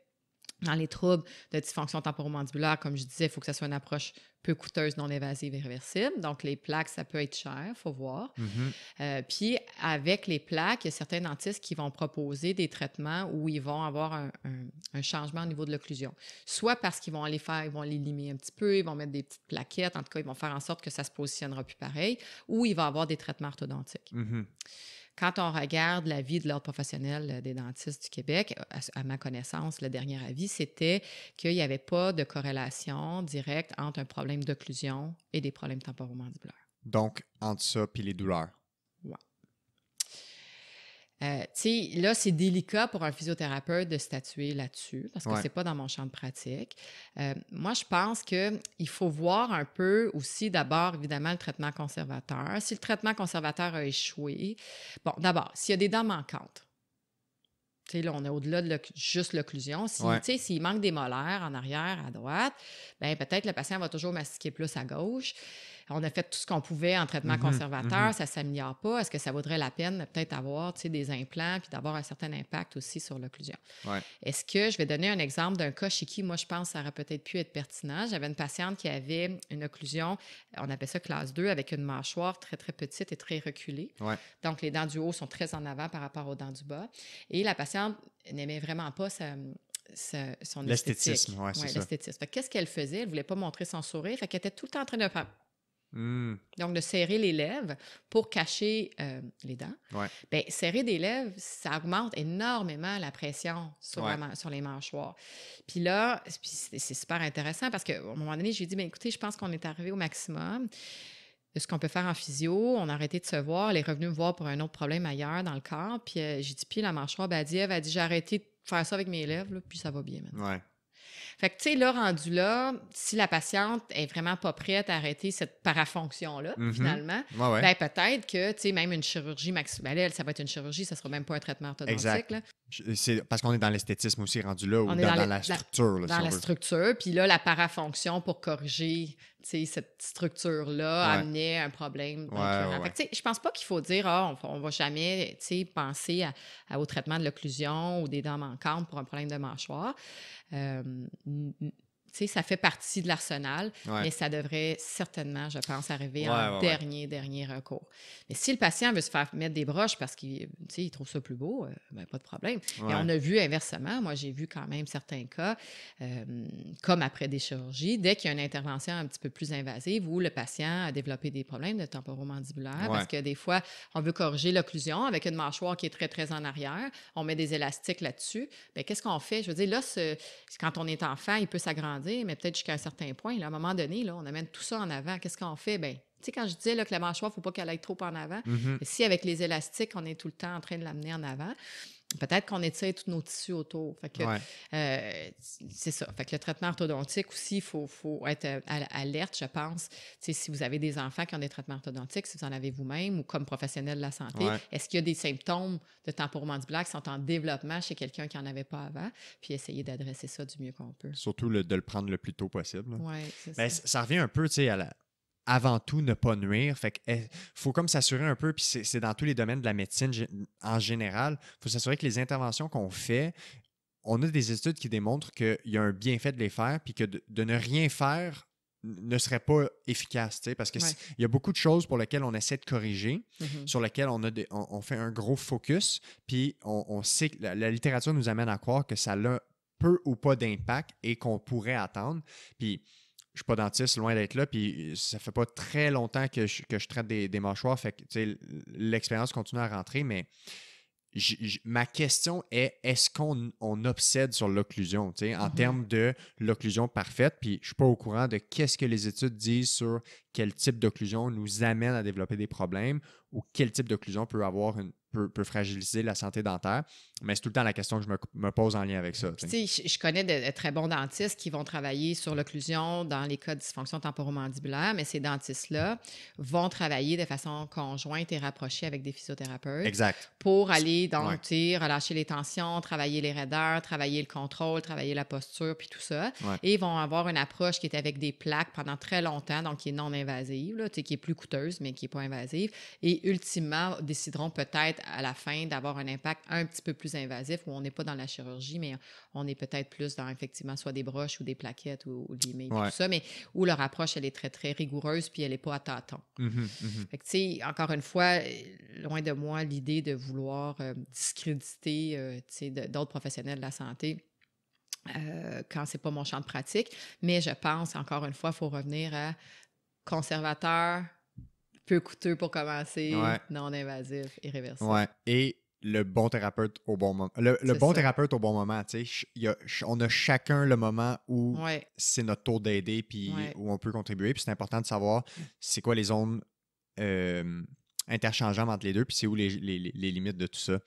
Speaker 2: dans les troubles de dysfonction temporomandibulaire, comme je disais, il faut que ce soit une approche peu coûteuse, non évasive et réversible. Donc, les plaques, ça peut être cher, il faut voir. Mm-hmm. Euh, puis, avec les plaques, il y a certains dentistes qui vont proposer des traitements où ils vont avoir un, changement au niveau de l'occlusion. Soit parce qu'ils vont aller faire, ils vont les limer un petit peu, ils vont mettre des petites plaquettes, en tout cas, ils vont faire en sorte que ça se positionnera plus pareil, ou il va avoir des traitements orthodontiques. Mm-hmm. Quand on regarde l'avis de l'ordre professionnel euh, des dentistes du Québec, euh, à, ma connaissance, le dernier avis, c'était qu'il n'y avait pas de corrélation directe entre un problème d'occlusion et des problèmes temporomandibulaires.
Speaker 1: Donc, entre ça et les douleurs.
Speaker 2: Euh, là, c'est délicat pour un physiothérapeute de statuer là-dessus parce que ce c'est pas dans mon champ de pratique. Euh, moi, je pense qu'il faut voir un peu aussi d'abord, évidemment, le traitement conservateur. Si le traitement conservateur a échoué, bon, d'abord, s'il y a des dents manquantes, là, on est au-delà de juste l'occlusion. S'il manque des molaires en arrière, à droite, ben, peut-être le patient va toujours mastiquer plus à gauche on a fait tout ce qu'on pouvait en traitement mm-hmm, conservateur, mm-hmm. ça ne s'améliore pas. Est-ce que ça vaudrait la peine peut-être avoir des implants puis d'avoir un certain impact aussi sur l'occlusion? Est-ce que je vais donner un exemple d'un cas chez qui, moi, je pense que ça aurait peut-être pu être pertinent. J'avais une patiente qui avait une occlusion, on appelle ça classe 2, avec une mâchoire très, très petite et très reculée. Donc, les dents du haut sont très en avant par rapport aux dents du bas. Et la patiente n'aimait vraiment pas son esthétisme. L'esthétisme, Qu'est-ce qu'elle faisait? Elle ne voulait pas montrer son sourire. Elle était tout le temps en train de faire... Hmm. Donc, de serrer les lèvres pour cacher euh, les dents. Ouais. Ben, serrer des lèvres, ça augmente énormément la pression sur, sur les mâchoires. Puis là, c'est super intéressant parce qu'à un moment donné, j'ai dit, ben, écoutez, je pense qu'on est arrivé au maximum de ce qu'on peut faire en physio. On a arrêté de se voir. Elle est revenue me voir pour un autre problème ailleurs dans le corps. Puis euh, j'ai dit, puis la mâchoire, ben, elle a dit, j'ai arrêté de faire ça avec mes lèvres, puis ça va bien maintenant. Ouais. Fait que, tu sais, là, rendu là, si la patiente est vraiment pas prête à arrêter cette parafonction-là, mm-hmm. finalement, ben, peut-être que, tu sais, même une chirurgie maximale, ben, ça va être une chirurgie, ça sera même pas un traitement orthodontique.
Speaker 1: C'est parce qu'on est dans l'esthétisme aussi rendu là, ou dans, la structure. dans la
Speaker 2: structure. Puis là, la parafonction pour corriger cette structure-là amenait un problème. Je ne je pense pas qu'il faut dire ah, on, va jamais penser à, au traitement de l'occlusion ou des dents manquantes pour un problème de mâchoire. Euh, sais, ça fait partie de l'arsenal, mais ça devrait certainement, je pense, arriver en dernier, dernier recours. Mais si le patient veut se faire mettre des broches parce qu'il il trouve ça plus beau, euh, ben, pas de problème. Et on a vu inversement, moi j'ai vu quand même certains cas, euh, comme après des chirurgies, dès qu'il y a une intervention un petit peu plus invasive où le patient a développé des problèmes de temporomandibulaire, parce que des fois, on veut corriger l'occlusion avec une mâchoire qui est très, très en arrière, on met des élastiques là-dessus, mais ben, qu'est-ce qu'on fait? Je veux dire, là, quand on est enfant, il peut s'agrandir mais peut-être jusqu'à un certain point. à un moment donné, là, on amène tout ça en avant. Qu'est-ce qu'on fait? Ben, tu sais, quand je disais que la mâchoire, il ne faut pas qu'elle aille trop en avant, mm-hmm. si avec les élastiques, on est tout le temps en train de l'amener en avant, peut-être qu'on étire tous nos tissus autour. Euh, c'est ça. Fait le traitement orthodontique aussi, il faut, faut, être euh, alerte, je pense. si vous avez des enfants qui ont des traitements orthodontiques, si vous en avez vous-même ou comme professionnel de la santé, est-ce qu'il y a des symptômes de temporomandibulaire qui sont en développement chez quelqu'un qui n'en avait pas avant? Puis essayer d'adresser ça du mieux qu'on
Speaker 1: peut. Surtout de le prendre le plus tôt possible. Ben, ça. ça. revient un peu, tu sais, à la avant tout ne pas nuire. Fait eh, faut comme s'assurer un peu, puis c'est dans tous les domaines de la médecine en général, faut s'assurer que les interventions qu'on fait, on a des études qui démontrent qu'il y a un bienfait de les faire, puis que de, ne rien faire ne serait pas efficace, parce qu'il y a beaucoup de choses pour lesquelles on essaie de corriger, mm-hmm. sur lesquelles on, a on, fait un gros focus, puis on, sait que la, littérature nous amène à croire que ça a peu ou pas d'impact et qu'on pourrait attendre. Puis je suis pas dentiste, loin d'être là, puis euh, ça fait pas très longtemps que je, que je traite des, des, mâchoires, fait que l'expérience continue à rentrer, mais ma question est est-ce qu'on on obsède sur l'occlusion, tu en mmh termes de l'occlusion parfaite, puis je suis pas au courant de qu'est-ce que les études disent sur quel type d'occlusion nous amène à développer des problèmes ou quel type d'occlusion peut avoir peut, fragiliser la santé dentaire. Mais c'est tout le temps la question que je me, pose en lien avec ça. Si
Speaker 2: je, connais de, très bons dentistes qui vont travailler sur l'occlusion dans les cas de dysfonction temporomandibulaire, mais ces dentistes-là vont travailler de façon conjointe et rapprochée avec des physiothérapeutes. Exact. Pour aller donc relâcher les tensions, travailler les raideurs, travailler le contrôle, travailler la posture, puis tout ça. Et ils vont avoir une approche qui est avec des plaques pendant très longtemps, donc qui est non invasive, là, qui est plus coûteuse, mais qui n'est pas invasive. Et ultimement, décideront peut-être à la fin d'avoir un impact un petit peu plus invasif où on n'est pas dans la chirurgie, mais on est peut-être plus dans effectivement soit des broches ou des plaquettes ou, des tout ça, mais où leur approche, elle est très, très rigoureuse puis elle n'est pas à tâtons.
Speaker 1: Mmh mmh
Speaker 2: encore une fois, loin de moi l'idée de vouloir euh, discréditer euh, d'autres professionnels de la santé. Euh, quand c'est pas mon champ de pratique. Mais je pense, encore une fois, il faut revenir à conservateur, peu coûteux pour commencer, non-invasif, réversible. Ouais.
Speaker 1: Et le bon thérapeute au bon moment. Le, bon thérapeute au bon moment, tu sais, on a chacun le moment où c'est notre tour d'aider puis où on peut contribuer. Puis c'est important de savoir c'est quoi les zones euh, interchangeables entre les deux puis c'est où les, les, limites de tout ça.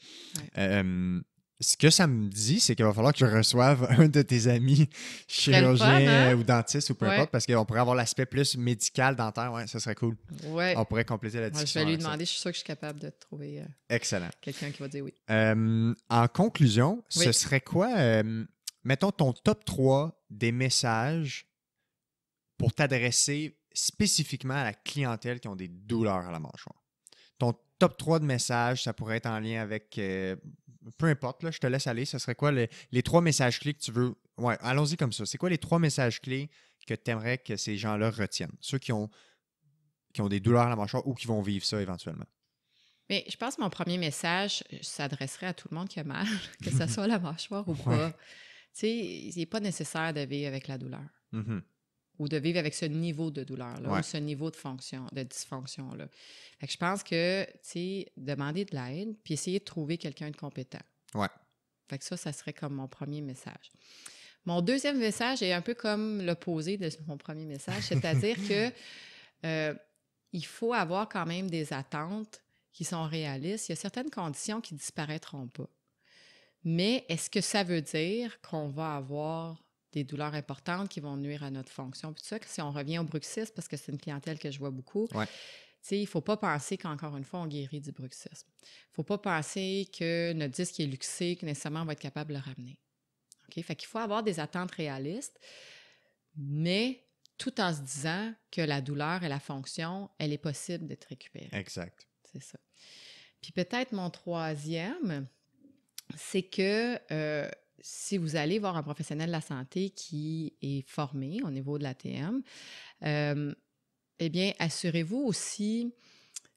Speaker 1: Euh, ce que ça me dit, c'est qu'il va falloir que je reçoive *laughs* un de tes amis chirurgien hein? ou dentiste ou peu importe, parce qu'on pourrait avoir l'aspect plus médical dentaire. Ouais, ça serait cool. On pourrait compléter la discussion. je vais lui demander,
Speaker 2: je suis sûr que je suis capable de trouver euh, quelqu'un qui va dire oui.
Speaker 1: Euh, en conclusion, ce serait quoi, euh, mettons, ton top 3 des messages pour t'adresser spécifiquement à la clientèle qui ont des douleurs à la mâchoire? Ton top 3 de messages, ça pourrait être en lien avec peu importe, là, je te laisse aller. Ce serait quoi les, trois messages clés que tu veux? Ouais, allons-y comme ça. C'est quoi les trois messages clés que tu aimerais que ces gens-là retiennent? Ceux qui ont, qui ont des douleurs à la mâchoire ou qui vont vivre ça éventuellement.
Speaker 2: Mais je pense que mon premier message euh, s'adresserait à tout le monde qui a mal, *laughs* que ce *laughs* soit la mâchoire ou pas. Tu sais, il n'est pas nécessaire de vivre avec la douleur. Mm-hmm ou de vivre avec ce niveau de douleur-là ou ce niveau de fonction, de dysfonction-là. Fait que je pense que, tu sais, demander de l'aide puis essayer de trouver quelqu'un de compétent. Ouais. Fait que ça, ça serait comme mon premier message. Mon deuxième message est un peu comme l'opposé de mon premier message, c'est-à-dire *laughs* que euh, il faut avoir quand même des attentes qui sont réalistes. Il y a certaines conditions qui disparaîtront pas. Mais est-ce que ça veut dire qu'on va avoir des douleurs importantes qui vont nuire à notre fonction. tout si on revient au bruxisme, parce que c'est une clientèle que je vois beaucoup, ouais. il ne faut pas penser qu'encore une fois, on guérit du bruxisme. Il ne faut pas penser que notre disque est luxé, que nécessairement on va être capable de le ramener. Il Fait qu'il faut avoir des attentes réalistes, mais tout en se disant que la douleur et la fonction, elle est possible d'être récupérée. Exact. C'est ça. Puis peut-être mon troisième, c'est que euh, si vous allez voir un professionnel de la santé qui est formé au niveau de l'ATM, euh, eh bien, assurez-vous aussi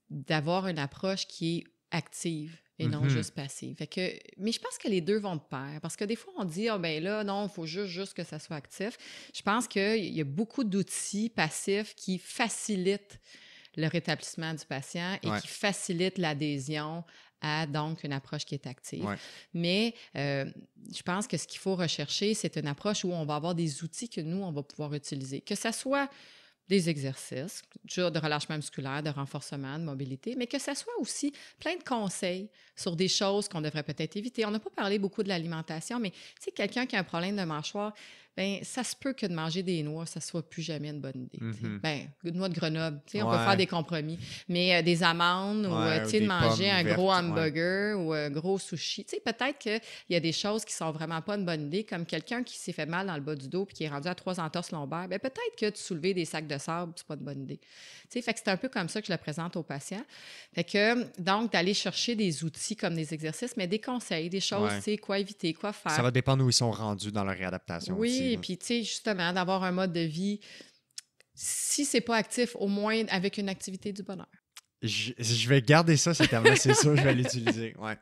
Speaker 2: d'avoir une approche qui est active et non mm-hmm. juste passive. Fait que, mais je pense que les deux vont de pair parce que des fois on dit ah oh, ben là non, il faut juste juste que ça soit actif. Je pense qu'il y a beaucoup d'outils passifs qui facilitent le rétablissement du patient et qui facilitent l'adhésion à donc une approche qui est active. Mais euh, je pense que ce qu'il faut rechercher, c'est une approche où on va avoir des outils que nous, on va pouvoir utiliser. Que ce soit des exercices, toujours de relâchement musculaire, de renforcement, de mobilité, mais que ce soit aussi plein de conseils sur des choses qu'on devrait peut-être éviter. On n'a pas parlé beaucoup de l'alimentation, mais si quelqu'un qui a un problème de mâchoire, ben ça se peut que de manger des noix, ça soit plus jamais une bonne idée. Mm noix de Grenoble, tu on peut faire des compromis. Mais euh, des amandes ou, euh, de manger un gros hamburger ou un euh, gros sushi. Tu sais, peut-être qu'il y a des choses qui sont vraiment pas une bonne idée, comme quelqu'un qui s'est fait mal dans le bas du dos puis qui est rendu à trois entorses lombaires. Ben, peut-être que de soulever des sacs de sable, c'est pas une bonne idée. Tu sais, c'est un peu comme ça que je le présente aux patients. Fait que, donc, d'aller chercher des outils comme des exercices, mais des conseils, des choses, tu sais, quoi éviter, quoi faire. Ça va
Speaker 1: dépendre où ils sont rendus dans leur réadaptation. Oui, Mhm. Et puis,
Speaker 2: tu sais, justement, d'avoir un mode de vie, si c'est pas actif, au moins avec une activité du bonheur.
Speaker 1: Je, vais garder ça, c'est c'est ça je vais l'utiliser. Ouais.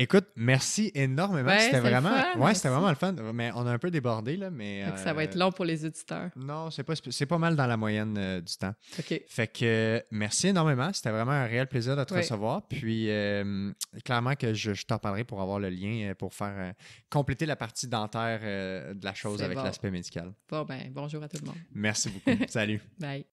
Speaker 1: Écoute, merci énormément. c'était vraiment, ouais, c'était vraiment le fun. Mais on a un peu débordé là, mais ça va euh, être long
Speaker 2: pour les auditeurs.
Speaker 1: Non, c'est pas, c'est pas mal dans la moyenne euh, du temps. Ok. Fait que euh, merci énormément. C'était vraiment un réel plaisir de te recevoir. Puis clairement que je, t'en parlerai pour avoir le lien pour faire compléter la partie dentaire de la chose avec l'aspect médical.
Speaker 2: Bon ben, bonjour à tout le monde.
Speaker 1: Merci beaucoup. *laughs* Salut.
Speaker 2: Bye.